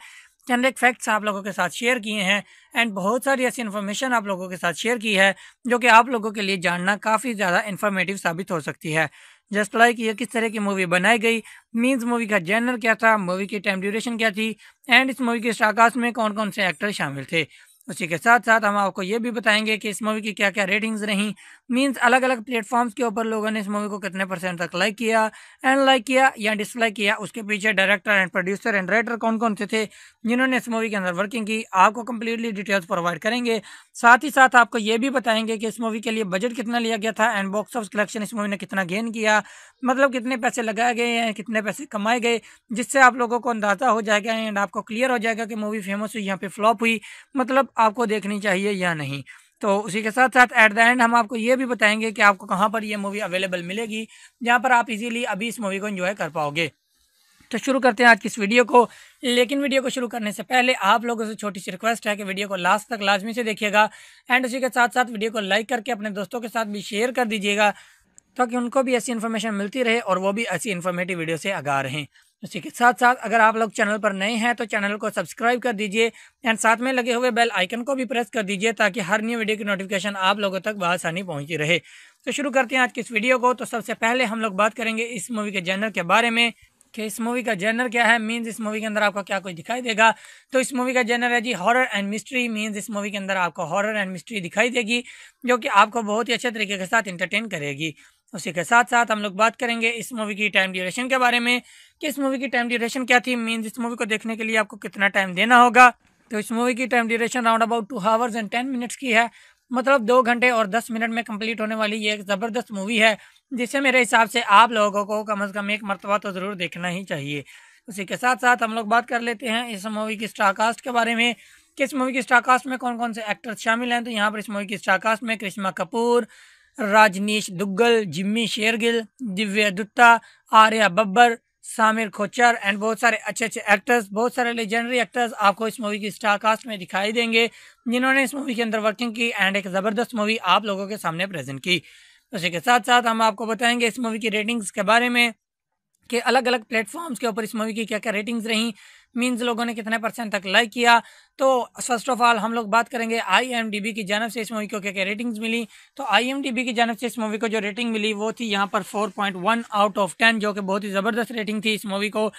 जनरिक फैक्ट्स आप लोगों के साथ शेयर किए हैं एंड बहुत सारी ऐसी इन्फॉर्मेशन आप लोगों के साथ शेयर की है जो कि आप लोगों के लिए जानना काफ़ी ज़्यादा इन्फॉर्मेटिव साबित हो सकती है जस्ट लाइक ये किस तरह की मूवी बनाई गई मीन्स मूवी का जैनर क्या था मूवी की टाइम ड्यूरेशन क्या थी एंड इस मूवी के स्टाकास्ट में कौन कौन से एक्टर शामिल थे उसी के साथ साथ हम आपको ये भी बताएंगे कि इस मूवी की क्या क्या रेटिंग्स रहीं मीन्स अलग अलग प्लेटफॉर्म्स के ऊपर लोगों ने इस मूवी को कितने परसेंट तक लाइक किया एंड लाइक किया या डिसलाइक किया उसके पीछे director and producer and writer कौन कौन से थे जिन्होंने इस मूवी के अंदर वर्किंग की आपको कम्प्लीटली डिटेल्स प्रोवाइड करेंगे साथ ही साथ आपको ये भी बताएंगे कि इस मूवी के लिए बजट कितना लिया गया था एंड बॉक्स ऑफ कलेक्शन इस मूवी ने कितना गेन किया मतलब कितने पैसे लगाए गए हैं कितने पैसे कमाए गए जिससे आप लोगों को अंदाज़ा हो जाएगा एंड आपको क्लियर हो जाएगा कि मूवी फेमस हुई यहाँ पे फ्लॉप हुई मतलब आपको देखनी चाहिए या नहीं तो उसी के साथ साथ एट द एंड हम आपको ये भी बताएंगे कि आपको कहाँ पर ये मूवी अवेलेबल मिलेगी जहाँ पर आप इजीली अभी इस मूवी को एंजॉय कर पाओगे तो शुरू करते हैं आज की इस वीडियो को लेकिन वीडियो को शुरू करने से पहले आप लोगों से छोटी सी रिक्वेस्ट है कि वीडियो को लास्ट तक लाजमी से देखिएगा एंड उसी के साथ साथ वीडियो को लाइक करके अपने दोस्तों के साथ भी शेयर कर दीजिएगा ताकि उनको भी ऐसी इन्फॉर्मेशन मिलती रहे और वो भी ऐसी इन्फॉर्मेटिव वीडियो से आगा रहें उसी के साथ साथ अगर आप लोग चैनल पर नए हैं तो चैनल को सब्सक्राइब कर दीजिए एंड साथ में लगे हुए बेल आइकन को भी प्रेस कर दीजिए ताकि हर न्यू वीडियो की नोटिफिकेशन आप लोगों तक बसानी पहुंची रहे तो शुरू करते हैं आज की इस वीडियो को तो सबसे पहले हम लोग बात करेंगे इस मूवी के जैनर के बारे में कि इस मूवी का जेनर क्या है मीन्स इस मूवी के अंदर आपको क्या कुछ दिखाई देगा तो इस मूवी का जेनर है जी हॉरर एंड मिस्ट्री मीन्स इस मूवी के अंदर आपको हॉरर एंड मिस्ट्री दिखाई देगी जो कि आपको बहुत ही अच्छे तरीके के साथ इंटरटेन करेगी उसी के साथ साथ हम लोग बात करेंगे इस मूवी की टाइम ड्यूरेशन के बारे में कि इस मूवी की टाइम ड्यूरेशन क्या थी मीन इस मूवी को देखने के लिए आपको कितना टाइम देना होगा तो इस मूवी की time duration round about two hours and ten minutes की है मतलब दो घंटे और दस मिनट में कंप्लीट होने वाली ये एक ज़बरदस्त मूवी है जिसे मेरे हिसाब से आप लोगों को कम अज़ कम एक मरतबा तो ज़रूर देखना ही चाहिए उसी के साथ साथ हम लोग बात कर लेते हैं इस मूवी की स्टारकास्ट के बारे में कि इस मूवी की स्टारकास्ट में कौन कौन से एक्टर्स शामिल हैं तो यहाँ पर इस मूवी की स्टारकास्ट में करिश्मा कपूर राजनीश दुग्गल जिम्मी शेरगिल दिव्य दुत्ता आर्या बब्बर सामिर खोचर एंड बहुत सारे अच्छे अच्छे एक्टर्स बहुत सारे लेजेंडरी एक्टर्स आपको इस मूवी की स्टार कास्ट में दिखाई देंगे जिन्होंने इस मूवी के अंदर वर्किंग की एंड एक ज़बरदस्त मूवी आप लोगों के सामने प्रेजेंट की उसी के साथ साथ हम आपको बताएंगे इस मूवी की रेटिंग्स के बारे में कि अलग अलग प्लेटफॉर्म्स के ऊपर इस मूवी की क्या क्या रेटिंग्स रहीं मीन्स लोगों ने कितने परसेंट तक लाइक किया तो फर्स्ट ऑफ ऑल हम लोग बात करेंगे आई की जानव से इस मूवी को क्या क्या रेटिंग्स मिली तो आई की जानव से इस मूवी को जो रेटिंग मिली वो थी यहाँ पर 4.1 आउट ऑफ 10 जो कि बहुत ही ज़बरदस्त रेटिंग थी इस मूवी को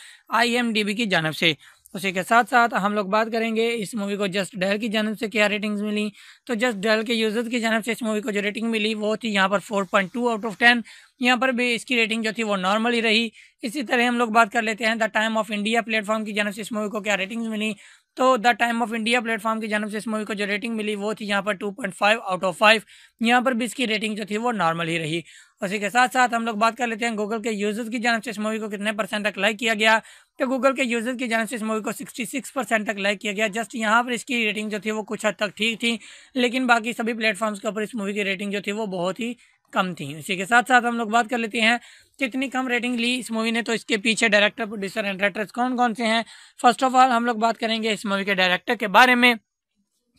आई की जानव से उसी के साथ साथ हम लोग बात करेंगे इस मूवी को जस्ट डेल की जानव से क्या रेटिंग्स मिली तो जस्ट डेल के यूजर्स की जानव से इस मूवी को जो रेटिंग मिली वो थी यहाँ पर 4.2 आउट ऑफ 10 यहाँ पर भी इसकी रेटिंग जो थी वो नॉर्मल ही रही इसी तरह हम लोग बात कर लेते हैं the time of India platform की जानव से इस मूवी को क्या रेटिंग्स मिली तो the time of India platform की जानव से इस मूवी को जो रेटिंग मिली वो थी यहाँ पर टू आउट ऑफ फाइव यहाँ पर भी इसकी रेटिंग जो थी वो नॉर्मल ही रही उसी के साथ साथ हम लोग बात कर लेते हैं गूगल के यूजर्स की जानव से इस मूवी को कितने परसेंट तक लाइक किया गया तो गूगल के यूजर्स की जानब से इस मूवी को 66 परसेंट तक लाइक किया गया जस्ट यहाँ पर इसकी रेटिंग जो थी वो कुछ हद तक ठीक थी लेकिन बाकी सभी प्लेटफॉर्म्स के ऊपर इस मूवी की रेटिंग जो थी वो बहुत ही कम थी इसी के साथ साथ हम लोग बात कर लेते हैं कितनी कम रेटिंग ली इस मूवी ने तो इसके पीछे डायरेक्टर प्रोड्यूसर एंड राइटर्स कौन कौन से हैं फर्स्ट ऑफ ऑल हम लोग बात करेंगे इस मूवी के डायरेक्टर के बारे में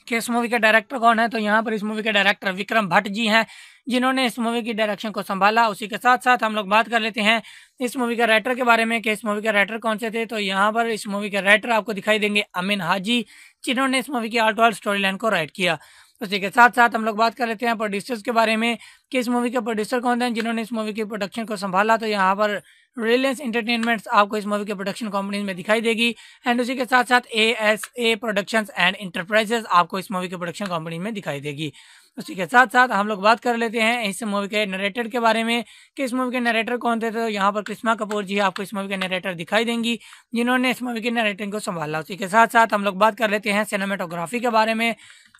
कि इस मूवी के डायरेक्टर कौन है तो यहाँ पर इस मूवी के डायरेक्टर विक्रम भट्ट जी हैं जिन्होंने इस मूवी की डायरेक्शन को संभाला उसी के साथ साथ हम लोग बात कर लेते हैं इस मूवी के राइटर के बारे में कि इस मूवी के राइटर कौन से थे तो यहाँ पर इस मूवी के राइटर आपको दिखाई देंगे अमिन हाजी जिन्होंने इस मूवी की आर्ट वाल स्टोरी लाइन को राइट किया उसी के साथ साथ हम लोग बात कर लेते हैं प्रोड्यूसर्स के बारे में कि इस मूवी के प्रोड्यूसर कौन थे जिन्होंने इस मूवी की प्रोडक्शन को संभाला तो यहाँ पर रिलायंस इंटरटेनमेंट्स आपको इस मूवी के प्रोडक्शन कंपनीज में दिखाई देगी एंड उसी के साथ साथ A S A production and enterprises आपको इस मूवी के प्रोडक्शन कंपनी में दिखाई देगी उसी के साथ साथ हम लोग बात कर लेते हैं इस मूवी के नरेटर के बारे में कि इस मूवी के नरेटर कौन थे तो यहाँ पर कृष्णा कपूर जी आपको इस मूवी के नरेटर दिखाई देंगी जिन्होंने इस मूवी के नरेटिंग को संभाला उसी के साथ साथ हम लोग बात कर लेते हैं सिनेमाटोग्राफी के बारे में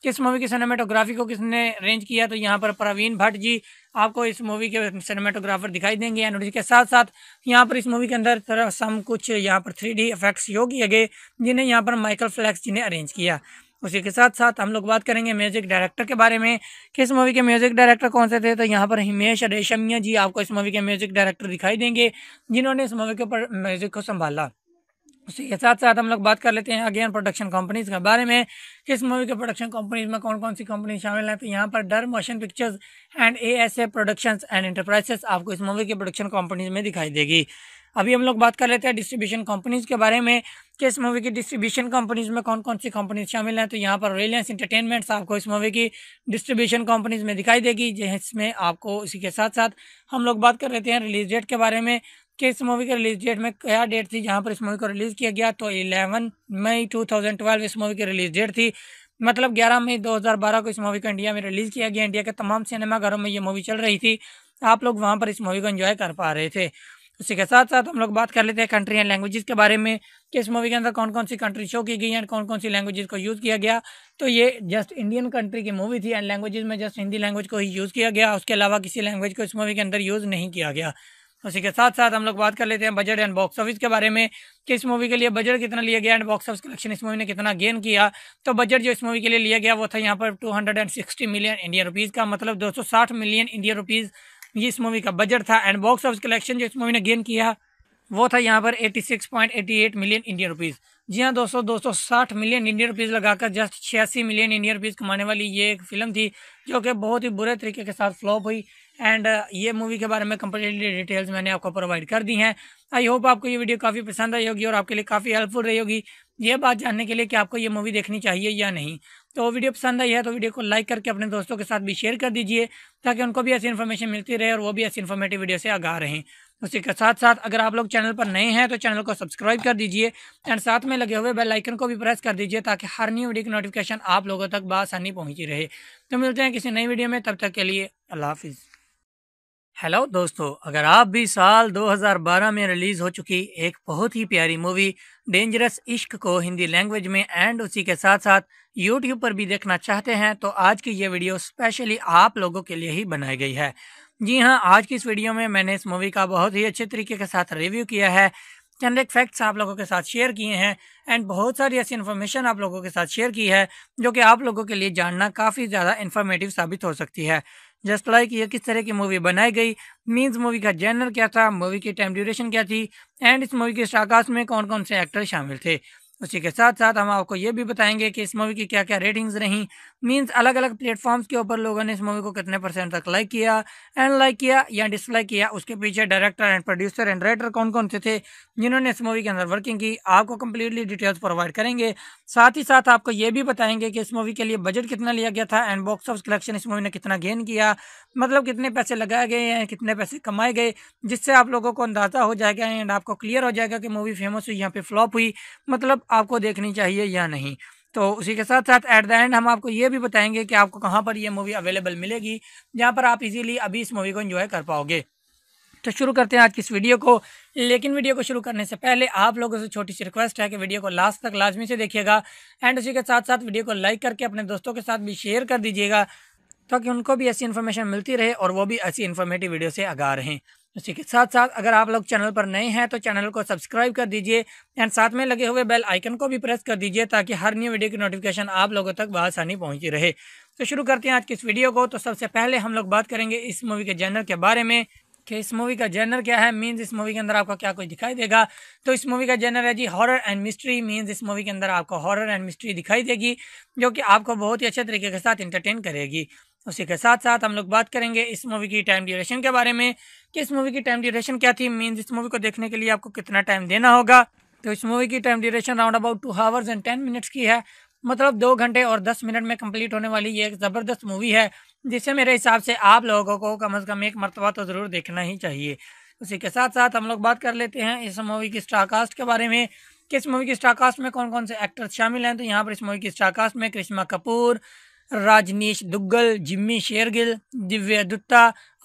किस मूवी की सिनेमेटोग्राफी को किसने अरेंज किया तो यहाँ पर प्रवीण भट्ट जी आपको इस मूवी के सिनेमेटोग्राफर दिखाई देंगे एंड उसके साथ साथ यहाँ पर इस मूवी के अंदर सम कुछ यहाँ पर थ्री डी इफेक्ट्स योग किए गए जिन्हें यहाँ पर माइकल फ्लैक्स जी ने अरेंज किया उसी के साथ साथ हम लोग बात करेंगे म्यूजिक डायरेक्टर के बारे में किस मूवी के म्यूजिक डायरेक्टर कौन से थे तो यहाँ पर हिमेश रेशमिया जी आपको इस मूवी के म्यूजिक डायरेक्टर दिखाई देंगे जिन्होंने इस मूवी के ऊपर म्यूजिक को संभाला उसी के साथ साथ हम लोग बात कर लेते हैं अगेन प्रोडक्शन कंपनीज के बारे में किस मूवी के प्रोडक्शन कंपनीज में कौन कौन सी कंपनी शामिल है तो यहाँ पर Dar motion pictures and A S A productions and enterprises आपको इस मूवी के प्रोडक्शन कंपनीज में दिखाई देगी अभी हम लोग बात कर लेते हैं डिस्ट्रीब्यूशन कंपनीज के बारे में कि इस मूवी की डिस्ट्रीब्यूशन कंपनीज में कौन कौन सी कंपनीज शामिल हैं तो यहाँ पर रिलायंस इंटरटेनमेंट्स आपको इस मूवी की डिस्ट्रीब्यूशन कंपनीज में दिखाई देगी जिसमें आपको इसी के साथ साथ हम लोग बात कर लेते हैं रिलीज डेट के बारे में कि इस मूवी के रिलीज डेट में क्या डेट थी जहाँ पर इस मूवी को रिलीज़ किया गया तो इलेवन मई 2012 इस मूवी की रिलीज डेट थी मतलब 11 मई 2012 को इस मूवी को इंडिया में रिलीज़ किया गया इंडिया के तमाम सिनेमाघरों में ये मूवी चल रही थी आप लोग वहाँ पर इस मूवी को इन्जॉय कर पा रहे थे उसी के साथ साथ हम लोग बात कर लेते हैं कंट्री एंड लैंग्वेजेस के बारे में कि इस मूवी के अंदर कौन कौन सी कंट्री शो की गई एंड कौन कौन सी लैंग्वेजेस को यूज़ किया गया तो ये जस्ट इंडियन कंट्री की मूवी थी एंड लैंग्वेजेस में जस्ट हिंदी लैंग्वेज को ही यूज़ किया गया उसके अलावा किसी लैंग्वेज को इस मूवी के अंदर यूज़ नहीं किया गया उसी के साथ साथ हम लोग बात कर लेते हैं बजट एंड बॉक्स ऑफिस के बारे में कि इस मूवी के लिए बजट कितना लिया गया एंड बॉक्स ऑफिस कलेक्शन इस मूवी ने कितना गेन किया तो बजट जो इस मूवी के लिए लिया गया वो था यहाँ पर 260 मिलियन इंडियन रुपीज़ का मतलब 260 मिलियन इंडियन रुपीज़ ये इस मूवी का बजट था एंड बॉक्स ऑफिस कलेक्शन जो इस मूवी ने गेन किया वो था यहाँ पर 86.88 मिलियन इंडियन रुपीज़ जी हाँ दोस्तों दोस्तों साठ मिलियन इंडियन रुपीज़ लगाकर जस्ट छियासी मिलियन इंडियन रुपीज़ कमाने वाली ये एक फिल्म थी जो कि बहुत ही बुरे तरीके के साथ फ्लॉप हुई एंड uh, ये मूवी के बारे में कंप्लीटली डिटेल्स मैंने आपको प्रोवाइड कर दी हैं आई होप आपको ये वीडियो काफ़ी पसंद आई होगी और आपके लिए काफ़ी हेल्पफुल रही होगी ये बात जानने के लिए कि आपको ये मूवी देखनी चाहिए या नहीं तो वीडियो पसंद आई है तो वीडियो को लाइक करके अपने दोस्तों के साथ भी शेयर कर दीजिए ताकि उनको भी ऐसी इन्फॉर्मेशन मिलती रहे और वो भी ऐसी इन्फॉर्मेटिव वीडियो से आगा रहें उसी के साथ साथ अगर आप लोग चैनल पर नए हैं तो चैनल को सब्सक्राइब कर दीजिए एंड साथ में लगे हुए बेल आइकन को भी प्रेस कर दीजिए ताकि हर न्यू वीडियो की नोटिफिकेशन आप लोगों तक बसानी पहुंची रहे तो मिलते हैं किसी नई वीडियो में तब तक के लिए अल्लाह हाफिज़ हेलो दोस्तों अगर आप भी साल 2012 में रिलीज़ हो चुकी एक बहुत ही प्यारी मूवी डेंजरस इश्क को हिंदी लैंग्वेज में एंड उसी के साथ साथ यूट्यूब पर भी देखना चाहते हैं तो आज की ये वीडियो स्पेशली आप लोगों के लिए ही बनाई गई है जी हाँ आज की इस वीडियो में मैंने इस मूवी का बहुत ही अच्छे तरीके के साथ रिव्यू किया है चंद एक फैक्ट्स आप लोगों के साथ शेयर किए हैं एंड बहुत सारी ऐसी इन्फॉर्मेशन आप लोगों के साथ शेयर की है जो कि आप लोगों के लिए जानना काफ़ी ज़्यादा इन्फॉर्मेटिव साबित हो सकती है जस्ट लाइक ये किस तरह की मूवी बनाई गई मीन्स मूवी का जर्नर क्या था मूवी की टाइम ड्यूरेशन क्या थी एंड इस मूवी के इस में कौन कौन से एक्टर शामिल थे उसी के साथ साथ हम आपको ये भी बताएंगे कि इस मूवी की क्या क्या रेटिंग्स रहीं मींस अलग अलग प्लेटफॉर्म्स के ऊपर लोगों ने इस मूवी को कितने परसेंट तक लाइक किया एंड लाइक किया या डिसलाइक किया उसके पीछे director and producer and writer कौन कौन से थे जिन्होंने इस मूवी के अंदर वर्किंग की आपको कम्प्लीटली डिटेल्स प्रोवाइड करेंगे साथ ही साथ आपको ये भी बताएंगे कि इस मूवी के लिए बजट कितना लिया गया था एंड बॉक्स ऑफ कलेक्शन इस मूवी ने कितना गेन किया मतलब कितने पैसे लगाए गए हैं कितने पैसे कमाए गए जिससे आप लोगों को अंदाज़ा हो जाएगा एंड आपको क्लियर हो जाएगा कि मूवी फेमस हुई यहाँ पे फ्लॉप हुई मतलब आपको देखनी चाहिए या नहीं तो उसी के साथ साथ एट द एंड हम आपको ये भी बताएंगे कि आपको कहाँ पर ये मूवी अवेलेबल मिलेगी जहाँ पर आप इजीली अभी इस मूवी को एंजॉय कर पाओगे तो शुरू करते हैं आज की इस वीडियो को लेकिन वीडियो को शुरू करने से पहले आप लोगों से छोटी सी रिक्वेस्ट है कि वीडियो को लास्ट तक लाजमी से देखिएगा एंड उसी के साथ साथ वीडियो को लाइक करके अपने दोस्तों के साथ भी शेयर कर दीजिएगा ताकि उनको भी ऐसी इन्फॉर्मेशन मिलती रहे और वो भी ऐसी इन्फॉर्मेटिव वीडियो से आगा रहें उसी के साथ साथ अगर आप लोग चैनल पर नए हैं तो चैनल को सब्सक्राइब कर दीजिए एंड साथ में लगे हुए बेल आइकन को भी प्रेस कर दीजिए ताकि हर न्यू वीडियो की नोटिफिकेशन आप लोगों तक बसानी पहुंची रहे तो शुरू करते हैं आज की इस वीडियो को तो सबसे पहले हम लोग बात करेंगे इस मूवी के जैनर के बारे में कि इस मूवी का जेनर क्या है मीन्स इस मूवी के अंदर आपको क्या कुछ दिखाई देगा तो इस मूवी का जेनर है जी हॉरर एंड मिस्ट्री मीन्स इस मूवी के अंदर आपको हॉरर एंड मिस्ट्री दिखाई देगी जो कि आपको बहुत ही अच्छे तरीके के साथ इंटरटेन करेगी उसी के साथ साथ हम लोग बात करेंगे इस मूवी की टाइम ड्यूरेशन के बारे में कि इस मूवी की टाइम ड्यूरेशन क्या थी मीन इस मूवी को देखने के लिए आपको कितना टाइम देना होगा तो इस मूवी की time duration round about two hours and ten minutes की है मतलब दो घंटे और दस मिनट में कंप्लीट होने वाली ये एक ज़बरदस्त मूवी है जिसे मेरे हिसाब से आप लोगों को कम अज़ कम एक मरतबा तो ज़रूर देखना ही चाहिए उसी के साथ साथ हम लोग बात कर लेते हैं इस मूवी की स्टारकास्ट के बारे में किस इस मूवी की स्टारकास्ट में कौन कौन से एक्टर्स शामिल हैं तो यहाँ पर इस मूवी की स्टारकास्ट में करिश्मा कपूर राजनीश दुग्गल जिम्मी शेरगिल दिव्य दुत्ता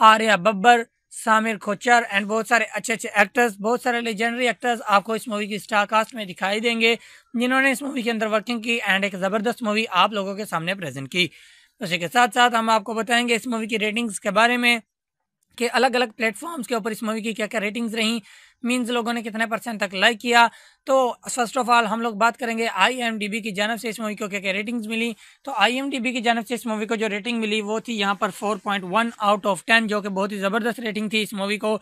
आर्या बब्बर सामिर खोचर एंड बहुत सारे अच्छे अच्छे एक्टर्स बहुत सारे लेजेंडरी एक्टर्स आपको इस मूवी की स्टार कास्ट में दिखाई देंगे जिन्होंने इस मूवी के अंदर वर्किंग की एंड एक ज़बरदस्त मूवी आप लोगों के सामने प्रेजेंट की उसी के साथ साथ हम आपको बताएंगे इस मूवी की रेटिंग्स के बारे में कि अलग अलग प्लेटफॉर्म्स के ऊपर इस मूवी की क्या क्या रेटिंग्स रहीं मीन्स लोगों ने कितने परसेंट तक लाइक किया तो फर्स्ट ऑफ ऑल हम लोग बात करेंगे आई की जानव से इस मूवी को क्या क्या रेटिंग्स मिली तो आई की जानव से इस मूवी को जो रेटिंग मिली वो थी यहाँ पर four point one out of ten जो कि बहुत ही ज़बरदस्त रेटिंग थी इस मूवी को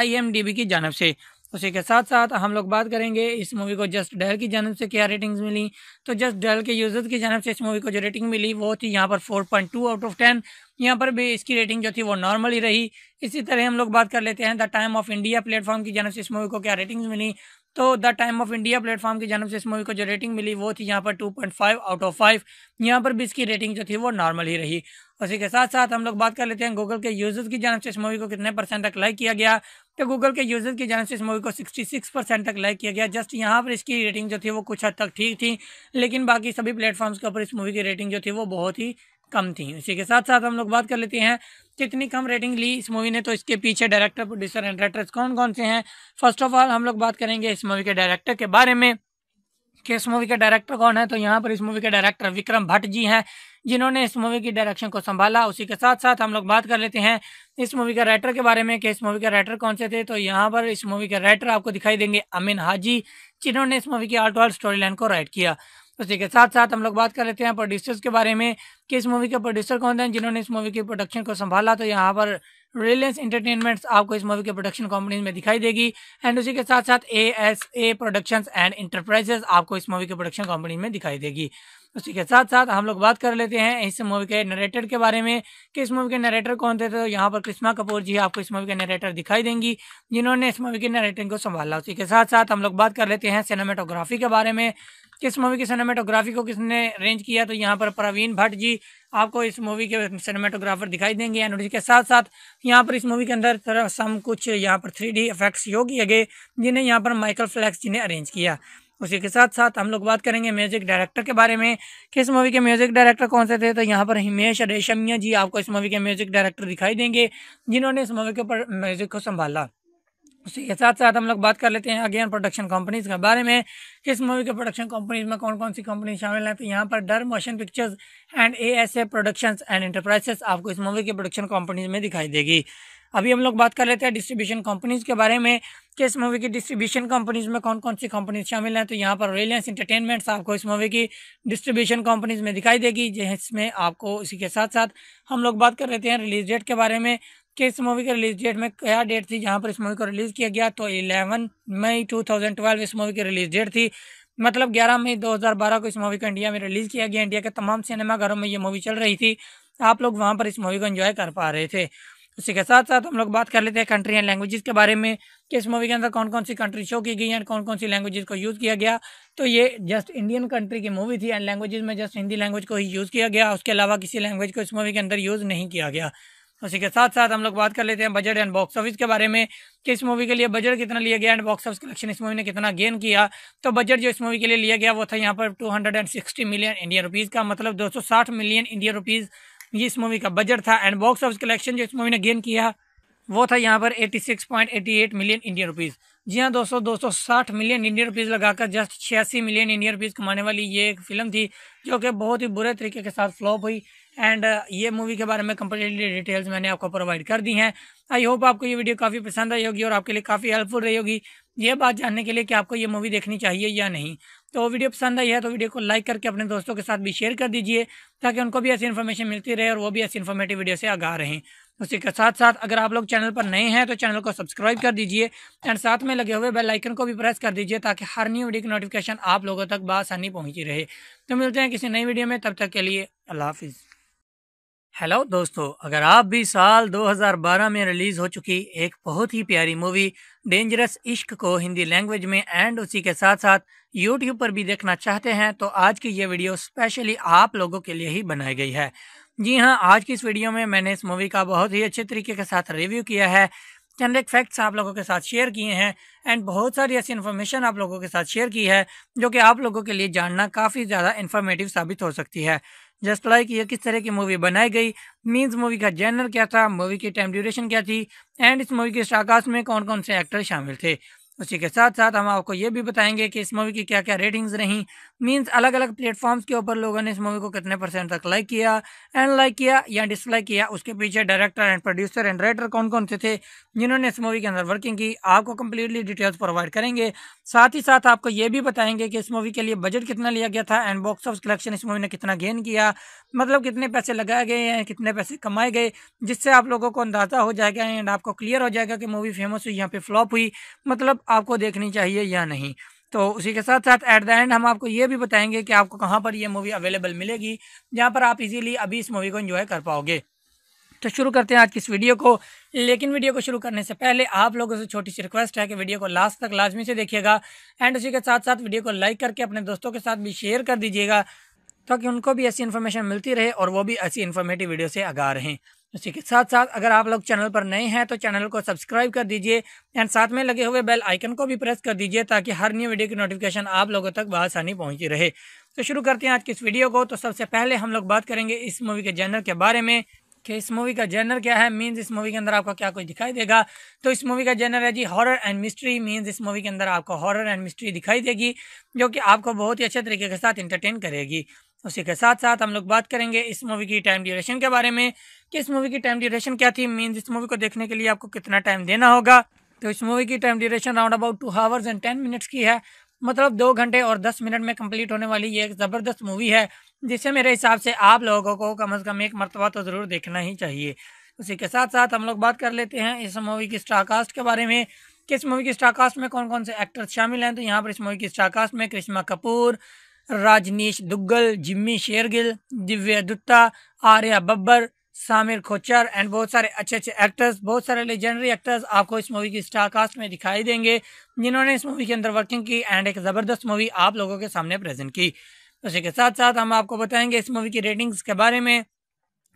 आई की जानव से उसी के साथ साथ हम लोग बात करेंगे इस मूवी को जस्ट डेल की जानव से क्या रेटिंग्स मिली तो जस्ट डेल के यूजर्स की जानव से इस मूवी को जो रेटिंग मिली वो थी यहाँ पर 4.2 आउट ऑफ 10 यहाँ पर भी इसकी रेटिंग जो थी वो नॉर्मल ही रही इसी तरह हम लोग बात कर लेते हैं the time of India platform की जानव से इस मूवी को क्या रेटिंग्स मिली तो the time of India platform की जानव से इस मूवी को जो रेटिंग मिली वो थी यहाँ पर फाइव आउट ऑफ फाइव यहाँ पर भी इसकी रेटिंग जो थी वो नॉर्मल ही रही उसी के साथ साथ हम लोग बात कर लेते हैं गूगल के यूजर्स की जानव से इस मूवी को कितने परसेंट तक लाइक किया गया तो गूगल के यूजर की जानब से इस मूवी को 66 परसेंट तक लाइक किया गया जस्ट यहाँ पर इसकी रेटिंग जो थी वो कुछ हद तक ठीक थी लेकिन बाकी सभी प्लेटफॉर्म्स के ऊपर इस मूवी की रेटिंग जो थी वो बहुत ही कम थी इसी के साथ साथ हम लोग बात कर लेते हैं कितनी कम रेटिंग ली इस मूवी ने तो इसके पीछे डायरेक्टर प्रोड्यूसर एंड डायरेक्टर्स कौन कौन से हैं फर्स्ट ऑफ ऑल हम लोग बात करेंगे इस मूवी के डायरेक्टर के बारे में कि इस मूवी के डायरेक्टर कौन है तो यहाँ पर इस मूवी के डायरेक्टर विक्रम भट्ट जी हैं जिन्होंने इस मूवी की डायरेक्शन को संभाला उसी के साथ साथ हम लोग बात कर लेते हैं इस मूवी के राइटर के बारे में कि इस मूवी के राइटर कौन से थे तो यहाँ पर इस मूवी के राइटर आपको दिखाई देंगे अमीन हाजी जिन्होंने इस मूवी की आर्ट और स्टोरी लाइन को राइट किया उसी के साथ साथ हम लोग बात कर लेते हैं प्रोड्यूसर्स के बारे में कि इस मूवी के प्रोड्यूसर कौन थे जिन्होंने इस मूवी की प्रोडक्शन को संभाला तो यहाँ पर रिलायंस इंटरटेनमेंट्स आपको इस मूवी के प्रोडक्शन कंपनीज में दिखाई देगी एंड उसी के साथ साथ A S A production and enterprises आपको इस मूवी के प्रोडक्शन कंपनी में दिखाई देगी उसी के साथ साथ हम लोग बात कर लेते हैं इस मूवी के नरेटर के बारे में कि इस मूवी के नरेटर कौन थे तो यहाँ पर कृष्णा कपूर जी आपको इस मूवी के नरेटर दिखाई देंगी जिन्होंने इस मूवी के नरेटिंग को संभाला उसी के साथ साथ हम लोग बात कर लेते हैं सिनेमाटोग्राफी के बारे में किस मूवी की सिनेमाटोग्राफी को किसने अरेंज किया तो यहाँ पर प्रवीण भट्ट जी आपको इस मूवी के सिनेमाटोग्राफर दिखाई देंगे एंड उसके साथ साथ यहाँ पर इस मूवी के अंदर सम कुछ यहाँ पर थ्री डी इफेक्ट्स यो किए गए जिन्हें यहाँ पर माइकल फ्लैक्स जी ने अरेंज किया उसी के साथ साथ हम लोग बात करेंगे म्यूजिक डायरेक्टर के बारे में किस मूवी के म्यूजिक डायरेक्टर कौन से थे तो यहाँ पर हिमेश रेशमिया जी आपको इस मूवी के म्यूजिक डायरेक्टर दिखाई देंगे जिन्होंने इस मूवी के ऊपर म्यूजिक को संभाला उसी के साथ साथ हम लोग बात कर लेते हैं अगेन प्रोडक्शन कंपनीज के बारे में किस मूवी के प्रोडक्शन कंपनीज में कौन कौन सी कंपनी शामिल है तो यहाँ पर Dar motion pictures and A S A productions and enterprises आपको इस मूवी के प्रोडक्शन कंपनीज में दिखाई देगी अभी हम लोग बात कर लेते हैं डिस्ट्रीब्यूशन कंपनीज के बारे में किस मूवी की डिस्ट्रीब्यूशन कंपनीज में कौन कौन सी कंपनीज शामिल हैं तो यहाँ पर रिलायंस इंटरटेनमेंट्स आपको इस मूवी की डिस्ट्रीब्यूशन कंपनीज में दिखाई देगी जिसमें आपको इसी के साथ साथ हम लोग बात कर लेते हैं रिलीज डेट के बारे में कि इस मूवी के रिलीज डेट में क्या डेट थी जहाँ पर इस मूवी को रिलीज़ किया गया तो 11 मई 2012 इस मूवी की रिलीज डेट थी मतलब 11 मई 2012 को इस मूवी को इंडिया में रिलीज़ किया गया इंडिया के तमाम सिनेमाघरों में ये मूवी चल रही थी आप लोग वहाँ पर इस मूवी को इन्जॉय कर पा रहे थे उसी के साथ साथ हम लोग बात कर लेते हैं कंट्री एंड लैंग्वेजेस के बारे में कि इस मूवी के अंदर कौन कौन सी कंट्री शो की गई एंड कौन कौन सी लैंग्वेजेस को यूज़ किया गया तो ये जस्ट इंडियन कंट्री की मूवी थी एंड लैंग्वेजेस में जस्ट हिंदी लैंग्वेज को ही यूज़ किया गया उसके अलावा किसी लैंग्वेज को इस मूवी के अंदर यूज़ नहीं किया गया उसी के साथ साथ हम लोग बात कर लेते हैं बजट एंड बॉक्स ऑफिस के बारे में कि इस मूवी के लिए बजट कितना लिया गया एंड बॉक्स ऑफिस कलेक्शन इस मूवी ने कितना गेन किया तो बजट जो इस मूवी के लिए लिया गया वो था यहाँ पर 260 मिलियन इंडियन रुपीज़ का मतलब 260 मिलियन इंडियन रुपीज़ ये इस मूवी का बजट था एंड बॉक्स ऑफिस कलेक्शन जो इस मूवी ने गेन किया वो था यहाँ पर 86.88 मिलियन इंडियन रुपीज़ जी हाँ दोस्तों 260 मिलियन इंडियन रुपीज़ लगाकर जस्ट छियासी मिलियन इंडियन रुपीज़ कमाने वाली ये एक फिल्म थी जो कि बहुत ही बुरे तरीके के साथ फ्लॉप हुई एंड uh, ये मूवी के बारे में कंप्लीटली डिटेल्स मैंने आपको प्रोवाइड कर दी हैं आई होप आपको ये वीडियो काफ़ी पसंद आई होगी और आपके लिए काफ़ी हेल्पफुल रही होगी ये बात जानने के लिए कि आपको ये मूवी देखनी चाहिए या नहीं तो वीडियो पसंद आई है तो वीडियो को लाइक करके अपने दोस्तों के साथ भी शेयर कर दीजिए ताकि उनको भी ऐसी इन्फॉर्मेशन मिलती रहे और वो भी ऐसी इन्फॉर्मेटिव वीडियो से आगा रहें उसी के साथ साथ अगर आप लोग चैनल पर नए हैं तो चैनल को सब्सक्राइब कर दीजिए एंड साथ में लगे हुए बेल आइकन को भी प्रेस कर दीजिए ताकि हर न्यू वीडियो की नोटिफिकेशन आप लोगों तक बासानी पहुंची रहे तो मिलते हैं किसी नई वीडियो में तब तक के लिए अल्लाह हाफिज़ हेलो दोस्तों अगर आप भी साल 2012 में रिलीज़ हो चुकी एक बहुत ही प्यारी मूवी डेंजरस इश्क को हिंदी लैंग्वेज में एंड उसी के साथ साथ यूट्यूब पर भी देखना चाहते हैं तो आज की ये वीडियो स्पेशली आप लोगों के लिए ही बनाई गई है जी हाँ आज की इस वीडियो में मैंने इस मूवी का बहुत ही अच्छे तरीके के साथ रिव्यू किया है जनरिक फैक्ट्स आप लोगों के साथ शेयर किए हैं एंड बहुत सारी ऐसी इन्फॉर्मेशन आप लोगों के साथ शेयर की है जो कि आप लोगों के लिए जानना काफ़ी ज़्यादा इन्फॉर्मेटिव साबित हो सकती है जस्ट लाइक ये किस तरह की मूवी बनाई गई मीन्स मूवी का जैनर क्या था मूवी की टाइम ड्यूरेशन क्या थी एंड इस मूवी के शाकाश में कौन कौन से एक्टर शामिल थे उसी के साथ साथ हम आपको ये भी बताएंगे कि इस मूवी की क्या क्या रेटिंग्स रहीं मींस अलग अलग प्लेटफॉर्म्स के ऊपर लोगों ने इस मूवी को कितने परसेंट तक लाइक किया एंड लाइक किया या डिसलाइक किया उसके पीछे director and producer and writer कौन कौन से थे जिन्होंने इस मूवी के अंदर वर्किंग की आपको कम्प्लीटली डिटेल्स प्रोवाइड करेंगे साथ ही साथ आपको ये भी बताएंगे कि इस मूवी के लिए बजट कितना लिया गया था एंड बॉक्स ऑफ कलेक्शन इस मूवी ने कितना गेन किया मतलब कितने पैसे लगाए गए हैं कितने पैसे कमाए गए जिससे आप लोगों को अंदाज़ा हो जाएगा एंड आपको क्लियर हो जाएगा कि मूवी फेमस हुई यहाँ पे फ्लॉप हुई मतलब आपको देखनी चाहिए या नहीं तो उसी के साथ साथ एट द एंड हम आपको ये भी बताएंगे कि आपको कहाँ पर यह मूवी अवेलेबल मिलेगी जहाँ पर आप इजीली अभी इस मूवी को एंजॉय कर पाओगे तो शुरू करते हैं आज की इस वीडियो को लेकिन वीडियो को शुरू करने से पहले आप लोगों से छोटी सी रिक्वेस्ट है कि वीडियो को लास्ट तक लाजमी से देखिएगा एंड उसी के साथ साथ वीडियो को लाइक करके अपने दोस्तों के साथ भी शेयर कर दीजिएगा ताकि उनको भी ऐसी इन्फॉर्मेशन मिलती रहे और वो भी ऐसी इन्फॉर्मेटिव वीडियो से आगा रहें उसी इसी के साथ साथ अगर आप लोग चैनल पर नए हैं तो चैनल को सब्सक्राइब कर दीजिए एंड साथ में लगे हुए बेल आइकन को भी प्रेस कर दीजिए ताकि हर न्यू वीडियो की नोटिफिकेशन आप लोगों तक बसानी पहुंची रहे तो शुरू करते हैं आज की इस वीडियो को तो सबसे पहले हम लोग बात करेंगे इस मूवी के जनरल के बारे में कि इस मूवी का जेनर क्या है मीन्स इस मूवी के अंदर आपको क्या कुछ दिखाई देगा तो इस मूवी का जेनर है जी हॉरर एंड मिस्ट्री मींस इस मूवी के अंदर आपको हॉरर एंड मिस्ट्री दिखाई देगी जो कि आपको बहुत ही अच्छे तरीके के साथ इंटरटेन करेगी उसी के साथ साथ हम लोग बात करेंगे इस मूवी की टाइम ड्यूरेशन के बारे में कि इस मूवी की टाइम ड्यूरेशन क्या थी मीन्स इस मूवी को देखने के लिए आपको कितना टाइम देना होगा तो इस मूवी की time duration round about two hours and ten minutes की है मतलब दो घंटे और दस मिनट में कंप्लीट होने वाली ये एक ज़बरदस्त मूवी है जिसे मेरे हिसाब से आप लोगों को कम अज़ कम एक मरतबा तो ज़रूर देखना ही चाहिए उसी के साथ साथ हम लोग बात कर लेते हैं इस मूवी की स्टारकास्ट के बारे में किस मूवी की स्टारकास्ट में कौन कौन से एक्टर्स शामिल हैं तो यहाँ पर इस मूवी की स्टारकास्ट में करिश्मा कपूर राजनीश दुग्गल जिम्मी शेरगिल दिव्या दत्ता आर्या बब्बर सामिर खोचर एंड बहुत सारे अच्छे अच्छे एक्टर्स बहुत सारे लेजेंडरी एक्टर्स आपको इस मूवी की स्टार कास्ट में दिखाई देंगे जिन्होंने इस मूवी के अंदर वर्किंग की एंड एक ज़बरदस्त मूवी आप लोगों के सामने प्रेजेंट की उसी के साथ साथ हम आपको बताएंगे इस मूवी की रेटिंग्स के बारे में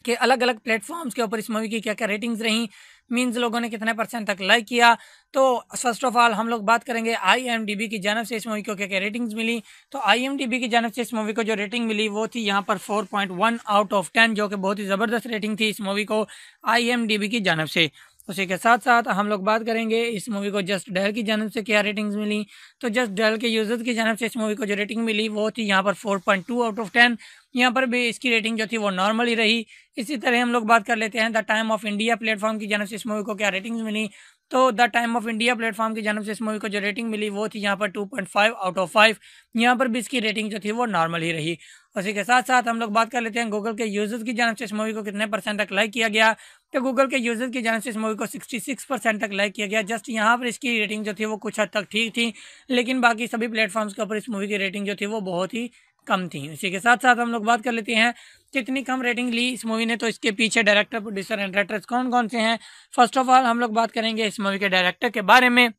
कि अलग अलग प्लेटफॉर्म्स के ऊपर इस मूवी की क्या क्या रेटिंग्स रहीं मीन्स लोगों ने कितने परसेंट तक लाइक किया तो फर्स्ट ऑफ ऑल हम लोग बात करेंगे आईएमडीबी की जानव से इस मूवी को क्या क्या रेटिंग्स मिली तो आई की जानव से इस मूवी को जो रेटिंग मिली वो थी यहाँ पर 4.1 आउट ऑफ 10 जो कि बहुत ही ज़बरदस्त रेटिंग थी इस मूवी को आई की जानव से उसी के साथ साथ हम लोग बात करेंगे इस मूवी को जस्ट डेल की जानब से क्या रेटिंग्स मिली तो जस्ट डेल के यूज़र्स की जानब से इस मूवी को जो रेटिंग मिली वो थी यहाँ पर four point two out of ten यहाँ पर भी इसकी रेटिंग जो थी वो नॉर्मल ही रही इसी तरह हम लोग बात कर लेते हैं the time of India platform की जानब से इस मूवी को क्या रेटिंग्स मिली तो the time of India platform की जानब से इस मूवी को जो रेटिंग मिली वो थी यहाँ पर two point five out of five यहाँ पर भी इसकी रेटिंग जो थी वो नॉर्मल ही रही उसी के साथ साथ हम लोग बात कर लेते हैं गूगल के यूजर्स की जानव से इस मूवी को कितने परसेंट तक लाइक किया गया तो गूगल के यूजर्स की जानव से इस मूवी को 66 परसेंट तक लाइक किया गया जस्ट यहाँ पर इसकी रेटिंग जो थी वो कुछ हद तक ठीक थी लेकिन बाकी सभी प्लेटफॉर्म्स के ऊपर इस मूवी की रेटिंग जो थी वो बहुत ही कम थी उसी के साथ साथ हम लोग बात कर लेते हैं कितनी कम रेटिंग ली इस मूवी ने तो इसके पीछे डायरेक्टर प्रोड्यूसर एंड डायरेक्टर्स कौन कौन से हैं फर्स्ट ऑफ ऑल हम लोग बात करेंगे इस मूवी के डायरेक्टर के बारे में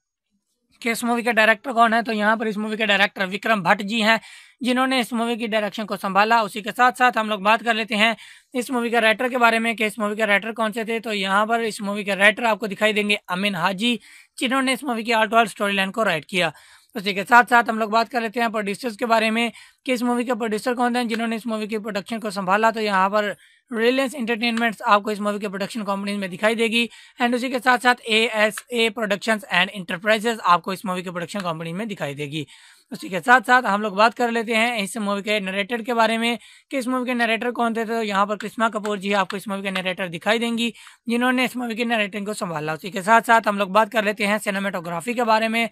कि इस मूवी के डायरेक्टर कौन है तो यहाँ पर इस मूवी के डायरेक्टर विक्रम भट्ट जी हैं जिन्होंने इस मूवी की डायरेक्शन को संभाला उसी के साथ साथ हम लोग बात कर लेते हैं इस मूवी के राइटर के बारे में कि इस मूवी के राइटर कौन से थे तो यहाँ पर इस मूवी के राइटर आपको दिखाई देंगे अमिन हाजी जिन्होंने इस मूवी की आर्ट और स्टोरी लाइन को राइट किया उसी तो के साथ साथ हम लोग बात कर लेते हैं प्रोड्यूसर्स के बारे में कि इस मूवी के प्रोड्यूसर कौन थे जिन्होंने इस मूवी के प्रोडक्शन को संभाला तो यहाँ पर रिलायंस इंटरटेनमेंट्स आपको इस मूवी के प्रोडक्शन कंपनीज में दिखाई देगी एंड उसी के साथ साथ A S A production and enterprises आपको इस मूवी के प्रोडक्शन कंपनी में दिखाई देगी उसी के साथ साथ हम लोग बात कर लेते हैं इस मूवी के नरेटर के बारे में कि इस मूवी के नरेटर कौन थे तो यहाँ पर कृष्णा कपूर जी आपको इस मूवी के नरेटर दिखाई देंगी जिन्होंने इस मूवी के नरेटिंग को संभाला उसी के साथ साथ हम लोग बात कर लेते हैं सिनेमेटोग्राफी के बारे में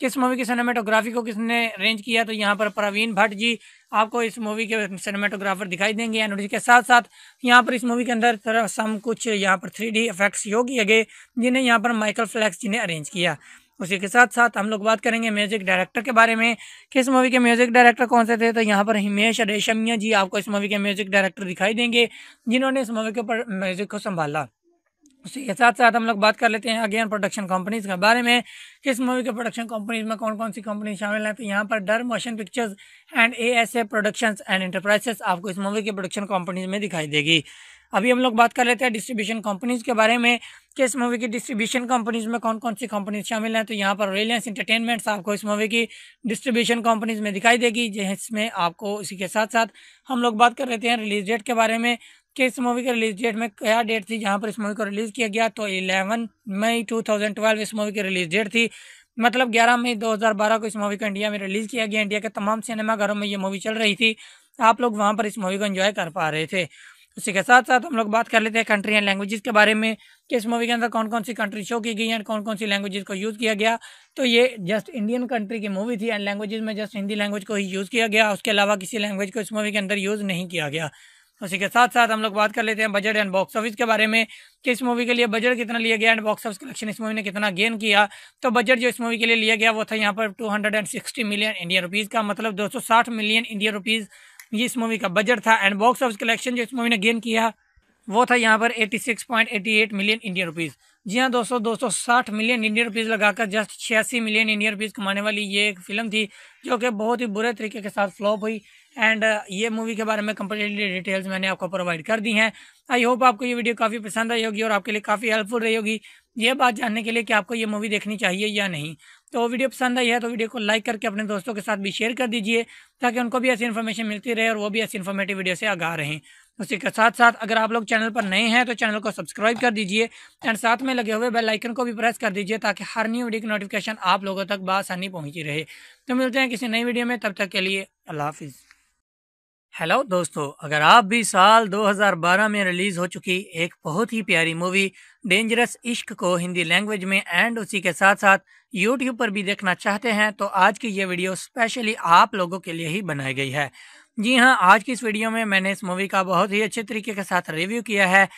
किस मूवी की सिनेमेटोग्राफी को किसने अरेंज किया तो यहाँ पर प्रवीण भट्ट जी आपको इस मूवी के सिनेमेटोग्राफर दिखाई देंगे एंड के साथ साथ यहाँ पर इस मूवी के अंदर सम कुछ यहाँ पर थ्री डी इफेक्ट्स योग किए गए जिन्हें यहाँ पर माइकल फ्लैक्स जी ने अरेंज किया उसी के साथ साथ हम लोग बात करेंगे म्यूजिक डायरेक्टर के बारे में किस मूवी के म्यूजिक डायरेक्टर कौन से थे तो यहाँ पर हिमेश रेशमिया जी आपको इस मूवी के म्यूजिक डायरेक्टर दिखाई देंगे जिन्होंने इस मूवी के ऊपर म्यूजिक को संभाला उसी के साथ साथ हम लोग बात कर लेते हैं अगेन प्रोडक्शन कंपनीज के बारे में किस मूवी के प्रोडक्शन कंपनीज में कौन कौन सी कंपनी शामिल है तो यहाँ पर Dar motion pictures and A S A productions and enterprises आपको इस मूवी के प्रोडक्शन कंपनीज में दिखाई देगी अभी हम लोग बात कर लेते हैं डिस्ट्रीब्यूशन कंपनीज के बारे में कि इस मूवी की डिस्ट्रीब्यूशन कंपनीज में कौन कौन सी कंपनीज शामिल हैं तो यहाँ पर रिलायंस इंटरटेनमेंट्स आपको इस मूवी की डिस्ट्रीब्यूशन कंपनीज में दिखाई देगी जिसमें आपको इसी के साथ साथ हम लोग बात कर लेते हैं रिलीज डेट के बारे में कि इस मूवी के रिलीज डेट में क्या डेट थी जहाँ पर इस मूवी को रिलीज़ किया गया तो इलेवन मई टू इस मूवी की रिलीज डेट थी मतलब ग्यारह मई दो को इस मूवी को इंडिया में रिलीज़ किया गया इंडिया के तमाम सिनेमाघरों में ये मूवी चल रही थी आप लोग वहाँ पर इस मूवी को इन्जॉय कर पा रहे थे उसी के साथ साथ हम लोग बात कर लेते हैं कंट्री एंड लैंग्वेजेस के बारे में कि इस मूवी के अंदर कौन कौन सी कंट्री शो की गई एंड कौन कौन सी लैंग्वेजेस को यूज़ किया गया तो ये जस्ट इंडियन कंट्री की मूवी थी एंड लैंग्वेजेस में जस्ट हिंदी लैंग्वेज को ही यूज़ किया गया उसके अलावा किसी लैंग्वेज को इस मूवी के अंदर यूज़ नहीं किया गया उसी के साथ साथ हम लोग बात कर लेते हैं बजट एंड बॉक्स ऑफिस के बारे में कि इस मूवी के लिए बजट कितना लिया गया एंड बॉक्स ऑफिस कलेक्शन इस मूवी ने कितना गेन किया तो बजट जो इस मूवी के लिए लिया गया वो था यहाँ पर 260 मिलियन इंडियन रुपीज़ का मतलब 260 मिलियन इंडियन रुपीज़ ये इस मूवी का बजट था एंड बॉक्स ऑफिस कलेक्शन जो इस मूवी ने गेन किया वो था यहाँ पर 86.88 मिलियन इंडियन रुपीज़ जी हाँ दोस्तों साठ मिलियन इंडियन रुपीज़ लगाकर जस्ट छियासी मिलियन इंडियन रुपीज़ कमाने वाली ये एक फिल्म थी जो कि बहुत ही बुरे तरीके के साथ फ्लॉप हुई एंड uh, ये मूवी के बारे में कम्प्लीटली डिटेल्स मैंने आपको प्रोवाइड कर दी हैं आई होप आपको ये वीडियो काफ़ी पसंद आई होगी और आपके लिए काफ़ी हेल्पफुल रही होगी ये बात जानने के लिए कि आपको ये मूवी देखनी चाहिए या नहीं तो वीडियो पसंद आई है तो वीडियो को लाइक करके अपने दोस्तों के साथ भी शेयर कर दीजिए ताकि उनको भी ऐसी इन्फॉर्मेशन मिलती रहे और वो भी ऐसी इन्फॉर्मेटिव वीडियो से आगा रहे उसी के साथ साथ अगर आप लोग चैनल पर नए हैं तो चैनल को सब्सक्राइब कर दीजिए एंड साथ में लगे हुए बेल आइकन को भी प्रेस कर दीजिए ताकि हर न्यू वीडियो की नोटिफिकेशन आप लोगों तक बासानी पहुंची रहे तो मिलते हैं किसी नई वीडियो में तब तक के लिए अल्लाह हाफिज़ हेलो दोस्तों अगर आप भी साल 2012 में रिलीज़ हो चुकी एक बहुत ही प्यारी मूवी डेंजरस इश्क को हिंदी लैंग्वेज में एंड उसी के साथ साथ यूट्यूब पर भी देखना चाहते हैं तो आज की ये वीडियो स्पेशली आप लोगों के लिए ही बनाई गई है जी हाँ आज की इस वीडियो में मैंने इस मूवी का बहुत ही अच्छे तरीके के साथ रिव्यू किया है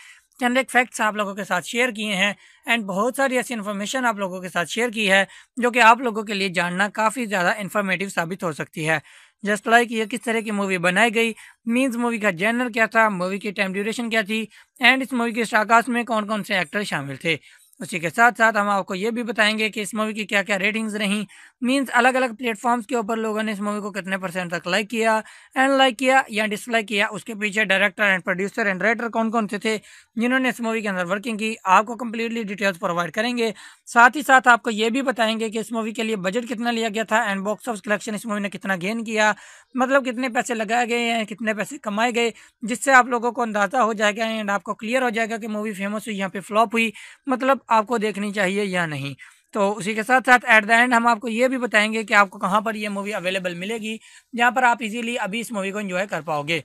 चंद एक फैक्ट्स आप लोगों के साथ शेयर किए हैं एंड बहुत सारी ऐसी इन्फॉर्मेशन आप लोगों के साथ शेयर की है जो कि आप लोगों के लिए जानना काफ़ी ज़्यादा इन्फॉर्मेटिव साबित हो सकती है जस्ट लाइक ये किस तरह की मूवी बनाई गई मीन्स मूवी का जैनर क्या था मूवी की टाइम ड्यूरेशन क्या थी एंड इस मूवी के शाकाश में कौन कौन से एक्टर शामिल थे उसी के साथ साथ हम आपको ये भी बताएंगे कि इस मूवी की क्या क्या रेटिंग्स रहीं मीन्स अलग अलग प्लेटफॉर्म्स के ऊपर लोगों ने इस मूवी को कितने परसेंट तक लाइक किया एंड लाइक किया या डिसलाइक किया उसके पीछे director and producer and writer कौन कौन से थे जिन्होंने इस मूवी के अंदर वर्किंग की आपको कम्प्लीटली डिटेल्स प्रोवाइड करेंगे साथ ही साथ आपको ये भी बताएंगे कि इस मूवी के लिए बजट कितना लिया गया था एंड बॉक्स ऑफ कलेक्शन इस मूवी ने कितना गेन किया मतलब कितने पैसे लगाए गए हैं कितने पैसे कमाए गए जिससे आप लोगों को अंदाज़ा हो जाएगा एंड आपको क्लियर हो जाएगा कि मूवी फेमस हुई यहाँ पे फ्लॉप हुई मतलब आपको देखनी चाहिए या नहीं तो उसी के साथ साथ एट द एंड हम आपको ये भी बताएंगे कि आपको कहाँ पर यह मूवी अवेलेबल मिलेगी जहाँ पर आप इजीली अभी इस मूवी को एंजॉय कर पाओगे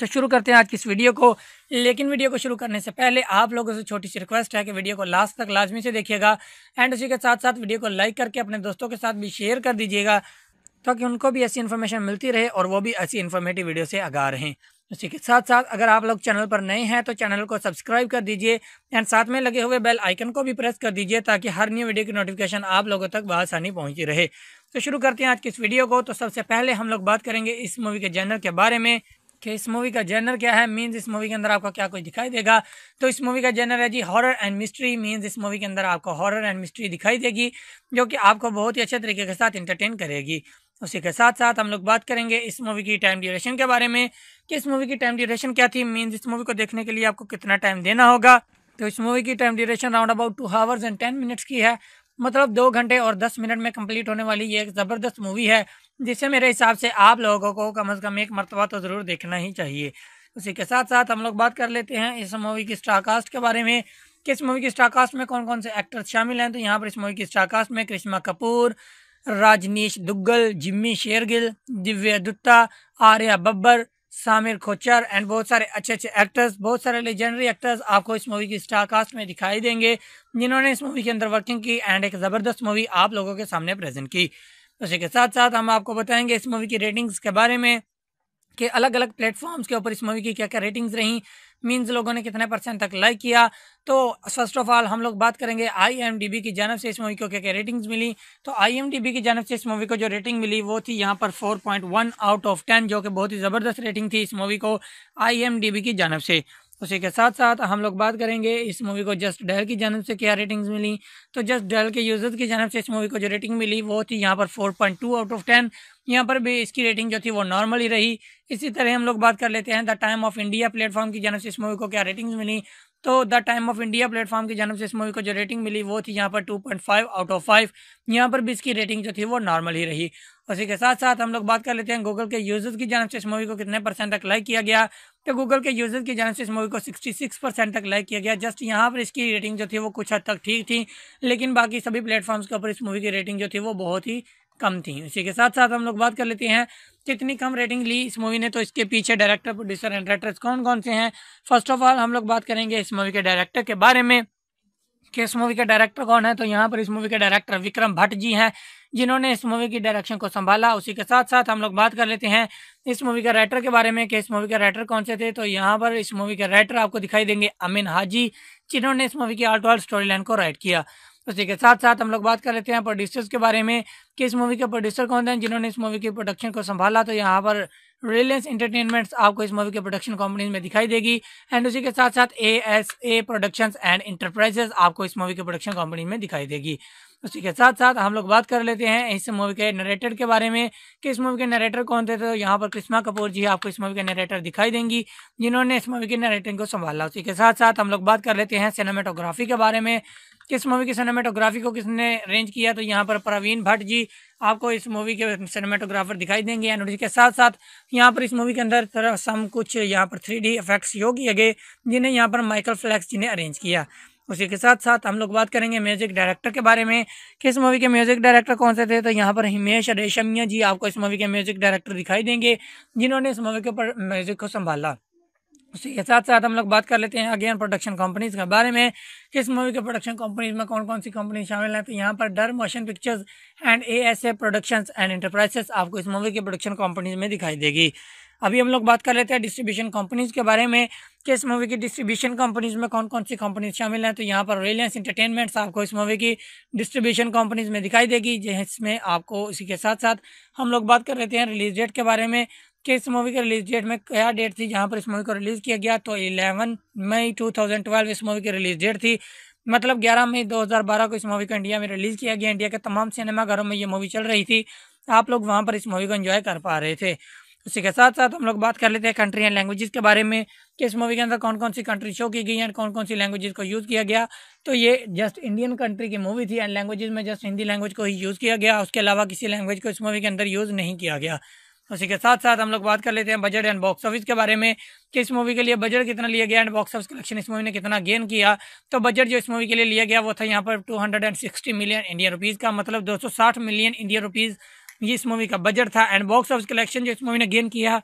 तो शुरू करते हैं आज की इस वीडियो को लेकिन वीडियो को शुरू करने से पहले आप लोगों से छोटी सी रिक्वेस्ट है कि वीडियो को लास्ट तक लाजमी से देखिएगा एंड उसी के साथ साथ वीडियो को लाइक करके अपने दोस्तों के साथ भी शेयर कर दीजिएगा ताकि उनको भी ऐसी इन्फॉर्मेशन मिलती रहे और वो भी ऐसी इन्फॉर्मेटिव वीडियो से आगा रहें उसी के साथ साथ अगर आप लोग चैनल पर नए हैं तो चैनल को सब्सक्राइब कर दीजिए एंड साथ में लगे हुए बेल आइकन को भी प्रेस कर दीजिए ताकि हर न्यू वीडियो की नोटिफिकेशन आप लोगों तक बसानी पहुंची रहे तो शुरू करते हैं आज की इस वीडियो को तो सबसे पहले हम लोग बात करेंगे इस मूवी के जैनर के बारे में कि इस मूवी का जेनर क्या है मीन्स इस मूवी के अंदर आपको क्या कुछ दिखाई देगा तो इस मूवी का जेनर है जी हॉरर एंड मिस्ट्री मीन्स इस मूवी के अंदर आपको हॉरर एंड मिस्ट्री दिखाई देगी जो कि आपको बहुत ही अच्छे तरीके के साथ इंटरटेन करेगी उसी के साथ साथ हम लोग बात करेंगे इस मूवी की टाइम ड्यूरेशन के बारे में कि इस मूवी की टाइम ड्यूरेशन क्या थी मीन इस मूवी को देखने के लिए आपको कितना टाइम देना होगा तो इस मूवी की time duration round about two hours and ten minutes की है मतलब दो घंटे और दस मिनट में कंप्लीट होने वाली ये एक ज़बरदस्त मूवी है जिसे मेरे हिसाब से आप लोगों को कम अज़ कम एक मरतबा तो ज़रूर देखना ही चाहिए उसी के साथ साथ हम लोग बात कर लेते हैं इस मूवी की स्टारकास्ट के बारे में कि इस मूवी की स्टारकास्ट में कौन कौन से एक्टर्स शामिल हैं तो यहाँ पर इस मूवी की स्टारकास्ट में करिश्मा कपूर राजनीश दुग्गल जिम्मी शेरगिल दिव्या दुत्ता आर्या बब्बर सामिर खोचर एंड बहुत सारे अच्छे अच्छे एक्टर्स बहुत सारे लेजेंडरी एक्टर्स आपको इस मूवी की स्टार कास्ट में दिखाई देंगे जिन्होंने इस मूवी के अंदर वर्किंग की एंड एक ज़बरदस्त मूवी आप लोगों के सामने प्रेजेंट की उसी के साथ साथ हम आपको बताएंगे इस मूवी की रेटिंग्स के बारे में कि अलग अलग प्लेटफॉर्म्स के ऊपर इस मूवी की क्या क्या रेटिंग्स रहीं मीन्स लोगों ने कितने परसेंट तक लाइक किया तो फर्स्ट ऑफ ऑल हम लोग बात करेंगे आई की जानव से इस मूवी को क्या क्या रेटिंग्स मिली तो आई की जानव से इस मूवी को जो रेटिंग मिली वो थी यहाँ पर 4.1 आउट ऑफ 10 जो कि बहुत ही ज़बरदस्त रेटिंग थी इस मूवी को आई की जानब से उसी के साथ साथ हम लोग बात करेंगे इस मूवी को जस्ट डेल की जानब से क्या रेटिंग्स मिली तो जस्ट डेल के यूज़र्स की जानब से इस मूवी को जो रेटिंग मिली वो थी यहाँ पर 4.2 आउट ऑफ 10 यहाँ पर भी इसकी रेटिंग जो थी वो नॉर्मल ही रही इसी तरह हम लोग बात कर लेते हैं the time of India platform की जानब से इस मूवी को क्या रेटिंग्स मिली तो the time of India platform की जानब से इस मूवी को जो रेटिंग मिली वो थी यहाँ पर टू आउट ऑफ फाइव यहाँ पर भी इसकी रेटिंग जो थी वो नॉर्मल ही रही उसी के साथ साथ हम लोग बात कर लेते हैं गूगल के यूजर्स की जानव से इस मूवी को कितने परसेंट तक लाइक किया गया तो गूगल के यूजर्स की जानव से इस मूवी को 66 परसेंट तक लाइक किया गया जस्ट यहाँ पर इसकी रेटिंग जो थी वो कुछ हद तक ठीक थी लेकिन बाकी सभी प्लेटफॉर्म्स के ऊपर इस मूवी की रेटिंग जो थी वो बहुत ही कम थी उसी के साथ साथ हम लोग बात कर लेते हैं कितनी कम रेटिंग ली इस मूवी ने तो इसके पीछे डायरेक्टर प्रोड्यूसर एंड राइटर्स कौन कौन से हैं फर्स्ट ऑफ ऑल हम लोग बात करेंगे इस मूवी के डायरेक्टर के बारे में कि इस मूवी के डायरेक्टर कौन है तो यहाँ पर इस मूवी के डायरेक्टर विक्रम भट्ट जी हैं जिन्होंने इस मूवी की डायरेक्शन को संभाला उसी के साथ साथ हम लोग बात कर लेते हैं इस मूवी के राइटर के बारे में कि इस मूवी के राइटर कौन से थे तो यहाँ पर इस मूवी के राइटर आपको दिखाई देंगे अमीन हाजी जिन्होंने इस मूवी की आर्ट ऑल स्टोरी लाइन को राइट किया उसी के साथ साथ हम लोग बात कर लेते हैं प्रोड्यूसर्स के बारे में कि इस मूवी के प्रोड्यूसर कौन थे जिन्होंने इस मूवी की प्रोडक्शन को संभाला तो यहाँ पर रिलायंस इंटरटेनमेंट्स आपको इस मूवी के प्रोडक्शन कंपनीज में दिखाई देगी एंड उसी के साथ साथ A S A production and enterprises आपको इस मूवी के प्रोडक्शन कंपनी में दिखाई देगी उसी के साथ साथ हम लोग बात कर लेते हैं इस मूवी के नरेटर के बारे में कि इस मूवी के नरेटर कौन थे तो यहाँ पर कृष्णा कपूर जी आपको इस मूवी के नरेटर दिखाई देंगी जिन्होंने इस मूवी के नरेटिंग को संभाला उसी के साथ साथ हम लोग बात कर लेते हैं सिनेमेटोग्राफी के बारे में किस मूवी की सिनेमेटोग्राफी को किसने अरेंज किया तो यहाँ पर प्रवीण भट्ट जी आपको इस मूवी के सिनेमेटोग्राफर दिखाई देंगे एंड के साथ साथ यहाँ पर इस मूवी के अंदर सम कुछ यहाँ पर थ्री डी इफेक्ट्स योग किए गए जिन्हें यहाँ पर माइकल फ्लैक्स जी ने अरेंज किया उसी के साथ साथ हम लोग बात करेंगे म्यूजिक डायरेक्टर के बारे में कि इस मूवी के म्यूजिक डायरेक्टर कौन से थे तो यहाँ पर हिमेश रेशमिया जी आपको इस मूवी के म्यूजिक डायरेक्टर दिखाई देंगे जिन्होंने इस मूवी के ऊपर म्यूजिक को संभाला उसी के साथ साथ हम लोग बात कर लेते हैं अगेन प्रोडक्शन कंपनीज के बारे में किस मूवी के प्रोडक्शन कंपनीज में कौन कौन सी कंपनी शामिल हैं तो यहाँ पर Dar motion pictures and A S A productions and enterprises आपको इस मूवी के प्रोडक्शन कंपनीज में दिखाई देगी अभी हम लोग बात कर लेते हैं डिस्ट्रीब्यूशन कंपनीज के बारे में कि इस मूवी की डिस्ट्रीब्यूशन कंपनीज में कौन कौन सी कंपनीज शामिल हैं तो यहाँ पर रिलायंस इंटरटेनमेंट्स आपको इस मूवी की डिस्ट्रीब्यूशन कंपनीज में दिखाई देगी जिसमें आपको इसी के साथ साथ हम लोग बात कर लेते हैं रिलीज डेट के बारे में कि इस मूवी के रिलीज डेट में क्या डेट थी जहाँ पर इस मूवी को रिलीज़ किया गया तो इलेवन मई टू इस मूवी की रिलीज डेट थी मतलब 11 मई 2012 को इस मूवी को इंडिया में रिलीज़ किया गया इंडिया के तमाम सिनेमाघरों में ये मूवी चल रही थी आप लोग वहाँ पर इस मूवी को एंजॉय कर पा रहे थे उसी के साथ साथ हम लोग बात कर लेते हैं कंट्री एंड लैंग्वेजेस के बारे में कि इस मूवी के अंदर कौन कौन सी कंट्री शो की गई है कौन कौन सी लैंग्वेजेस को यूज़ किया गया तो ये जस्ट इंडियन कंट्री की मूवी थी एंड लैंग्वेजेस में जस्ट हिंदी लैंग्वेज को ही यूज़ किया गया उसके अलावा किसी लैंग्वेज को इस मूवी के अंदर यूज़ नहीं किया गया उसी के साथ साथ हम लोग बात कर लेते हैं बजट एंड बॉक्स ऑफिस के बारे में कि इस मूवी के लिए बजट कितना लिया गया एंड बॉक्स ऑफिस कलेक्शन इस मूवी ने कितना गेन किया तो बजट जो इस मूवी के लिए लिया गया वो था यहाँ पर 260 मिलियन इंडियन रुपीज़ का मतलब 260 मिलियन इंडियन रुपीज़ ये इस मूवी का बजट था एंड बॉक्स ऑफिस कलेक्शन जो इस मूवी ने गेन किया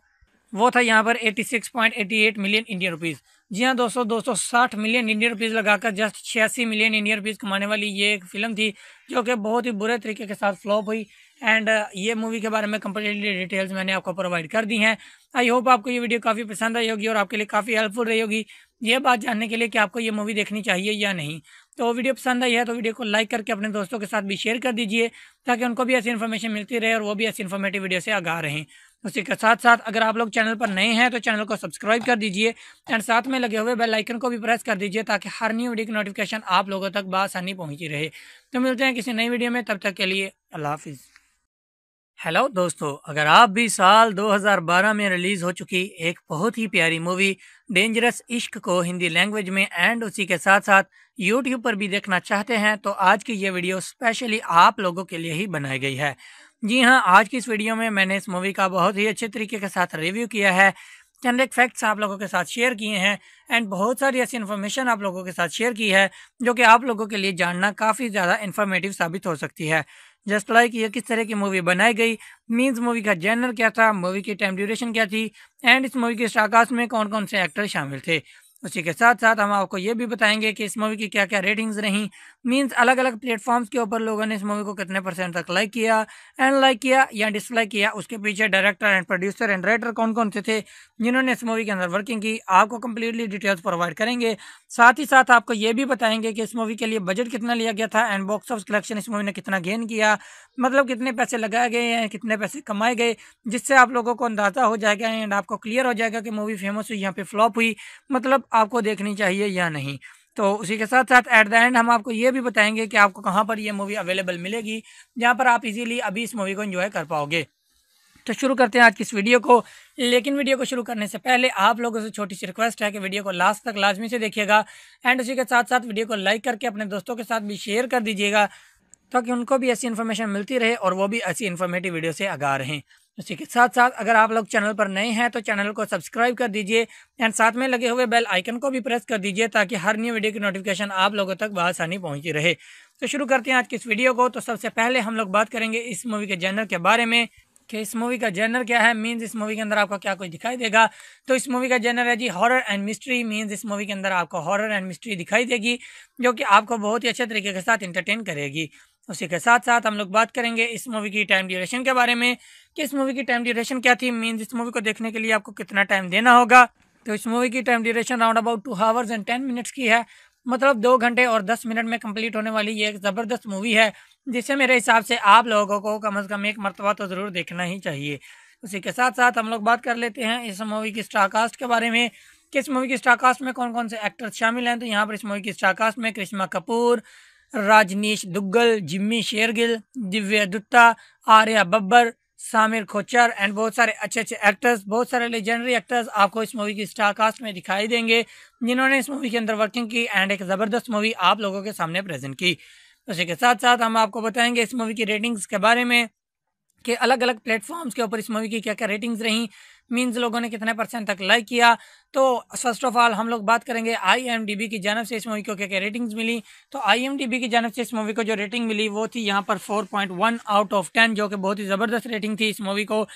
वो था यहाँ पर 86.88 मिलियन इंडियन रुपीज़ जी हाँ दोस्तों साठ मिलियन इंडियन रुपीज़ लगाकर जस्ट छियासी मिलियन इंडियन रुपीज़ कमाने वाली ये एक फिल्म थी जो कि बहुत ही बुरे तरीके के साथ फ्लॉप हुई एंड uh, ये मूवी के बारे में कंप्लीटली डिटेल्स मैंने आपको प्रोवाइड कर दी हैं आई होप आपको ये वीडियो काफ़ी पसंद आई होगी और आपके लिए काफ़ी हेल्पफुल रही होगी ये बात जानने के लिए कि आपको ये मूवी देखनी चाहिए या नहीं तो वीडियो पसंद आई है तो वीडियो को लाइक करके अपने दोस्तों के साथ भी शेयर कर दीजिए ताकि उनको भी ऐसी इन्फॉर्मेशन मिलती रहे और वो भी ऐसी इन्फॉर्मेटिव वीडियो से आगा रहे उसी के साथ साथ अगर आप लोग चैनल पर नए हैं तो चैनल को सब्सक्राइब कर दीजिए एंड साथ में लगे हुए बेल आइकन को भी प्रेस कर दीजिए ताकि हर न्यू वीडियो की नोटिफिकेशन आप लोगों तक बासानी पहुंची रहे तो मिलते हैं किसी नई वीडियो में तब तक के लिए अल्लाह हाफिज़ हेलो दोस्तों अगर आप भी साल 2012 में रिलीज़ हो चुकी एक बहुत ही प्यारी मूवी डेंजरस इश्क को हिंदी लैंग्वेज में एंड उसी के साथ साथ यूट्यूब पर भी देखना चाहते हैं तो आज की ये वीडियो स्पेशली आप लोगों के लिए ही बनाई गई है जी हाँ आज की इस वीडियो में मैंने इस मूवी का बहुत ही अच्छे तरीके के साथ रिव्यू किया है चंद एक फैक्ट्स आप लोगों के साथ शेयर किए हैं एंड बहुत सारी ऐसी इन्फॉर्मेशन आप लोगों के साथ शेयर की है जो कि आप लोगों के लिए जानना काफ़ी ज़्यादा इन्फॉर्मेटिव साबित हो सकती है जस्ट लाइक ये किस तरह की मूवी बनाई गई मीन्स मूवी का जैनर क्या था मूवी की टाइम ड्यूरेशन क्या थी एंड इस मूवी के साकाश में कौन कौन से एक्टर शामिल थे उसी के साथ साथ हम आपको ये भी बताएंगे कि इस मूवी की क्या क्या रेटिंग्स रहीं मीन्स अलग अलग प्लेटफॉर्म्स के ऊपर लोगों ने इस मूवी को कितने परसेंट तक लाइक किया एंड लाइक किया या डिसलाइक किया उसके पीछे director and producer and writer कौन कौन से थे जिन्होंने इस मूवी के अंदर वर्किंग की आपको कम्प्लीटली डिटेल्स प्रोवाइड करेंगे साथ ही साथ आपको ये भी बताएंगे कि इस मूवी के लिए बजट कितना लिया गया था एंड बॉक्स ऑफ कलेक्शन इस मूवी ने कितना गेन किया मतलब कितने पैसे लगाए गए हैं कितने पैसे कमाए गए जिससे आप लोगों को अंदाजा हो जाएगा एंड आपको क्लियर हो जाएगा कि मूवी फेमस हुई यहाँ पे फ्लॉप हुई मतलब आपको देखनी चाहिए या नहीं तो उसी के साथ साथ एट द एंड हम आपको ये भी बताएंगे कि आपको कहाँ पर यह मूवी अवेलेबल मिलेगी जहाँ पर आप इजीली अभी इस मूवी को एंजॉय कर पाओगे तो शुरू करते हैं आज की इस वीडियो को लेकिन वीडियो को शुरू करने से पहले आप लोगों से छोटी सी रिक्वेस्ट है कि वीडियो को लास्ट तक लाजमी से देखिएगा एंड उसी के साथ साथ वीडियो को लाइक करके अपने दोस्तों के साथ भी शेयर कर दीजिएगा ताकि उनको भी ऐसी इन्फॉर्मेशन मिलती रहे और वो भी ऐसी इन्फॉर्मेटिव वीडियो से आगा रहें उसी के साथ साथ अगर आप लोग चैनल पर नए हैं तो चैनल को सब्सक्राइब कर दीजिए एंड साथ में लगे हुए बेल आइकन को भी प्रेस कर दीजिए ताकि हर न्यू वीडियो की नोटिफिकेशन आप लोगों तक बसानी पहुंची रहे तो शुरू करते हैं आज की इस वीडियो को तो सबसे पहले हम लोग बात करेंगे इस मूवी के जैनर के बारे में कि इस मूवी का जेनर क्या है मीन्स इस मूवी के अंदर आपको क्या कुछ दिखाई देगा तो इस मूवी का जेनर है जी हॉरर एंड मिस्ट्री मीन्स इस मूवी के अंदर आपको हॉरर एंड मिस्ट्री दिखाई देगी जो कि आपको बहुत ही अच्छे तरीके के साथ इंटरटेन करेगी उसी के साथ साथ हम लोग बात करेंगे इस मूवी की टाइम ड्यूरेशन के बारे में कि इस मूवी की टाइम ड्यूरेशन क्या थी मीन इस मूवी को देखने के लिए आपको कितना टाइम देना होगा तो इस मूवी की time duration round about two hours and ten minutes की है मतलब दो घंटे और दस मिनट में कंप्लीट होने वाली ये एक ज़बरदस्त मूवी है जिसे मेरे हिसाब से आप लोगों को कम अज़ कम एक मरतबा तो ज़रूर देखना ही चाहिए उसी के साथ साथ हम लोग बात कर लेते हैं इस मूवी की स्टारकास्ट के बारे में कि इस मूवी की स्टारकास्ट में कौन कौन से एक्टर्स शामिल हैं तो यहाँ पर इस मूवी की स्टारकास्ट में करिश्मा कपूर राजनीश दुग्गल जिम्मी शेरगिल दिव्य दुत्ता आर्या बब्बर सामिर खोचर एंड बहुत सारे अच्छे अच्छे एक्टर्स बहुत सारे लेजेंडरी एक्टर्स आपको इस मूवी की स्टार कास्ट में दिखाई देंगे जिन्होंने इस मूवी के अंदर वर्किंग की एंड एक ज़बरदस्त मूवी आप लोगों के सामने प्रेजेंट की उसी के साथ साथ हम आपको बताएंगे इस मूवी की रेटिंग्स के बारे में कि अलग अलग प्लेटफॉर्म्स के ऊपर इस मूवी की क्या क्या रेटिंग्स रहीं मीन्स लोगों ने कितने परसेंट तक लाइक किया तो फर्स्ट ऑफ ऑल हम लोग बात करेंगे आई की जानव से इस मूवी को क्या क्या रेटिंग्स मिली तो आई की जानव से इस मूवी को जो रेटिंग मिली वो थी यहाँ पर 4.1 आउट ऑफ 10 जो कि बहुत ही ज़बरदस्त रेटिंग थी इस मूवी को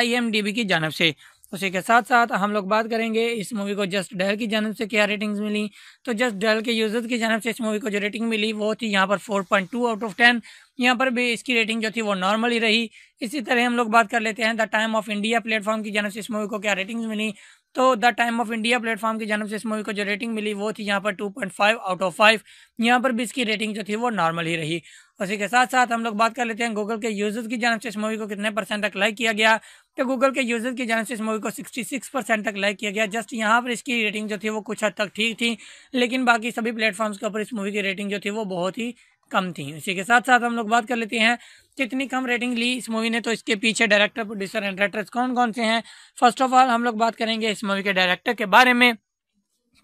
आई की जानब से उसी के साथ साथ हम लोग बात करेंगे इस मूवी को जस्ट डेल की जानव से क्या रेटिंग्स मिली तो जस्ट डेल के यूज़र्स की जानव से इस मूवी को जो रेटिंग मिली वो थी यहाँ पर four point two out of ten यहाँ पर भी इसकी रेटिंग जो थी वो नॉर्मल ही रही इसी तरह हम लोग बात कर लेते हैं the time of India platform की जानव से इस मूवी को क्या रेटिंग्स मिली तो the time of India platform की जानव से इस मूवी को जो रेटिंग मिली वो थी यहाँ पर two point five out of five यहाँ पर भी इसकी रेटिंग जो थी वो नॉर्मल ही रही उसी के साथ साथ हम लोग बात कर लेते हैं गूगल के यूजर्स की जानव से इस मूवी को कितने परसेंट तक लाइक किया गया तो गूगल के यूजर की जानब से इस मूवी को 66 परसेंट तक लाइक किया गया जस्ट यहाँ पर इसकी रेटिंग जो थी वो कुछ हद तक ठीक थी लेकिन बाकी सभी प्लेटफॉर्म्स के ऊपर इस मूवी की रेटिंग जो थी वो बहुत ही कम थी इसी के साथ साथ हम लोग बात कर लेते हैं कितनी कम रेटिंग ली इस मूवी ने तो इसके पीछे डायरेक्टर प्रोड्यूसर एंड राइटर्स कौन कौन से हैं फर्स्ट ऑफ ऑल हम लोग बात करेंगे इस मूवी के डायरेक्टर के बारे में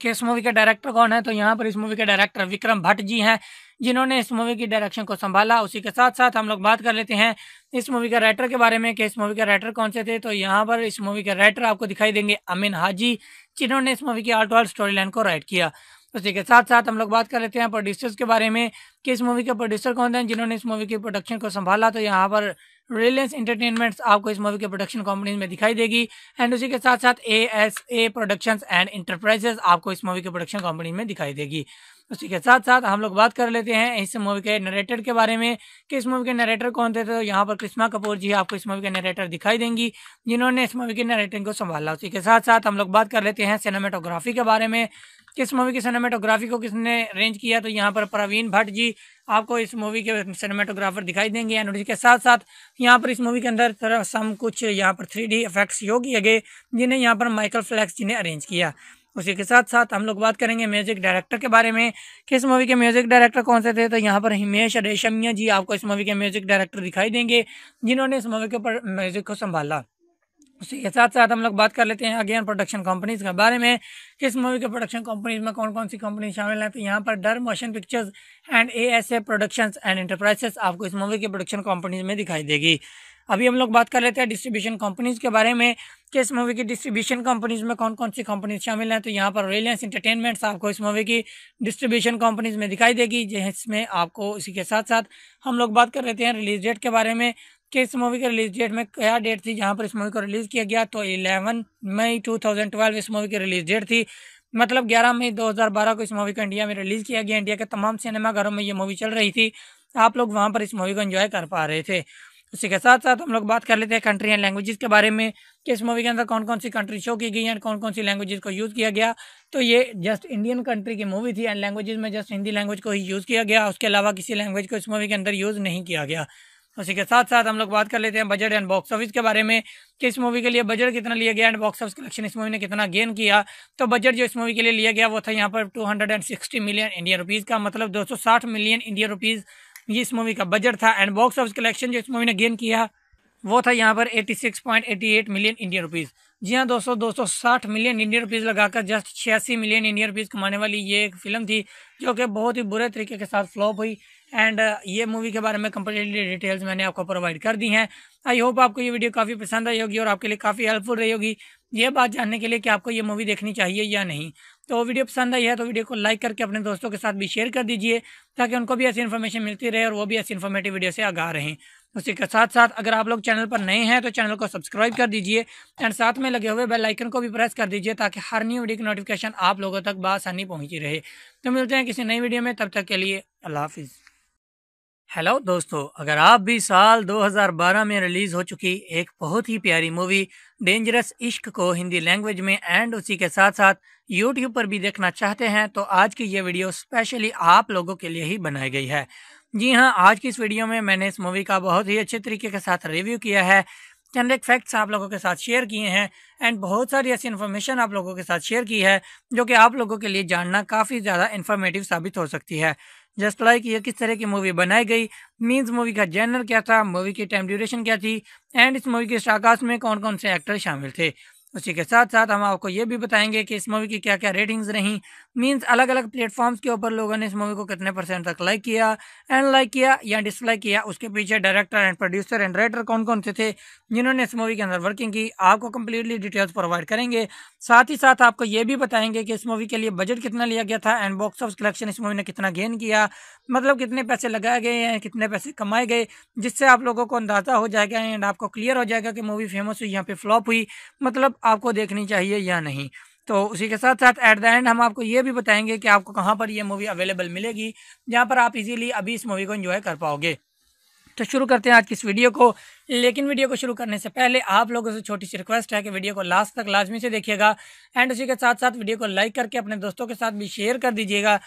कि इस मूवी के डायरेक्टर कौन है तो यहाँ पर इस मूवी के डायरेक्टर विक्रम भट्ट जी हैं जिन्होंने इस मूवी की डायरेक्शन को संभाला उसी के साथ साथ हम लोग बात कर लेते हैं इस मूवी के राइटर के बारे में कि इस मूवी के राइटर कौन से थे तो यहाँ पर इस मूवी के राइटर आपको दिखाई देंगे अमिन हाजी जिन्होंने इस मूवी की आर्ट ऑल स्टोरी लाइन को राइट किया उसी के साथ साथ हम लोग बात कर लेते हैं प्रोड्यूसर्स के बारे में कि इस मूवी के प्रोड्यूसर कौन थे जिन्होंने इस मूवी की प्रोडक्शन को संभाला तो यहाँ पर रिलायंस इंटरटेनमेंट आपको इस मूवी के प्रोडक्शन कंपनीज में दिखाई देगी एंड उसी के साथ साथ A S A production and enterprises आपको इस मूवी के प्रोडक्शन कंपनी में दिखाई देगी उसी के साथ साथ हम लोग बात कर लेते हैं इस मूवी के नरेटर के बारे में कि इस मूवी के नरेटर कौन थे तो यहाँ पर कृष्णा कपूर जी आपको इस मूवी के नरेटर दिखाई देंगी जिन्होंने इस मूवी के नरेटिंग को संभाला उसी के साथ साथ हम लोग बात कर लेते हैं सिनेमाटोग्राफी के बारे में किस मूवी की सिनेमेटोग्राफी को किसने अरेंज किया तो यहाँ पर प्रवीण भट्ट जी आपको इस मूवी के सिनेमेटोग्राफर दिखाई देंगे एंड उसके साथ साथ यहाँ पर इस मूवी के अंदर तरह सम कुछ यहाँ पर थ्री डी इफेक्ट्स योगी किए गए जिन्हें यहाँ पर माइकल फ्लैक्स जी ने अरेंज किया उसी के साथ साथ हम लोग बात करेंगे म्यूजिक डायरेक्टर के बारे में किस मूवी के म्यूजिक डायरेक्टर कौन से थे तो यहाँ पर हिमेश रेशमिया जी आपको इस मूवी के म्यूजिक डायरेक्टर दिखाई देंगे जिन्होंने इस मूवी के ऊपर म्यूजिक को संभाला उसी के साथ साथ हम लोग बात कर लेते हैं अगेन प्रोडक्शन कंपनीज के बारे में किस मूवी के प्रोडक्शन कंपनीज में कौन कौन सी कंपनी शामिल है तो यहाँ पर Dar motion pictures and A S A production and enterprises आपको इस मूवी के प्रोडक्शन कंपनीज में दिखाई देगी अभी हम लोग बात कर लेते हैं डिस्ट्रीब्यूशन कंपनीज के बारे में किस मूवी की डिस्ट्रीब्यूशन कंपनीज में कौन कौन सी कंपनीज शामिल हैं तो यहाँ पर रिलायंस इंटरटेनमेंट्स आपको इस मूवी की डिस्ट्रीब्यूशन कंपनीज में दिखाई देगी जिसमें आपको इसी के साथ साथ हम लोग बात कर लेते हैं रिलीज डेट के बारे में कि इस मूवी के रिलीज डेट में क्या डेट थी जहाँ पर इस मूवी को रिलीज़ किया गया तो 11 मई 2012 इस मूवी की रिलीज डेट थी मतलब 11 मई 2012 को इस मूवी को इंडिया में रिलीज़ किया गया इंडिया के तमाम सिनेमाघरों में ये मूवी चल रही थी आप लोग वहाँ पर इस मूवी को इन्जॉय कर पा रहे थे उसी के साथ साथ हम लोग बात कर लेते हैं कंट्री एंड लैंग्वेजेस के बारे में कि इस मूवी के अंदर कौन कौन सी कंट्री शो की गई एंड कौन कौन सी लैंग्वेजेस को यूज़ किया गया तो ये जस्ट इंडियन कंट्री की मूवी थी एंड लैंग्वेजेस में जस्ट हिंदी लैंग्वेज को ही यूज़ किया गया उसके अलावा किसी लैंग्वेज को इस मूवी के अंदर यूज़ नहीं किया गया उसी के साथ साथ हम लोग बात कर लेते हैं बजट एंड बॉक्स ऑफिस के बारे में कि इस मूवी के लिए बजट कितना लिया गया एंड बॉक्स ऑफिस कलेक्शन इस मूवी ने कितना गेन किया तो बजट जो इस मूवी के लिए लिया गया वो था यहाँ पर 260 मिलियन इंडियन रुपीज़ का मतलब 260 मिलियन इंडियन रुपीज़ ये इस मूवी का बजट था एंड बॉक्स ऑफिस कलेक्शन जो इस मूवी ने गेन किया वो था यहाँ पर एट मिलियन इंडियन रुपीज़ जी हाँ दोस्तों साठ मिलियन इंडियन रुपीज़ लगाकर जस्ट छियासी मिलियन इंडियन रुपीज़ कमाने वाली ये एक फिल्म थी जो कि बहुत ही बुरे तरीके के साथ फ्लॉप हुई एंड uh, ये मूवी के बारे में कम्प्लीटली डिटेल्स मैंने आपको प्रोवाइड कर दी हैं आई होप आपको ये वीडियो काफ़ी पसंद आई होगी और आपके लिए काफ़ी हेल्पफुल रही होगी ये बात जानने के लिए कि आपको ये मूवी देखनी चाहिए या नहीं तो वीडियो पसंद आई है तो वीडियो को लाइक करके अपने दोस्तों के साथ भी शेयर कर दीजिए ताकि उनको भी ऐसी इन्फॉर्मेशन मिलती रहे और वो भी ऐसी इन्फॉर्मेटिव वीडियो से आगा रहे उसी के साथ साथ अगर आप लोग चैनल पर नए हैं तो चैनल को सब्सक्राइब कर दीजिए एंड साथ में लगे हुए बेल आइकन को भी प्रेस कर दीजिए ताकि हर न्यू वीडियो की नोटिफिकेशन आप लोगों तक बासानी पहुंची रहे तो मिलते हैं किसी नई वीडियो में तब तक के लिए अल्लाह हाफिज़ हेलो दोस्तों अगर आप भी साल 2012 में रिलीज हो चुकी एक बहुत ही प्यारी मूवी डेंजरस इश्क को हिंदी लैंग्वेज में एंड उसी के साथ साथ यूट्यूब पर भी देखना चाहते हैं तो आज की ये वीडियो स्पेशली आप लोगों के लिए ही बनाई गई है जी हाँ आज की इस वीडियो में मैंने इस मूवी का बहुत ही अच्छे तरीके के साथ रिव्यू किया है चंद फैक्ट्स आप लोगों के साथ शेयर किए हैं एंड बहुत सारी ऐसी इन्फॉर्मेशन आप लोगों के साथ शेयर की है जो कि आप लोगों के लिए जानना काफ़ी ज़्यादा इन्फॉर्मेटिव साबित हो सकती है जस्ट लाइक ये किस तरह की मूवी बनाई गई मीन्स मूवी का जैनर क्या था मूवी की टाइम ड्यूरेशन क्या थी एंड इस मूवी के इस में कौन कौन से एक्टर शामिल थे उसी के साथ साथ हम आपको ये भी बताएंगे कि इस मूवी की क्या क्या रेटिंग्स रहीं मींस अलग अलग प्लेटफॉर्म्स के ऊपर लोगों ने इस मूवी को कितने परसेंट तक लाइक किया एंड लाइक किया या डिसलाइक किया उसके पीछे director and producer and writer कौन कौन से थे जिन्होंने इस मूवी के अंदर वर्किंग की आपको कम्प्लीटली डिटेल्स प्रोवाइड करेंगे साथ ही साथ आपको ये भी बताएंगे कि इस मूवी के लिए बजट कितना लिया गया था एंड बॉक्स ऑफ कलेक्शन इस मूवी ने कितना गेन किया मतलब कितने पैसे लगाए गए हैं कितने पैसे कमाए गए जिससे आप लोगों को अंदाज़ा हो जाएगा एंड आपको क्लियर हो जाएगा कि मूवी फेमस हुई यहाँ पे फ्लॉप हुई मतलब आपको देखनी चाहिए या नहीं तो उसी के साथ साथ एट द एंड हम आपको ये भी बताएंगे कि आपको कहाँ पर यह मूवी अवेलेबल मिलेगी जहाँ पर आप इजीली अभी इस मूवी को एंजॉय कर पाओगे तो शुरू करते हैं आज की इस वीडियो को लेकिन वीडियो को शुरू करने से पहले आप लोगों से छोटी सी रिक्वेस्ट है कि वीडियो को लास्ट तक लाजमी से देखिएगा एंड उसी के साथ साथ वीडियो को लाइक करके अपने दोस्तों के साथ भी शेयर कर दीजिएगा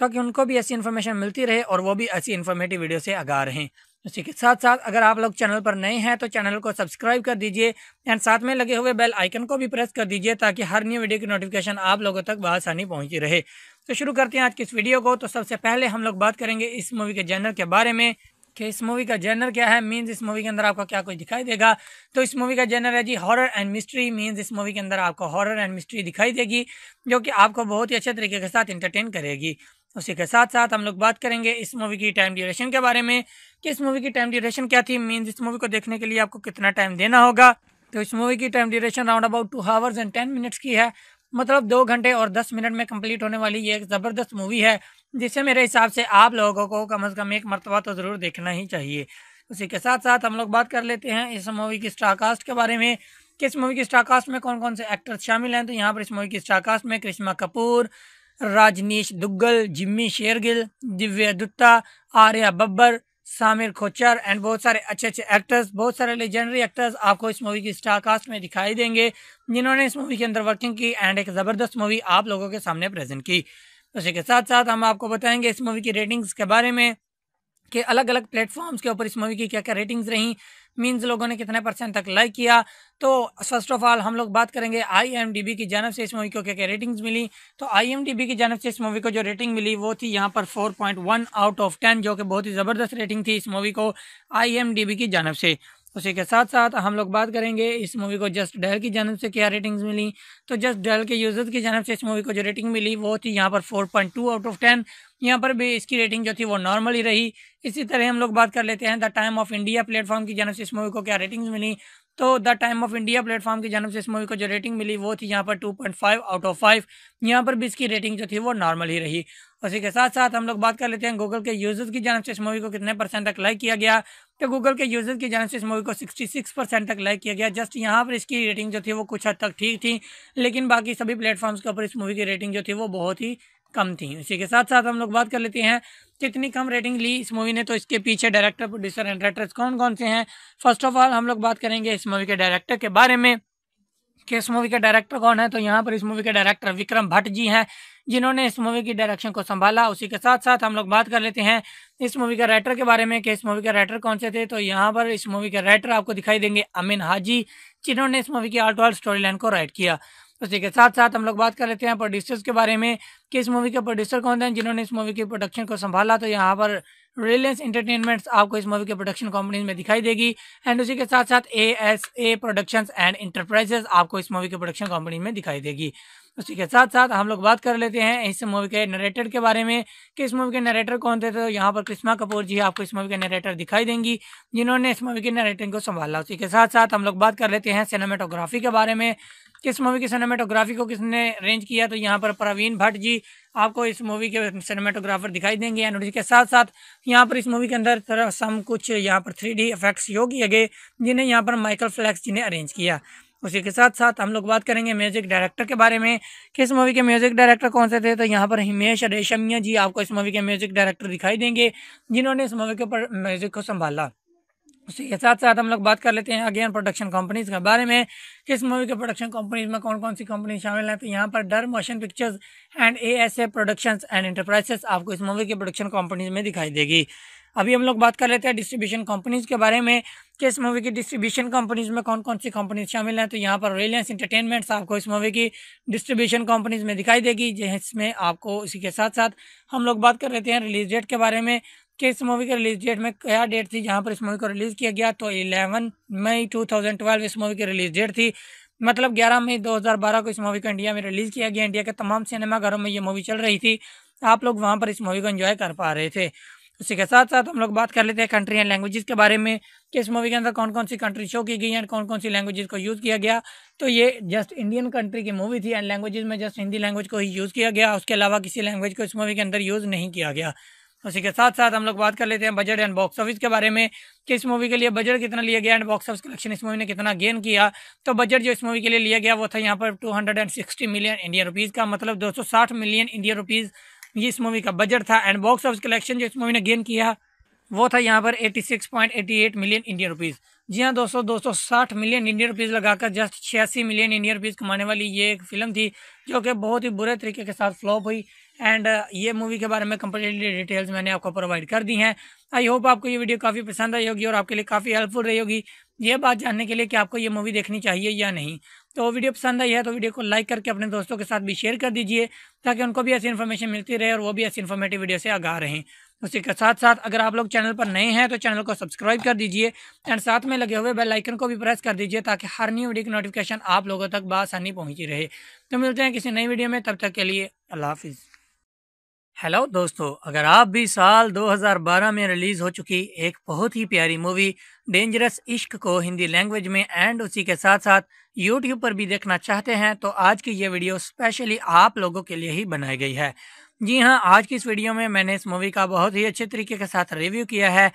ताकि उनको भी ऐसी इन्फॉर्मेशन मिलती रहे और वो भी ऐसी इन्फॉर्मेटिव वीडियो से आगा रहें उसी के साथ साथ अगर आप लोग चैनल पर नए हैं तो चैनल को सब्सक्राइब कर दीजिए एंड साथ में लगे हुए बेल आइकन को भी प्रेस कर दीजिए ताकि हर न्यू वीडियो की नोटिफिकेशन आप लोगों तक बसानी पहुंची रहे तो शुरू करते हैं आज की इस वीडियो को तो सबसे पहले हम लोग बात करेंगे इस मूवी के जैनल के बारे में कि इस मूवी का जेनर क्या है मीन्स इस मूवी के अंदर आपको क्या कुछ दिखाई देगा तो इस मूवी का जेनर है जी हॉरर एंड मिस्ट्री मींस इस मूवी के अंदर आपको हॉरर एंड मिस्ट्री दिखाई देगी जो कि आपको बहुत ही अच्छे तरीके के साथ इंटरटेन करेगी उसी के साथ साथ हम लोग बात करेंगे इस मूवी की टाइम ड्यूरेशन के बारे में कि इस मूवी की टाइम ड्यूरेशन क्या थी मीन्स इस मूवी को देखने के लिए आपको कितना टाइम देना होगा तो इस मूवी की time duration round about two hours and ten minutes की है मतलब दो घंटे और दस मिनट में कंप्लीट होने वाली ये एक ज़बरदस्त मूवी है जिसे मेरे हिसाब से आप लोगों को कम अज़ कम एक मरतबा तो ज़रूर देखना ही चाहिए उसी के साथ साथ हम लोग बात कर लेते हैं इस मूवी की स्टारकास्ट के बारे में किस मूवी की स्टारकास्ट में कौन कौन से एक्टर्स शामिल हैं तो यहाँ पर इस मूवी की स्टारकास्ट में करिश्मा कपूर राजनीश दुग्गल जिम्मी शेरगिल दिव्या दत्ता आर्या बब्बर सामिर खोचर एंड बहुत सारे अच्छे अच्छे एक्टर्स बहुत सारे लेजेंडरी एक्टर्स आपको इस मूवी की स्टार कास्ट में दिखाई देंगे जिन्होंने इस मूवी के अंदर वर्किंग की एंड एक ज़बरदस्त मूवी आप लोगों के सामने प्रेजेंट की उसी के साथ साथ हम आपको बताएंगे इस मूवी की रेटिंग्स के बारे में कि अलग अलग प्लेटफॉर्म्स के ऊपर इस मूवी की क्या क्या रेटिंग्स रही मीन्स लोगों ने कितने परसेंट तक लाइक किया तो फर्स्ट ऑफ ऑल हम लोग बात करेंगे आईएमडीबी की जानव से इस मूवी को क्या क्या रेटिंग्स मिली तो आईएमडीबी की जानव से इस मूवी को जो रेटिंग मिली वो थी यहाँ पर 4.1 आउट ऑफ 10 जो कि बहुत ही ज़बरदस्त रेटिंग थी इस मूवी को आई की जानव से उसी के साथ साथ हम लोग बात करेंगे इस मूवी को जस्ट डेल की जानव से क्या रेटिंग्स मिली तो जस्ट डेल के यूज़र्स की जानव से इस मूवी को जो रेटिंग मिली वो थी यहाँ पर four point two out of ten यहाँ पर भी इसकी रेटिंग जो थी वो नॉर्मल ही रही इसी तरह हम लोग बात कर लेते हैं the time of India platform की जानव से इस मूवी को क्या रेटिंग्स मिली तो the time of India platform की जानव से इस मूवी को जो रेटिंग मिली वो थी यहाँ पर टू आउट ऑफ फाइव यहाँ पर भी इसकी रेटिंग जो थी वो नॉर्मल ही रही उसी के साथ साथ हम लोग बात कर लेते हैं गूगल के यूजर्स की जानब से इस मूवी को कितने परसेंट तक लाइक किया गया तो गूगल के यूजर की जानब से इस मूवी को 66 परसेंट तक लाइक किया गया जस्ट यहाँ पर इसकी रेटिंग जो थी वो कुछ हद तक ठीक थी लेकिन बाकी सभी प्लेटफॉर्म्स के ऊपर इस मूवी की रेटिंग जो थी वो बहुत ही कम थी इसी के साथ साथ हम लोग बात कर लेते हैं कितनी कम रेटिंग ली इस मूवी ने तो इसके पीछे डायरेक्टर प्रोड्यूसर एंड डायरेक्टर कौन कौन से हैं फर्स्ट ऑफ ऑल हम लोग बात करेंगे इस मूवी के डायरेक्टर के बारे में कि इस मूवी के डायरेक्टर कौन है तो यहाँ पर इस मूवी के डायरेक्टर विक्रम भट्ट जी हैं जिन्होंने इस मूवी की डायरेक्शन को संभाला उसी के साथ साथ हम लोग बात कर लेते हैं इस मूवी के राइटर के बारे में कि इस मूवी के राइटर कौन से थे तो यहाँ पर इस मूवी के राइटर आपको दिखाई देंगे अमीन हाजी जिन्होंने इस मूवी की आर्ट ऑल स्टोरी लाइन को राइट किया उसी के साथ साथ हम लोग बात कर लेते हैं प्रोड्यूसर्स के बारे में कि इस मूवी के प्रोड्यूसर कौन थे जिन्होंने इस मूवी के प्रोडक्शन को संभाला तो यहाँ पर रिलायंस इंटरटेनमेंट आपको इस मूवी के प्रोडक्शन कंपनीज में दिखाई देगी एंड उसी के साथ साथ A S A production and enterprises आपको इस मूवी के प्रोडक्शन कंपनी में दिखाई देगी उसी तो के साथ साथ हम लोग बात कर लेते हैं इस मूवी के नरेटर के बारे में कि इस मूवी के नरेटर कौन थे तो यहाँ पर कृष्णा कपूर जी आपको इस मूवी के नरेटर दिखाई देंगी जिन्होंने इस मूवी के नरेटिंग को संभाला उसी के साथ साथ हम लोग बात कर लेते हैं सिनेमेटोग्राफी के बारे में किस मूवी की सिनेमेटोग्राफी को किसने अरेंज किया तो यहाँ पर प्रवीण भट्ट जी आपको इस मूवी के सिनेमेटोग्राफर दिखाई देंगे एंड उसी के साथ साथ यहाँ पर इस मूवी के अंदर सम कुछ यहाँ पर थ्री डी इफेक्ट्स योग किए गए जिन्हें यहाँ पर माइकल फ्लैक्स जी ने अरेंज किया उसी के साथ साथ हम लोग बात करेंगे म्यूजिक डायरेक्टर के बारे में किस मूवी के म्यूजिक डायरेक्टर कौन से थे तो यहाँ पर हिमेश रेशमिया जी आपको इस मूवी के म्यूजिक डायरेक्टर दिखाई देंगे जिन्होंने इस मूवी के ऊपर म्यूजिक को संभाला उसी के साथ साथ हम लोग बात कर लेते हैं अगेन प्रोडक्शन कंपनीज के बारे में किस मूवी के प्रोडक्शन कंपनीज में कौन कौन सी कंपनी शामिल हैं तो यहाँ पर Dar motion pictures and A S A productions and enterprises आपको इस मूवी के प्रोडक्शन कंपनीज में दिखाई देगी अभी हम लोग बात कर लेते हैं डिस्ट्रीब्यूशन कंपनीज के बारे में कि इस मूवी की डिस्ट्रीब्यूशन कंपनीज में कौन कौन सी कंपनीज शामिल हैं तो यहाँ पर रिलायंस इंटरटेनमेंट्स आपको इस मूवी की डिस्ट्रीब्यूशन कंपनीज में दिखाई देगी जिसमें आपको इसी के साथ साथ हम लोग बात कर लेते हैं रिलीज डेट के बारे में कि इस मूवी के रिलीज डेट में क्या डेट थी जहाँ पर इस मूवी को रिलीज़ किया गया तो इलेवन मई टू इस मूवी की रिलीज डेट थी मतलब 11 मई 2012 को इस मूवी को इंडिया में रिलीज़ किया गया इंडिया के तमाम सिनेमाघरों में ये मूवी चल रही थी आप लोग वहाँ पर इस मूवी को एंजॉय कर पा रहे थे उसी के साथ साथ हम लोग बात कर लेते हैं कंट्री एंड लैंग्वेजेस के बारे में कि इस मूवी के अंदर कौन कौन सी कंट्री शो की गई एंड कौन कौन सी लैंग्वेजेस को यूज़ किया गया तो ये जस्ट इंडियन कंट्री की मूवी थी एंड लैंग्वेजेस में जस्ट हिंदी लैंग्वेज को ही यूज़ किया गया उसके अलावा किसी लैंग्वेज को इस मूवी के अंदर यूज़ नहीं किया गया उसी के साथ साथ हम लोग बात कर लेते हैं बजट एंड बॉक्स ऑफिस के बारे में कि इस मूवी के लिए बजट कितना लिया गया एंड बॉक्स ऑफिस कलेक्शन इस मूवी ने कितना गेन किया तो बजट जो इस मूवी के लिए लिया गया वो था यहाँ पर 260 मिलियन इंडियन रुपीज़ का मतलब 260 मिलियन इंडियन रुपीज़ ये इस मूवी का बजट था एंड बॉक्स ऑफिस कलेक्शन जो इस मूवी ने गेन किया वो था यहाँ पर 86.88 मिलियन इंडियन रुपीज़ जी हाँ दोस्तों साठ मिलियन इंडियन रुपीज़ लगाकर जस्ट छियासी मिलियन इंडियन रुपीज़ कमाने वाली ये एक फिल्म थी जो कि बहुत ही बुरे तरीके के साथ फ्लॉप हुई एंड uh, ये मूवी के बारे में कम्प्लीटली डिटेल्स मैंने आपको प्रोवाइड कर दी हैं आई होप आपको ये वीडियो काफ़ी पसंद आई होगी और आपके लिए काफ़ी हेल्पफुल रही होगी ये बात जानने के लिए कि आपको ये मूवी देखनी चाहिए या नहीं तो वीडियो पसंद आई है तो वीडियो को लाइक करके अपने दोस्तों के साथ भी शेयर कर दीजिए ताकि उनको भी ऐसी इन्फॉर्मेशन मिलती रहे और वो भी ऐसी इन्फॉर्मेटिव वीडियो से आगा रहें उसी के साथ साथ अगर आप लोग चैनल पर नए हैं तो चैनल को सब्सक्राइब कर दीजिए एंड साथ में लगे हुए बेल आइकन को भी प्रेस कर दीजिए ताकि हर न्यू वीडियो की नोटिफिकेशन आप लोगों तक बासानी पहुंची रहे तो मिलते हैं किसी नई वीडियो में तब तक के लिए अल्लाह हाफिज़ हेलो दोस्तों अगर आप भी साल 2012 में रिलीज हो चुकी एक बहुत ही प्यारी मूवी डेंजरस इश्क को हिंदी लैंग्वेज में एंड उसी के साथ साथ यूट्यूब पर भी देखना चाहते हैं तो आज की ये वीडियो स्पेशली आप लोगों के लिए ही बनाई गई है जी हाँ आज की इस वीडियो में मैंने इस मूवी का बहुत ही अच्छे तरीके के साथ रिव्यू किया है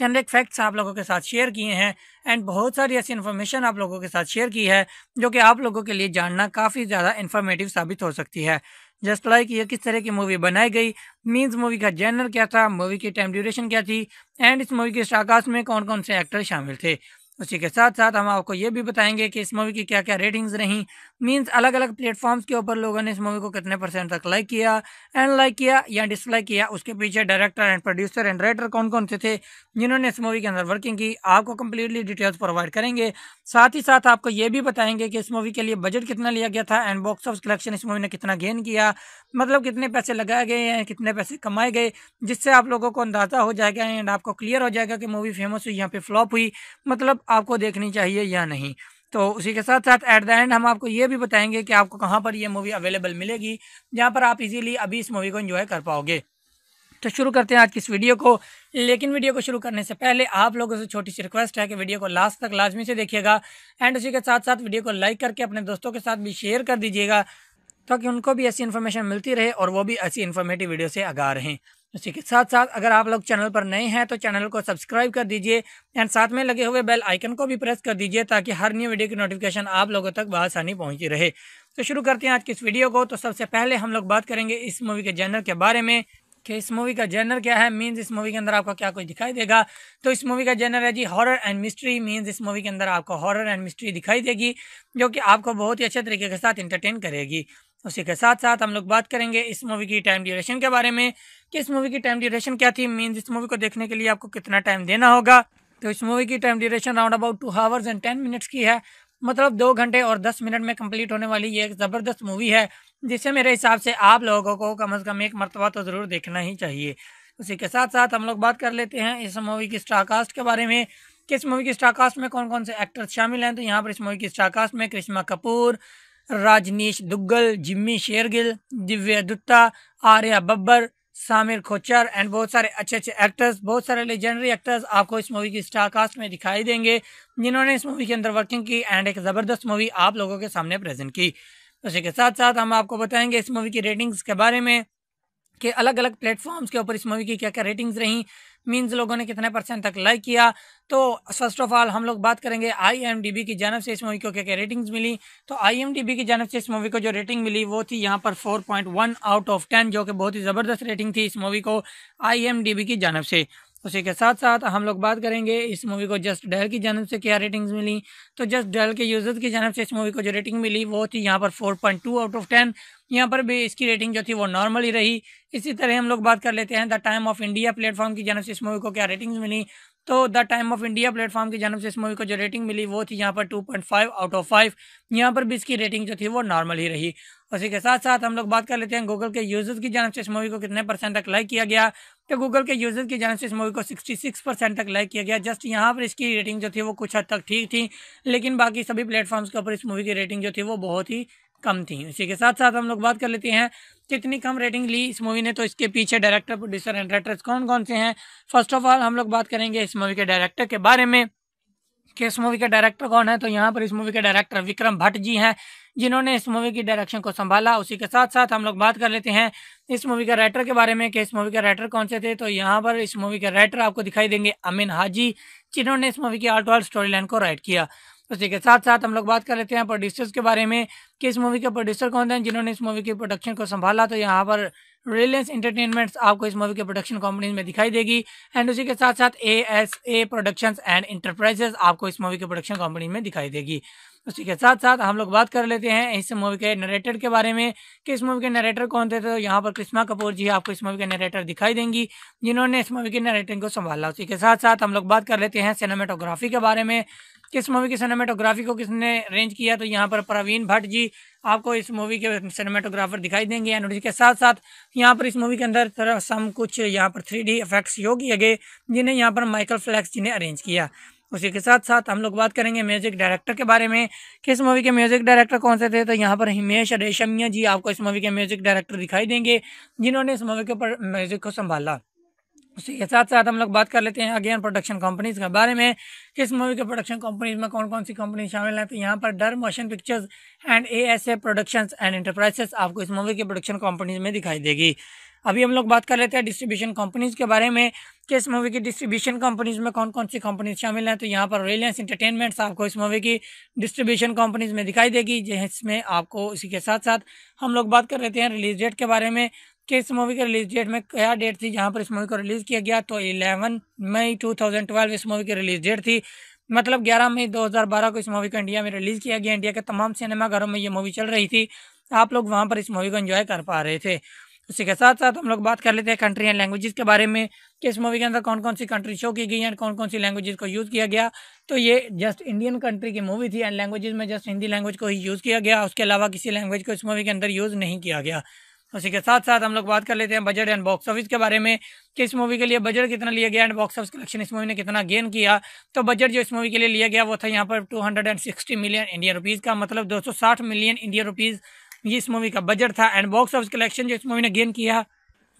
चंद फैक्ट्स आप लोगों के साथ शेयर किए हैं एंड बहुत सारी ऐसी इन्फॉर्मेशन आप लोगों के साथ शेयर की है जो कि आप लोगों के लिए जानना काफ़ी ज़्यादा इन्फॉर्मेटिव साबित हो सकती है जस्ट लाइक ये किस तरह की मूवी बनाई गई मीन्स मूवी का जैनर क्या था मूवी की टाइम ड्यूरेशन क्या थी एंड इस मूवी के शाकाश में कौन कौन से एक्टर शामिल थे उसी के साथ साथ हम आपको ये भी बताएंगे कि इस मूवी की क्या क्या रेटिंग्स रहीं मीन्स अलग अलग प्लेटफॉर्म्स के ऊपर लोगों ने इस मूवी को कितने परसेंट तक लाइक किया एंड लाइक किया या डिसलाइक किया उसके पीछे director and producer and writer कौन कौन से थे जिन्होंने इस मूवी के अंदर वर्किंग की आपको कम्प्लीटली डिटेल्स प्रोवाइड करेंगे साथ ही साथ आपको ये भी बताएंगे कि इस मूवी के लिए बजट कितना लिया गया था एंड बॉक्स ऑफ कलेक्शन इस मूवी ने कितना गेन किया मतलब कितने पैसे लगाए गए हैं कितने पैसे कमाए गए जिससे आप लोगों को अंदाज़ा हो जाएगा एंड आपको क्लियर हो जाएगा कि मूवी फेमस हुई यहाँ पे फ्लॉप हुई मतलब आपको देखनी चाहिए या नहीं तो उसी के साथ साथ एट द एंड हम आपको ये भी बताएंगे कि आपको कहाँ पर यह मूवी अवेलेबल मिलेगी जहाँ पर आप इजीली अभी इस मूवी को एंजॉय कर पाओगे तो शुरू करते हैं आज की इस वीडियो को लेकिन वीडियो को शुरू करने से पहले आप लोगों से छोटी सी रिक्वेस्ट है कि वीडियो को लास्ट तक लाजमी से देखिएगा एंड उसी के साथ साथ वीडियो को लाइक करके अपने दोस्तों के साथ भी शेयर कर दीजिएगा ताकि उनको भी ऐसी इन्फॉर्मेशन मिलती रहे और वो भी ऐसी इन्फॉर्मेटिव वीडियो से आगा रहें उसी के साथ साथ अगर आप लोग चैनल पर नए हैं तो चैनल को सब्सक्राइब कर दीजिए एंड साथ में लगे हुए बेल आइकन को भी प्रेस कर दीजिए ताकि हर न्यू वीडियो की नोटिफिकेशन आप लोगों तक बसानी पहुंची रहे तो शुरू करते हैं आज की इस वीडियो को तो सबसे पहले हम लोग बात करेंगे इस मूवी के जैनर के बारे में कि इस मूवी का जनर क्या है मीन्स इस मूवी के अंदर आपको क्या कुछ दिखाई देगा तो इस मूवी का जनर है जी हॉरर एंड मिस्ट्री मीन्स इस मूवी के अंदर आपको हॉरर एंड मिस्ट्री दिखाई देगी जो कि आपको बहुत ही अच्छे तरीके के साथ इंटरटेन करेगी उसी के साथ साथ हम लोग बात करेंगे इस मूवी की टाइम ड्यूरेशन के बारे में कि इस मूवी की टाइम ड्यूरेशन क्या थी मीन इस मूवी को देखने के लिए आपको कितना टाइम देना होगा तो इस मूवी की time duration round about two hours and ten minutes की है मतलब दो घंटे और दस मिनट में कंप्लीट होने वाली ये एक ज़बरदस्त मूवी है जिसे मेरे हिसाब से आप लोगों को कम अज़ कम एक मरतबा तो ज़रूर देखना ही चाहिए उसी के साथ साथ हम लोग बात कर लेते हैं इस मूवी की स्टारकास्ट के बारे में कि इस मूवी की स्टारकास्ट में कौन कौन से एक्टर्स शामिल हैं तो यहाँ पर इस मूवी की स्टारकास्ट में करिश्मा कपूर राजनीश दुग्गल जिम्मी शेरगिल दिव्या दुत्ता आर्या बब्बर सामिर खोचर एंड बहुत सारे अच्छे अच्छे एक्टर्स बहुत सारे लेजेंडरी एक्टर्स आपको इस मूवी की स्टार कास्ट में दिखाई देंगे जिन्होंने इस मूवी के अंदर वर्किंग की एंड एक ज़बरदस्त मूवी आप लोगों के सामने प्रेजेंट की उसी के साथ साथ हम आपको बताएंगे इस मूवी की रेटिंग्स के बारे में कि अलग अलग प्लेटफॉर्म्स के ऊपर इस मूवी की क्या क्या रेटिंग्स रही मीन्स लोगों ने कितने परसेंट तक लाइक किया तो फर्स्ट ऑफ ऑल हम लोग बात करेंगे आई की जानव से इस मूवी को क्या क्या रेटिंग्स मिली तो आई की जानव से इस मूवी को जो रेटिंग मिली वो थी यहाँ पर 4.1 आउट ऑफ 10 जो कि बहुत ही ज़बरदस्त रेटिंग थी इस मूवी को आई की जानव से उसी के साथ साथ हम लोग बात करेंगे इस मूवी को जस्ट डेल की जानव से क्या रेटिंग्स मिली तो जस्ट डेल के यूजर्स की जानब से इस मूवी को जो रेटिंग मिली वो थी यहाँ पर 4.2 आउट ऑफ टेन यहाँ पर भी इसकी रेटिंग जो थी वो नॉर्मल ही रही इसी तरह हम लोग बात कर लेते हैं the time of India platform की जन्म से इस मूवी को क्या रेटिंग मिली तो the time of India platform की जन्म से इस मूवी को जो रेटिंग मिली वो थी यहाँ पर 2.5 आउट ऑफ 5 यहाँ पर भी इसकी रेटिंग जो थी वो नॉर्मल ही रही उसी के साथ साथ हम लोग बात कर लेते हैं गूगल के यूजर्स की जन्म से इस मूवी को कितने परसेंट तक लाइक किया गया तो गूगल के यूजर्स की जन्म से इस मूवी को सिक्स परसेंट तक लाइक किया गया जस्ट यहाँ पर इसकी रेटिंग जो थी वो कुछ हद तक ठीक थी लेकिन बाकी सभी प्लेटफॉर्म्स के ऊपर इस मूवी की रेटिंग जो थी वो बहुत ही कम थी उसी के साथ साथ हम लोग बात कर लेते हैं कितनी कम रेटिंग ली इस मूवी ने तो इसके पीछे डायरेक्टर प्रोड्यूसर एंड राइटर्स कौन कौन से हैं फर्स्ट ऑफ ऑल हम लोग बात करेंगे इस मूवी के डायरेक्टर के बारे में कि इस मूवी के डायरेक्टर कौन है तो यहाँ पर इस मूवी के डायरेक्टर विक्रम भट्ट जी हैं जिन्होंने इस मूवी की डायरेक्शन को संभाला उसी के साथ साथ हम लोग बात कर लेते हैं इस मूवी के राइटर के बारे में कि इस मूवी के राइटर कौन से थे तो यहाँ पर इस मूवी के राइटर आपको दिखाई देंगे अमीन हाजी जिन्होंने इस मूवी की आर्ट वर्ल्ड स्टोरी लाइन को राइट किया उसी तो के साथ साथ हम लोग बात कर लेते हैं प्रोड्यूसर्स के बारे में कि इस मूवी के प्रोड्यूसर कौन थे जिन्होंने इस मूवी के प्रोडक्शन को संभाला तो यहाँ पर रिलायंस इंटरटेनमेंट आपको इस मूवी के प्रोडक्शन कंपनी में दिखाई देगी एंड उसी के साथ साथ A S A production and enterprises आपको इस मूवी के प्रोडक्शन कंपनी में दिखाई देगी उसी के साथ साथ हम लोग बात कर लेते हैं इस मूवी के नरेटर के बारे में कि इस मूवी के नरेटर कौन थे तो यहाँ पर कृष्णा कपूर जी आपको इस मूवी के नरेटर दिखाई देंगी जिन्होंने इस मूवी के नरेटिंग को संभाला उसी के साथ साथ हम लोग बात कर लेते हैं सिनेमाटोग्राफी के बारे में किस मूवी की सिनेमाटोग्राफी को किसने अरेंज किया तो यहाँ पर प्रवीण भट्ट जी आपको इस मूवी के सिनेमाटोग्राफर दिखाई देंगे एंड उसके साथ साथ यहाँ पर इस मूवी के अंदर सम कुछ यहाँ पर थ्री डी इफेक्ट्स यो किए गए जिन्हें यहाँ पर माइकल फ्लैक्स जी ने अरेंज किया उसी के साथ साथ हम लोग बात करेंगे म्यूजिक डायरेक्टर के बारे में किस मूवी के म्यूजिक डायरेक्टर कौन से थे तो यहाँ पर हिमेश रेशमिया जी आपको इस मूवी के म्यूजिक डायरेक्टर दिखाई देंगे जिन्होंने इस मूवी के ऊपर म्यूजिक को संभाला उसी के साथ साथ हम लोग बात कर लेते हैं अगेन प्रोडक्शन कंपनीज के बारे में किस मूवी के प्रोडक्शन कंपनीज में कौन कौन सी कंपनी शामिल हैं तो यहाँ पर Dar motion pictures and A S A production and enterprises आपको इस मूवी के प्रोडक्शन कंपनीज में दिखाई देगी अभी हम लोग बात कर लेते हैं डिस्ट्रीब्यूशन कंपनीज के बारे में कि इस मूवी की डिस्ट्रीब्यूशन कंपनीज में कौन कौन सी कंपनीज शामिल हैं तो यहाँ पर रिलायंस इंटरटेनमेंट्स आपको इस मूवी की डिस्ट्रीब्यूशन कंपनीज में दिखाई देगी जिसमें आपको इसी के साथ साथ हम लोग बात कर लेते हैं रिलीज डेट के बारे में कि इस मूवी के रिलीज डेट में क्या डेट थी जहाँ पर इस मूवी को रिलीज़ किया गया तो 11 मई 2012 इस मूवी की रिलीज डेट थी मतलब 11 मई 2012 को इस मूवी को इंडिया में रिलीज़ किया गया इंडिया के तमाम सिनेमाघरों में ये मूवी चल रही थी आप लोग वहाँ पर इस मूवी को इन्जॉय कर पा रहे थे उसी के साथ साथ हम लोग बात कर लेते हैं कंट्री एंड लैंग्वेजेस के बारे में कि इस मूवी के अंदर कौन कौन सी कंट्री शो की गई हैं कौन कौन सी लैंग्वेजेस को यूज़ किया गया तो ये जस्ट इंडियन कंट्री की मूवी थी एंड लैंग्वेजेस में जस्ट हिंदी लैंग्वेज को ही यूज़ किया गया उसके अलावा किसी लैंग्वेज को इस मूवी के अंदर यूज़ नहीं किया गया उसी के साथ साथ हम लोग बात कर लेते हैं बजट एंड बॉक्स ऑफिस के बारे में कि इस मूवी के लिए बजट कितना लिया गया एंड बॉक्स ऑफिस कलेक्शन इस मूवी ने कितना गेन किया तो बजट जो इस मूवी के लिए लिया गया वो था यहाँ पर 260 मिलियन इंडियन रुपीज़ का मतलब 260 मिलियन इंडियन रुपीज़ ये इस मूवी का बजट था एंड बॉक्स ऑफिस कलेक्शन जो इस मूवी ने गेन किया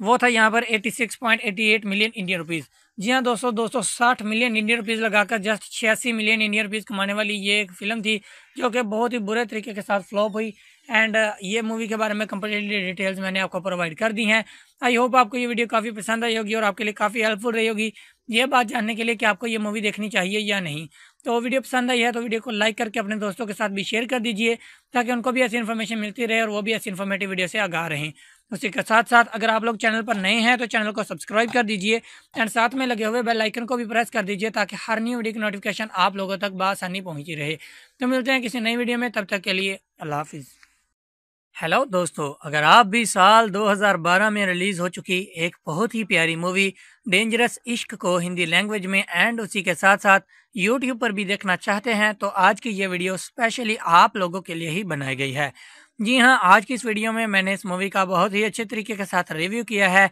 वो था यहाँ पर 86.88 मिलियन इंडियन रुपीज़ जी हाँ दोस्तों 260 मिलियन इंडियन रुपीज़ लगाकर जस्ट छियासी मिलियन इंडियन रुपीज़ कमाने वाली ये एक फिल्म थी जो कि बहुत ही बुरे तरीके के साथ फ्लॉप हुई एंड uh, ये मूवी के बारे में कम्प्लीटली डिटेल्स मैंने आपको प्रोवाइड कर दी हैं आई होप आपको ये वीडियो काफ़ी पसंद आई होगी और आपके लिए काफ़ी हेल्पफुल रही होगी ये बात जानने के लिए कि आपको ये मूवी देखनी चाहिए या नहीं तो वीडियो पसंद आई है तो वीडियो को लाइक करके अपने दोस्तों के साथ भी शेयर कर दीजिए ताकि उनको भी ऐसी इन्फॉर्मेशन मिलती रहे और वो भी ऐसी इन्फॉर्मेटिव वीडियो से आगा रहें उसी के साथ साथ अगर आप लोग चैनल पर नए हैं तो चैनल को सब्सक्राइब कर दीजिए एंड साथ में लगे हुए बेल आइकन को भी प्रेस कर दीजिए ताकि हर न्यू वीडियो की नोटिफिकेशन आप लोगों तक बासानी पहुंची रहे तो मिलते हैं किसी नई वीडियो में तब तक के लिए अल्लाह हाफिज़ हेलो दोस्तों अगर आप भी साल 2012 में रिलीज हो चुकी एक बहुत ही प्यारी मूवी डेंजरस इश्क को हिंदी लैंग्वेज में एंड उसी के साथ साथ यूट्यूब पर भी देखना चाहते हैं तो आज की ये वीडियो स्पेशली आप लोगों के लिए ही बनाई गई है जी हाँ आज की इस वीडियो में मैंने इस मूवी का बहुत ही अच्छे तरीके के साथ रिव्यू किया है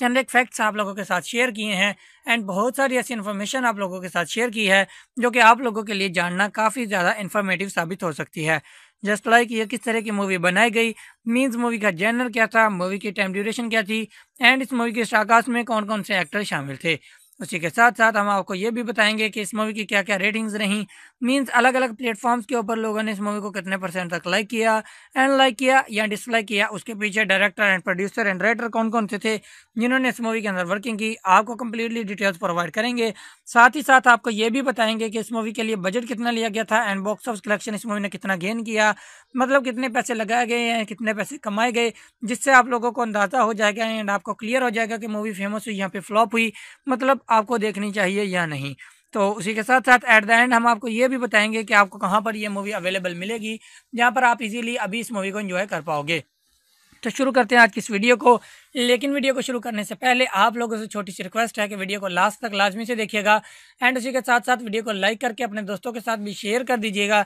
चंद एक फैक्ट्स आप लोगों के साथ शेयर किए हैं एंड बहुत सारी ऐसी इन्फॉर्मेशन आप लोगों के साथ शेयर की है जो कि आप लोगों के लिए जानना काफ़ी ज़्यादा इन्फॉर्मेटिव साबित हो सकती है जस्ट लाइक ये किस तरह की मूवी बनाई गई मीन्स मूवी का जैनर क्या था मूवी की टाइम ड्यूरेशन क्या थी एंड इस मूवी के साकाश में कौन कौन से एक्टर शामिल थे उसी के साथ साथ हम आपको ये भी बताएंगे कि इस मूवी की क्या क्या रेटिंग्स रहीं मीन्स अलग अलग प्लेटफॉर्म्स के ऊपर लोगों ने इस मूवी को कितने परसेंट तक लाइक किया एंड लाइक किया या डिसलाइक किया उसके पीछे director and producer and writer कौन कौन से थे जिन्होंने इस मूवी के अंदर वर्किंग की आपको कंप्लीटली डिटेल्स प्रोवाइड करेंगे साथ ही साथ आपको ये भी बताएंगे कि इस मूवी के लिए बजट कितना लिया गया था एंड बॉक्स ऑफ कलेक्शन इस मूवी ने कितना गेन किया मतलब कितने पैसे लगाए गए हैं कितने पैसे कमाए गए जिससे आप लोगों को अंदाज़ा हो जाएगा एंड आपको क्लियर हो जाएगा कि मूवी फेमस हुई यहाँ पे फ्लॉप हुई मतलब आपको देखनी चाहिए या नहीं तो उसी के साथ साथ एट द एंड हम आपको ये भी बताएंगे कि आपको कहाँ पर यह मूवी अवेलेबल मिलेगी जहाँ पर आप इजीली अभी इस मूवी को एंजॉय कर पाओगे तो शुरू करते हैं आज की इस वीडियो को लेकिन वीडियो को शुरू करने से पहले आप लोगों से छोटी सी रिक्वेस्ट है कि वीडियो को लास्ट तक लाजमी से देखिएगा एंड उसी के साथ साथ वीडियो को लाइक करके अपने दोस्तों के साथ भी शेयर कर दीजिएगा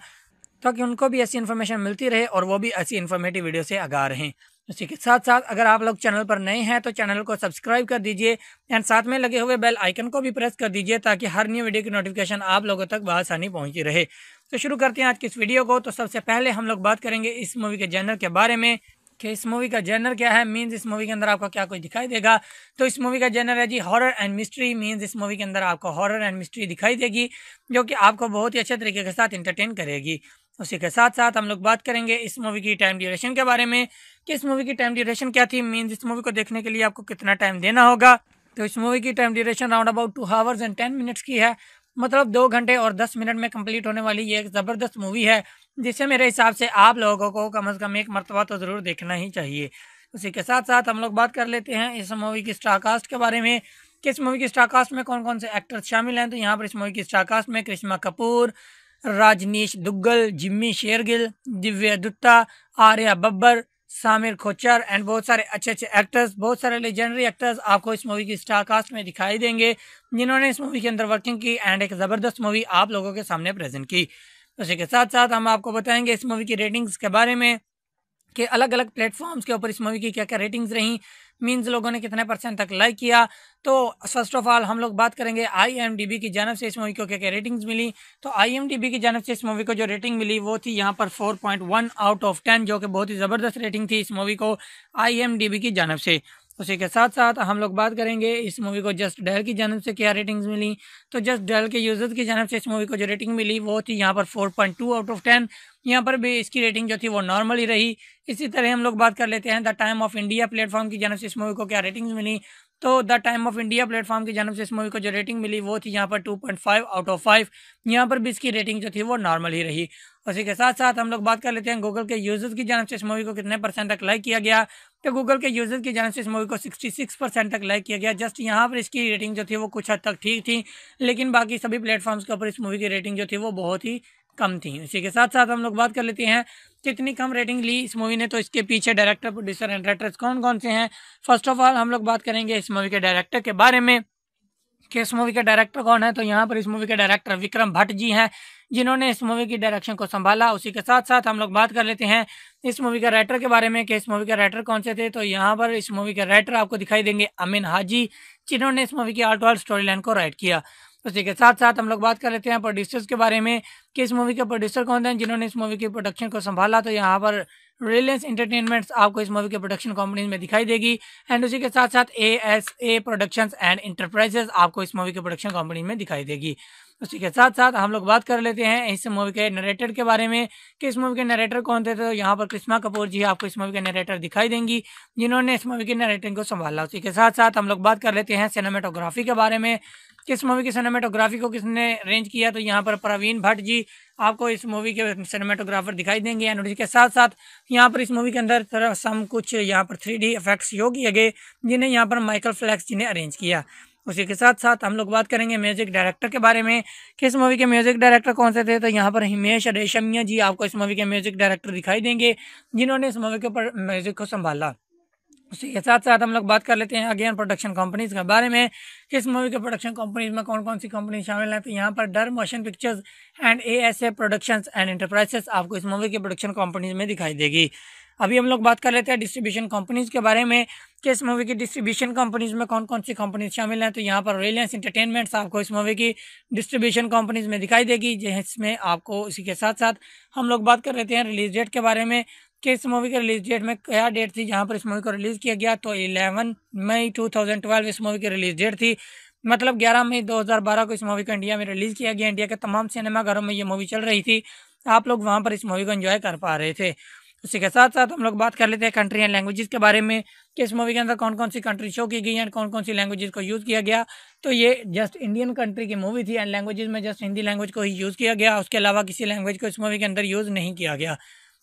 ताकि उनको भी ऐसी इन्फॉर्मेशन मिलती रहे और वो भी ऐसी इन्फॉर्मेटिव वीडियो से आगा रहें उसी के साथ साथ अगर आप लोग चैनल पर नए हैं तो चैनल को सब्सक्राइब कर दीजिए एंड साथ में लगे हुए बेल आइकन को भी प्रेस कर दीजिए ताकि हर न्यू वीडियो की नोटिफिकेशन आप लोगों तक बसानी पहुंची रहे तो शुरू करते हैं आज की इस वीडियो को तो सबसे पहले हम लोग बात करेंगे इस मूवी के जैनर के बारे में कि इस मूवी का जेनर क्या है मीन्स इस मूवी के अंदर आपको क्या कुछ दिखाई देगा तो इस मूवी का जेनर है जी हॉरर एंड मिस्ट्री मीन्स इस मूवी के अंदर आपको हॉरर एंड मिस्ट्री दिखाई देगी जो कि आपको बहुत ही अच्छे तरीके के साथ इंटरटेन करेगी उसी के साथ साथ हम लोग बात करेंगे इस मूवी की टाइम ड्यूरेशन के बारे में कि इस मूवी की टाइम ड्यूरेशन क्या थी मीन इस मूवी को देखने के लिए आपको कितना टाइम देना होगा तो इस मूवी की time duration round about two hours and ten minutes की है मतलब दो घंटे और दस मिनट में कंप्लीट होने वाली ये एक ज़बरदस्त मूवी है जिसे मेरे हिसाब से आप लोगों को कम अज़ कम एक मरतबा तो ज़रूर देखना ही चाहिए उसी के साथ साथ हम लोग बात कर लेते हैं इस मूवी की स्टारकास्ट के बारे में कि इस मूवी की स्टारकास्ट में कौन कौन से एक्टर्स शामिल हैं तो यहाँ पर इस मूवी की स्टारकास्ट में करिश्मा कपूर राजनीश दुग्गल जिम्मी शेरगिल दिव्या दुत्ता आर्या बब्बर सामिर खोचर एंड बहुत सारे अच्छे अच्छे एक्टर्स बहुत सारे लेजेंडरी एक्टर्स आपको इस मूवी की स्टार कास्ट में दिखाई देंगे जिन्होंने इस मूवी के अंदर वर्किंग की एंड एक ज़बरदस्त मूवी आप लोगों के सामने प्रेजेंट की उसी के साथ साथ हम आपको बताएंगे इस मूवी की रेटिंग्स के बारे में कि अलग अलग प्लेटफॉर्म्स के ऊपर इस मूवी की क्या क्या रेटिंग्स रहीं मीन्स लोगों ने कितने परसेंट तक लाइक किया तो फर्स्ट ऑफ ऑल हम लोग बात करेंगे आई की जानव से इस मूवी को क्या क्या रेटिंग्स मिली तो आई की जानव से इस मूवी को जो रेटिंग मिली वो थी यहाँ पर 4.1 आउट ऑफ 10 जो कि बहुत ही ज़बरदस्त रेटिंग थी इस मूवी को आई की जानव से उसी के साथ साथ हम लोग बात करेंगे इस मूवी को जस्ट डेल की जानव से क्या रेटिंग्स मिली तो जस्ट डेल के यूज़र्स की जानव से इस मूवी को जो रेटिंग मिली वो थी यहाँ पर four point two out of ten यहाँ पर भी इसकी रेटिंग जो थी वो नॉर्मल ही रही इसी तरह हम लोग बात कर लेते हैं the time of India platform की जानव से इस मूवी को क्या रेटिंग्स मिली तो the time of India platform की जानव से इस मूवी को जो रेटिंग मिली वो थी यहाँ पर two point five out of five यहाँ पर भी इसकी रेटिंग जो थी वो नॉर्मल ही रही उसी के साथ साथ हम लोग बात कर लेते हैं गूगल के यूजर्स की जानव से इस मूवी को कितने परसेंट तक लाइक किया गया तो गूगल के यूजर की जानब से इस मूवी को 66 परसेंट तक लाइक किया गया जस्ट यहाँ पर इसकी रेटिंग जो थी वो कुछ हद तक ठीक थी लेकिन बाकी सभी प्लेटफॉर्म्स के ऊपर इस मूवी की रेटिंग जो थी वो बहुत ही कम थी इसी के साथ साथ हम लोग बात कर लेते हैं कितनी कम रेटिंग ली इस मूवी ने तो इसके पीछे डायरेक्टर प्रोड्यूसर एंड डायरेक्टर्स कौन कौन से हैं फर्स्ट ऑफ ऑल हम लोग बात करेंगे इस मूवी के डायरेक्टर के बारे में कि इस मूवी के डायरेक्टर कौन है तो यहाँ पर इस मूवी के डायरेक्टर विक्रम भट्ट जी हैं जिन्होंने इस मूवी की डायरेक्शन को संभाला उसी के साथ साथ हम लोग बात कर लेते हैं इस मूवी के राइटर के बारे में कि इस मूवी के राइटर कौन से थे तो यहाँ पर इस मूवी के राइटर आपको दिखाई देंगे अमीन हाजी जिन्होंने इस मूवी की आर्ट वार्ट स्टोरी लाइन को राइट किया उसी के साथ साथ हम लोग बात कर लेते हैं प्रोड्यूसर्स के बारे में कि इस मूवी के प्रोड्यूसर कौन थे जिन्होंने इस मूवी की प्रोडक्शन को संभाला तो यहाँ पर रिलायंस इंटरटेनमेंट्स आपको इस मूवी के प्रोडक्शन कंपनीज में दिखाई देगी एंड उसी के साथ साथ A S A production and enterprises आपको इस मूवी के प्रोडक्शन कंपनी में दिखाई देगी उसी के साथ साथ हम लोग बात कर लेते हैं इस मूवी के नरेटर के बारे में कि इस मूवी के नरेटर कौन थे तो यहाँ पर कृष्णा कपूर जी आपको इस मूवी के नरेटर दिखाई देंगी जिन्होंने इस मूवी के नरेटर को संभाला उसी के साथ साथ हम लोग बात कर लेते हैं सिनेमाटोग्राफी के बारे में किस मूवी की सिनेमाटोग्राफी को किसने अरेंज किया तो यहाँ पर प्रवीण भट्ट जी आपको इस मूवी के सिनेमाटोग्राफर दिखाई देंगे एंड उसके साथ साथ यहाँ पर इस मूवी के अंदर सम कुछ यहाँ पर थ्री डी इफेक्ट्स योग किए गए जिन्हें यहाँ पर माइकल फ्लैक्स जी ने अरेंज किया उसी के साथ साथ हम लोग बात करेंगे म्यूजिक डायरेक्टर के बारे में किस मूवी के म्यूजिक डायरेक्टर कौन से थे तो यहाँ पर हिमेश रेशमिया जी आपको इस मूवी के म्यूजिक डायरेक्टर दिखाई देंगे जिन्होंने इस मूवी के ऊपर म्यूजिक को संभाला उसी के साथ साथ हम लोग बात कर लेते हैं अगेन प्रोडक्शन कंपनीज के बारे में किस मूवी के प्रोडक्शन कंपनीज में कौन कौन सी कंपनी शामिल है तो यहाँ पर Dar motion pictures and A S A production and enterprises आपको इस मूवी के प्रोडक्शन कंपनीज में दिखाई देगी अभी हम लोग बात कर लेते हैं डिस्ट्रीब्यूशन कंपनीज के बारे में कि इस मूवी की डिस्ट्रीब्यूशन कंपनीज में कौन कौन सी कंपनीज शामिल हैं तो यहाँ पर रिलायंस इंटरटेनमेंट्स आपको इस मूवी की डिस्ट्रीब्यूशन कंपनीज में दिखाई देगी जिसमें आपको इसी के साथ साथ हम लोग बात कर लेते हैं रिलीज डेट के बारे में कि इस मूवी की रिलीज डेट में क्या डेट थी जहाँ पर इस मूवी को रिलीज़ किया गया तो 11 मई 2012 इस मूवी की रिलीज डेट थी मतलब 11 मई 2012 को इस मूवी को इंडिया में रिलीज़ किया गया इंडिया के तमाम सिनेमाघरों में ये मूवी चल रही थी आप लोग वहाँ पर इस मूवी को इन्जॉय कर पा रहे थे उसी के साथ साथ हम लोग बात कर लेते हैं कंट्री एंड लैंग्वेजेस के बारे में कि इस मूवी के अंदर कौन कौन सी कंट्री शो की गई एंड कौन कौन सी लैंग्वेजेस को यूज़ किया गया तो ये जस्ट इंडियन कंट्री की मूवी थी एंड लैंग्वेजेस में जस्ट हिंदी लैंग्वेज को ही यूज़ किया गया उसके अलावा किसी लैंग्वेज को इस मूवी के अंदर यूज़ नहीं किया गया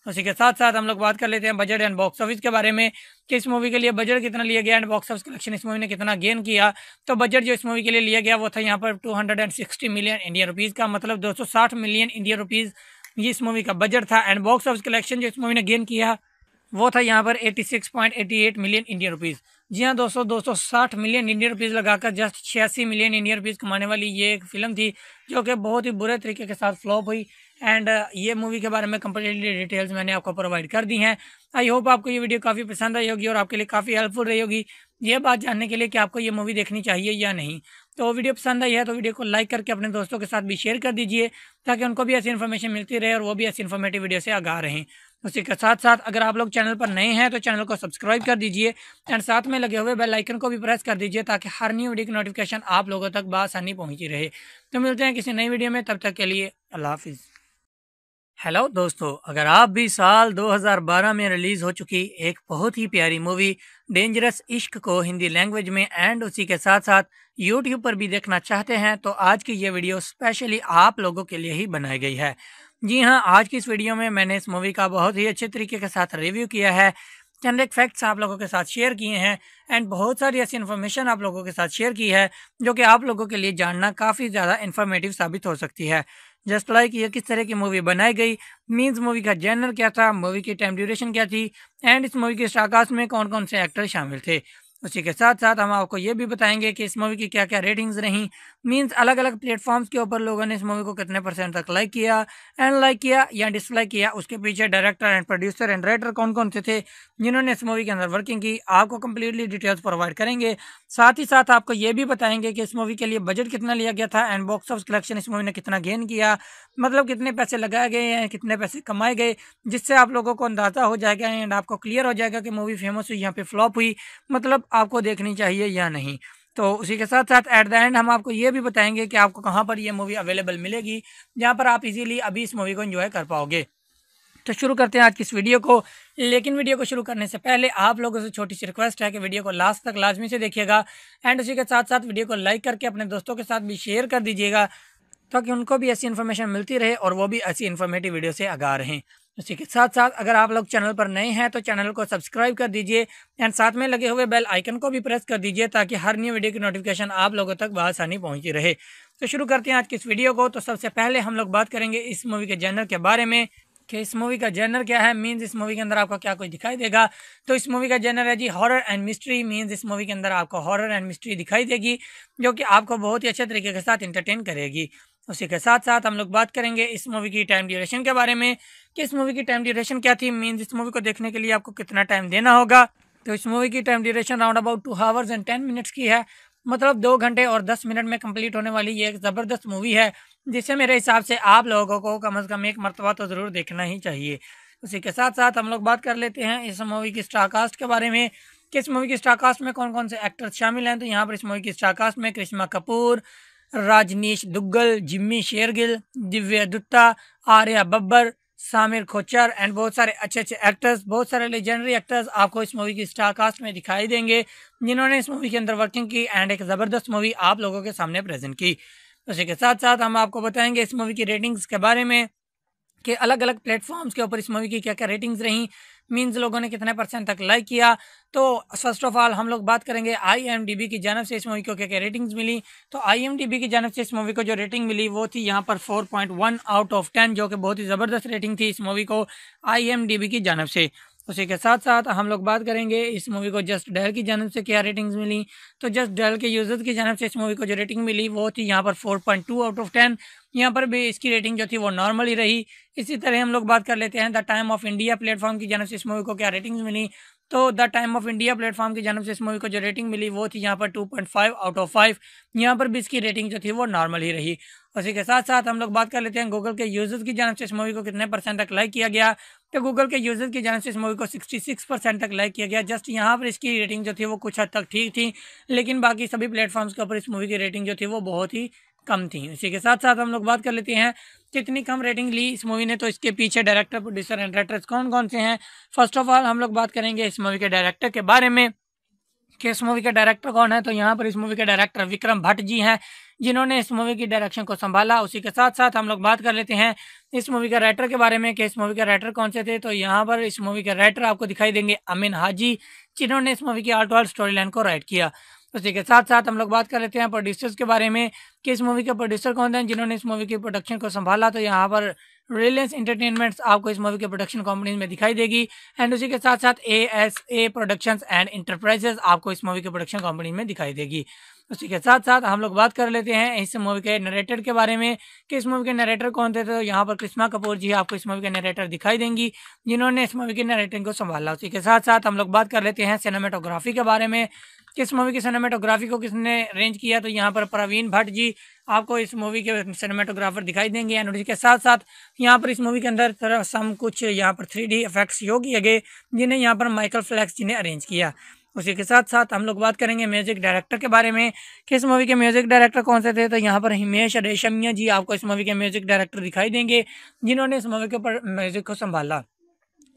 उसी के साथ साथ हम लोग बात कर लेते हैं बजट एंड बॉक्स ऑफिस के बारे में कि इस मूवी के लिए बजट कितना लिया गया एंड बॉक्स ऑफिस कलेक्शन इस मूवी ने कितना गेन किया तो बजट जो इस मूवी के लिए लिया गया वो था यहाँ पर 260 मिलियन इंडियन रुपीज़ का मतलब 260 मिलियन इंडियन रुपीज़ ये इस मूवी का बजट था एंड बॉक्स ऑफिस कलेक्शन जो इस मूवी ने गेन किया वो था यहाँ पर एट मिलियन इंडियन रुपीज़ जी हाँ दोस्तों साठ मिलियन इंडियन रुपीज़ लगाकर जस्ट छियासी मिलियन इंडियन रुपीज़ कमाने वाली ये एक फिल्म थी जो कि बहुत ही बुरे तरीके के साथ फ्लॉप हुई एंड uh, ये मूवी के बारे में कम्प्लीटली डिटेल्स मैंने आपको प्रोवाइड कर दी हैं आई होप आपको ये वीडियो काफ़ी पसंद आई होगी और आपके लिए काफ़ी हेल्पफुल रही होगी ये बात जानने के लिए कि आपको ये मूवी देखनी चाहिए या नहीं तो वीडियो पसंद आई है तो वीडियो को लाइक करके अपने दोस्तों के साथ भी शेयर कर दीजिए ताकि उनको भी ऐसी इन्फॉर्मेशन मिलती रहे और वो भी ऐसी इन्फॉर्मेटिव वीडियो से आगा रहे उसी के साथ साथ अगर आप लोग चैनल पर नए हैं तो चैनल को सब्सक्राइब कर दीजिए एंड साथ में लगे हुए बेल आइकन को भी प्रेस कर दीजिए ताकि हर न्यू वीडियो की नोटिफिकेशन आप लोगों तक बासानी पहुंची रहे तो मिलते हैं किसी नई वीडियो में तब तक के लिए अल्लाह हाफिज़ हेलो दोस्तों अगर आप भी साल 2012 में रिलीज हो चुकी एक बहुत ही प्यारी मूवी डेंजरस इश्क को हिंदी लैंग्वेज में एंड उसी के साथ साथ यूट्यूब पर भी देखना चाहते हैं तो आज की ये वीडियो स्पेशली आप लोगों के लिए ही बनाई गई है जी हाँ आज की इस वीडियो में मैंने इस मूवी का बहुत ही अच्छे तरीके के साथ रिव्यू किया है चंद एक फैक्ट्स आप लोगों के साथ शेयर किए हैं एंड बहुत सारी ऐसी इन्फॉर्मेशन आप लोगों के साथ शेयर की है जो कि आप लोगों के लिए जानना काफ़ी ज़्यादा इन्फॉर्मेटिव साबित हो सकती है जस्ट लाइक ये किस तरह की मूवी बनाई गई मीन्स मूवी का जेनर क्या था मूवी की टाइम ड्यूरेशन क्या थी एंड इस मूवी के शाकाश में कौन कौन से एक्टर शामिल थे उसी के साथ साथ हम आपको ये भी बताएंगे कि इस मूवी की क्या क्या रेटिंग्स रहीं मींस अलग अलग प्लेटफॉर्म्स के ऊपर लोगों ने इस मूवी को कितने परसेंट तक लाइक किया एंड लाइक किया या डिसलाइक किया उसके पीछे director and producer and writer कौन कौन से थे जिन्होंने इस मूवी के अंदर वर्किंग की आपको कम्प्लीटली डिटेल्स प्रोवाइड करेंगे साथ ही साथ आपको ये भी बताएंगे कि इस मूवी के लिए बजट कितना लिया गया था एंड बॉक्स ऑफ कलेक्शन इस मूवी ने कितना गेन किया मतलब कितने पैसे लगाए गए हैं कितने पैसे कमाए गए जिससे आप लोगों को अंदाज़ा हो जाएगा एंड आपको क्लियर हो जाएगा कि मूवी फेमस हुई यहाँ पे फ्लॉप हुई मतलब आपको देखनी चाहिए या नहीं तो उसी के साथ साथ एट द एंड हम आपको ये भी बताएंगे कि आपको कहाँ पर यह मूवी अवेलेबल मिलेगी जहाँ पर आप इजीली अभी इस मूवी को एंजॉय कर पाओगे तो शुरू करते हैं आज की इस वीडियो को लेकिन वीडियो को शुरू करने से पहले आप लोगों से छोटी सी रिक्वेस्ट है कि वीडियो को लास्ट तक लाजमी से देखिएगा एंड उसी के साथ साथ वीडियो को लाइक करके अपने दोस्तों के साथ भी शेयर कर दीजिएगा ताकि उनको भी ऐसी इन्फॉर्मेशन मिलती रहे और वो भी ऐसी इन्फॉर्मेटिव वीडियो से आगा रहें उसी के साथ साथ अगर आप लोग चैनल पर नए हैं तो चैनल को सब्सक्राइब कर दीजिए एंड साथ में लगे हुए बेल आइकन को भी प्रेस कर दीजिए ताकि हर न्यू वीडियो की नोटिफिकेशन आप लोगों तक बसानी पहुंची रहे तो शुरू करते हैं आज की इस वीडियो को तो सबसे पहले हम लोग बात करेंगे इस मूवी के जैनर के बारे में कि इस मूवी का जनर क्या है मीन्स इस मूवी के अंदर आपको क्या कुछ दिखाई देगा तो इस मूवी का जनर है जी हॉरर एंड मिस्ट्री मीन्स इस मूवी के अंदर आपको हॉरर एंड मिस्ट्री दिखाई देगी जो कि आपको बहुत ही अच्छे तरीके के साथ इंटरटेन करेगी उसी के साथ साथ हम लोग बात करेंगे इस मूवी की टाइम ड्यूरेशन के बारे में कि इस मूवी की टाइम ड्यूरेशन क्या थी मीन इस मूवी को देखने के लिए आपको कितना टाइम देना होगा तो इस मूवी की time duration round about two hours and ten minutes की है मतलब दो घंटे और दस मिनट में कंप्लीट होने वाली ये एक ज़बरदस्त मूवी है जिसे मेरे हिसाब से आप लोगों को कम अज़ कम एक मरतबा तो ज़रूर देखना ही चाहिए उसी के साथ साथ हम लोग बात कर लेते हैं इस मूवी की स्टारकास्ट के बारे में कि इस मूवी की स्टारकास्ट में कौन कौन से एक्टर्स शामिल हैं तो यहाँ पर इस मूवी की स्टारकास्ट में करिश्मा कपूर राजनीश दुग्गल जिम्मी शेरगिल दिव्या दुत्ता आर्या बब्बर सामिर खोचर एंड बहुत सारे अच्छे अच्छे एक्टर्स बहुत सारे लेजेंडरी एक्टर्स आपको इस मूवी की स्टार कास्ट में दिखाई देंगे जिन्होंने इस मूवी के अंदर वर्किंग की एंड एक ज़बरदस्त मूवी आप लोगों के सामने प्रेजेंट की उसी के साथ साथ हम आपको बताएंगे इस मूवी की रेटिंग्स के बारे में के अलग अलग प्लेटफॉर्म्स के ऊपर इस मूवी की क्या क्या रेटिंग्स रही मीन्स लोगों ने कितने परसेंट तक लाइक किया तो फर्स्ट ऑफ ऑल हम लोग बात करेंगे आईएमडीबी की जानव से इस मूवी को क्या क्या रेटिंग्स मिली तो आईएमडीबी की जानव से इस मूवी को जो रेटिंग मिली वो थी यहाँ पर 4.1 आउट ऑफ 10 जो कि बहुत ही ज़बरदस्त रेटिंग थी इस मूवी को आई की जानव से उसी के साथ साथ हम लोग बात करेंगे इस मूवी को जस्ट डेल की जानव से क्या रेटिंग्स मिली तो जस्ट डेल के यूज़र्स की जानव से इस मूवी को जो रेटिंग मिली वो थी यहाँ पर 4.2 आउट ऑफ 10 यहाँ पर भी इसकी रेटिंग जो थी वो नॉर्मल ही रही इसी तरह हम लोग बात कर लेते हैं the time of India platform की जानव से इस मूवी को क्या रेटिंग्स मिली तो the time of India platform की जानव से इस मूवी को जो रेटिंग मिली वो थी यहाँ पर फाइव आउट ऑफ फाइव यहाँ पर भी इसकी रेटिंग जो थी वो नॉर्मल ही रही उसी के साथ साथ हम लोग बात कर लेते हैं गूगल के यूजर्स की जानव से इस मूवी को कितने परसेंट तक लाइक किया गया तो गूगल के यूजर्स की जानव से इस मूवी को 66 परसेंट तक लाइक किया गया जस्ट यहाँ पर इसकी रेटिंग जो थी वो कुछ हद तक ठीक थी लेकिन बाकी सभी प्लेटफॉर्म्स के ऊपर इस मूवी की रेटिंग जो थी वो बहुत ही कम थी इसी के साथ साथ हम लोग बात कर लेते हैं कितनी कम रेटिंग ली इस मूवी ने तो इसके पीछे डायरेक्टर प्रोड्यूसर एंड डायरेक्टर्स कौन कौन से हैं फर्स्ट ऑफ ऑल हम लोग बात करेंगे इस मूवी के डायरेक्टर के बारे में कि इस मूवी के डायरेक्टर कौन है तो यहाँ पर इस मूवी के डायरेक्टर विक्रम भट्ट जी हैं जिन्होंने इस मूवी की डायरेक्शन को संभाला उसी के साथ साथ हम लोग बात कर लेते हैं इस मूवी के राइटर के बारे में कि इस मूवी के राइटर कौन से थे तो यहाँ पर इस मूवी के राइटर आपको दिखाई देंगे अमीन हाजी जिन्होंने इस मूवी की आर्ट ऑल स्टोरी लाइन को राइट किया उसी के साथ साथ हम लोग बात कर लेते हैं प्रोड्यूसर्स के बारे में कि इस मूवी के प्रोड्यूसर कौन थे जिन्होंने इस मूवी की प्रोडक्शन को संभाला तो यहाँ पर रिलायंस इंटरटेनमेंट्स आपको इस मूवी के प्रोडक्शन कंपनीज में दिखाई देगी एंड उसी के साथ साथ A S A production and enterprises आपको इस मूवी के प्रोडक्शन कंपनी में दिखाई देगी उसी के साथ साथ हम लोग बात कर लेते हैं इस मूवी के नरेटर के बारे में कि इस मूवी के नरेटर कौन थे तो यहाँ पर कृष्णा कपूर जी आपको इस मूवी के नरेटर दिखाई देंगी जिन्होंने इस मूवी के नरेटिंग को संभाला उसी के साथ साथ हम लोग बात कर लेते हैं सिनेमाटोग्राफी के बारे में किस मूवी की सिनेमाटोग्राफी को किसने अरेंज किया तो यहाँ पर प्रवीण भट्ट जी आपको इस मूवी के सिनेमाटोग्राफर दिखाई देंगे एंड उसी के साथ साथ यहाँ पर इस मूवी के अंदर सम कुछ यहाँ पर थ्री डी इफेक्ट्स योग किए गए जिन्हें यहाँ पर माइकल फ्लैक्स जी ने अरेंज किया उसी के साथ साथ हम लोग बात करेंगे म्यूजिक डायरेक्टर के बारे में किस मूवी के म्यूजिक डायरेक्टर कौन से थे तो यहाँ पर हिमेश रेशमिया जी आपको इस मूवी के म्यूजिक डायरेक्टर दिखाई देंगे जिन्होंने इस मूवी के ऊपर म्यूजिक को संभाला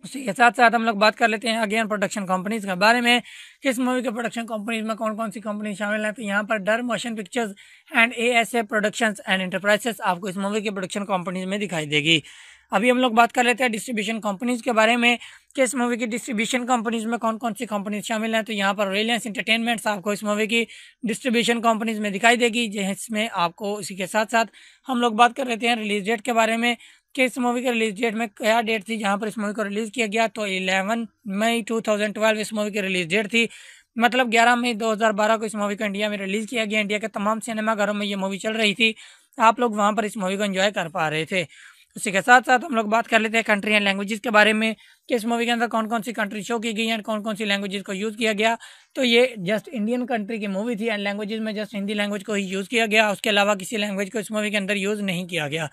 उसी के साथ साथ हम लोग बात कर लेते हैं अगेन प्रोडक्शन कंपनीज के बारे में किस मूवी के प्रोडक्शन कंपनीज में कौन कौन सी कंपनी शामिल है तो यहाँ पर Dar motion pictures and A S A productions and enterprises आपको इस मूवी के प्रोडक्शन कंपनीज में दिखाई देगी अभी हम लोग बात कर लेते हैं डिस्ट्रीब्यूशन कंपनीज के बारे में कि इस मूवी की डिस्ट्रीब्यूशन कंपनीज में कौन कौन सी कंपनीज शामिल हैं तो यहाँ पर रिलायंस इंटरटेनमेंट्स आपको इस मूवी की डिस्ट्रीब्यूशन कंपनीज में दिखाई देगी जिसमें आपको इसी के साथ साथ हम लोग बात कर लेते हैं रिलीज डेट के बारे में कि इस मूवी के रिलीज डेट में क्या डेट थी जहाँ पर इस मूवी को रिलीज़ किया गया तो इलेवन मई टू इस मूवी की रिलीज डेट थी मतलब 11 मई 2012 को इस मूवी को इंडिया में रिलीज़ किया गया इंडिया के तमाम सिनेमाघरों में ये मूवी चल रही थी आप लोग वहाँ पर इस मूवी को एंजॉय कर पा रहे थे उसी के साथ साथ हम लोग बात कर लेते हैं कंट्री एंड लैंग्वेजेस के बारे में कि इस मूवी के अंदर कौन कौन सी कंट्री शो की गई है कौन कौन सी लैंग्वेजेस को यूज़ किया गया तो ये जस्ट इंडियन कंट्री की मूवी थी एंड लैंग्वेजेस में जस्ट हिंदी लैंग्वेज को ही यूज़ किया गया उसके अलावा किसी लैंग्वेज को इस मूवी के अंदर यूज़ नहीं किया गया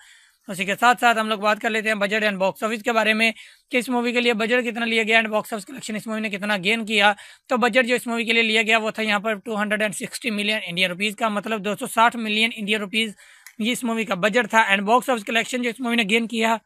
उसी के साथ साथ हम लोग बात कर लेते हैं बजट एंड बॉक्स ऑफिस के बारे में कि इस मूवी के लिए बजट कितना लिया गया एंड बॉक्स ऑफिस कलेक्शन इस मूवी ने कितना गेन किया तो बजट जो इस मूवी के लिए लिया गया वो था यहाँ पर 260 मिलियन इंडियन रुपीज़ का मतलब 260 मिलियन इंडियन रुपीज़ ये इस मूवी का बजट था एंड बॉक्स ऑफिस कलेक्शन जो इस मूवी ने गेन किया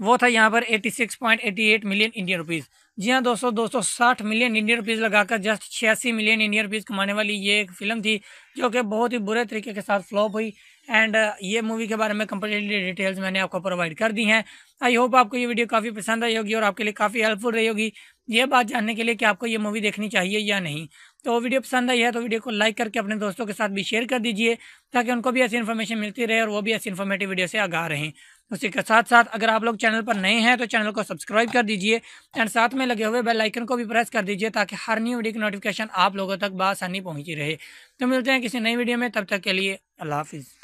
वो था यहाँ पर 86.88 मिलियन इंडियन रुपीज़ जी हाँ दोस्तों दोस्तों साठ मिलियन इंडियन रुपीज़ लगाकर जस्ट छियासी मिलियन इंडियन रुपीज़ कमाने वाली ये एक फिल्म थी जो कि बहुत ही बुरे तरीके के साथ फ्लॉप हुई एंड uh, ये मूवी के बारे में कम्प्लीटली डिटेल्स मैंने आपको प्रोवाइड कर दी हैं आई होप आपको ये वीडियो काफ़ी पसंद आई होगी और आपके लिए काफ़ी हेल्पफुल रही होगी ये बात जानने के लिए कि आपको ये मूवी देखनी चाहिए या नहीं तो वीडियो पसंद आई है तो वीडियो को लाइक करके अपने दोस्तों के साथ भी शेयर कर दीजिए ताकि उनको भी ऐसी इन्फॉर्मेशन मिलती रहे और वो भी ऐसी इन्फॉर्मेटिव वीडियो से आगा रहें उसी के साथ साथ अगर आप लोग चैनल पर नए हैं तो चैनल को सब्सक्राइब कर दीजिए एंड साथ में लगे हुए बेल आइकन को भी प्रेस कर दीजिए ताकि हर न्यू वीडियो की नोटिफिकेशन आप लोगों तक बासानी पहुंची रहे तो मिलते हैं किसी नई वीडियो में तब तक के लिए अल्लाह हाफिज़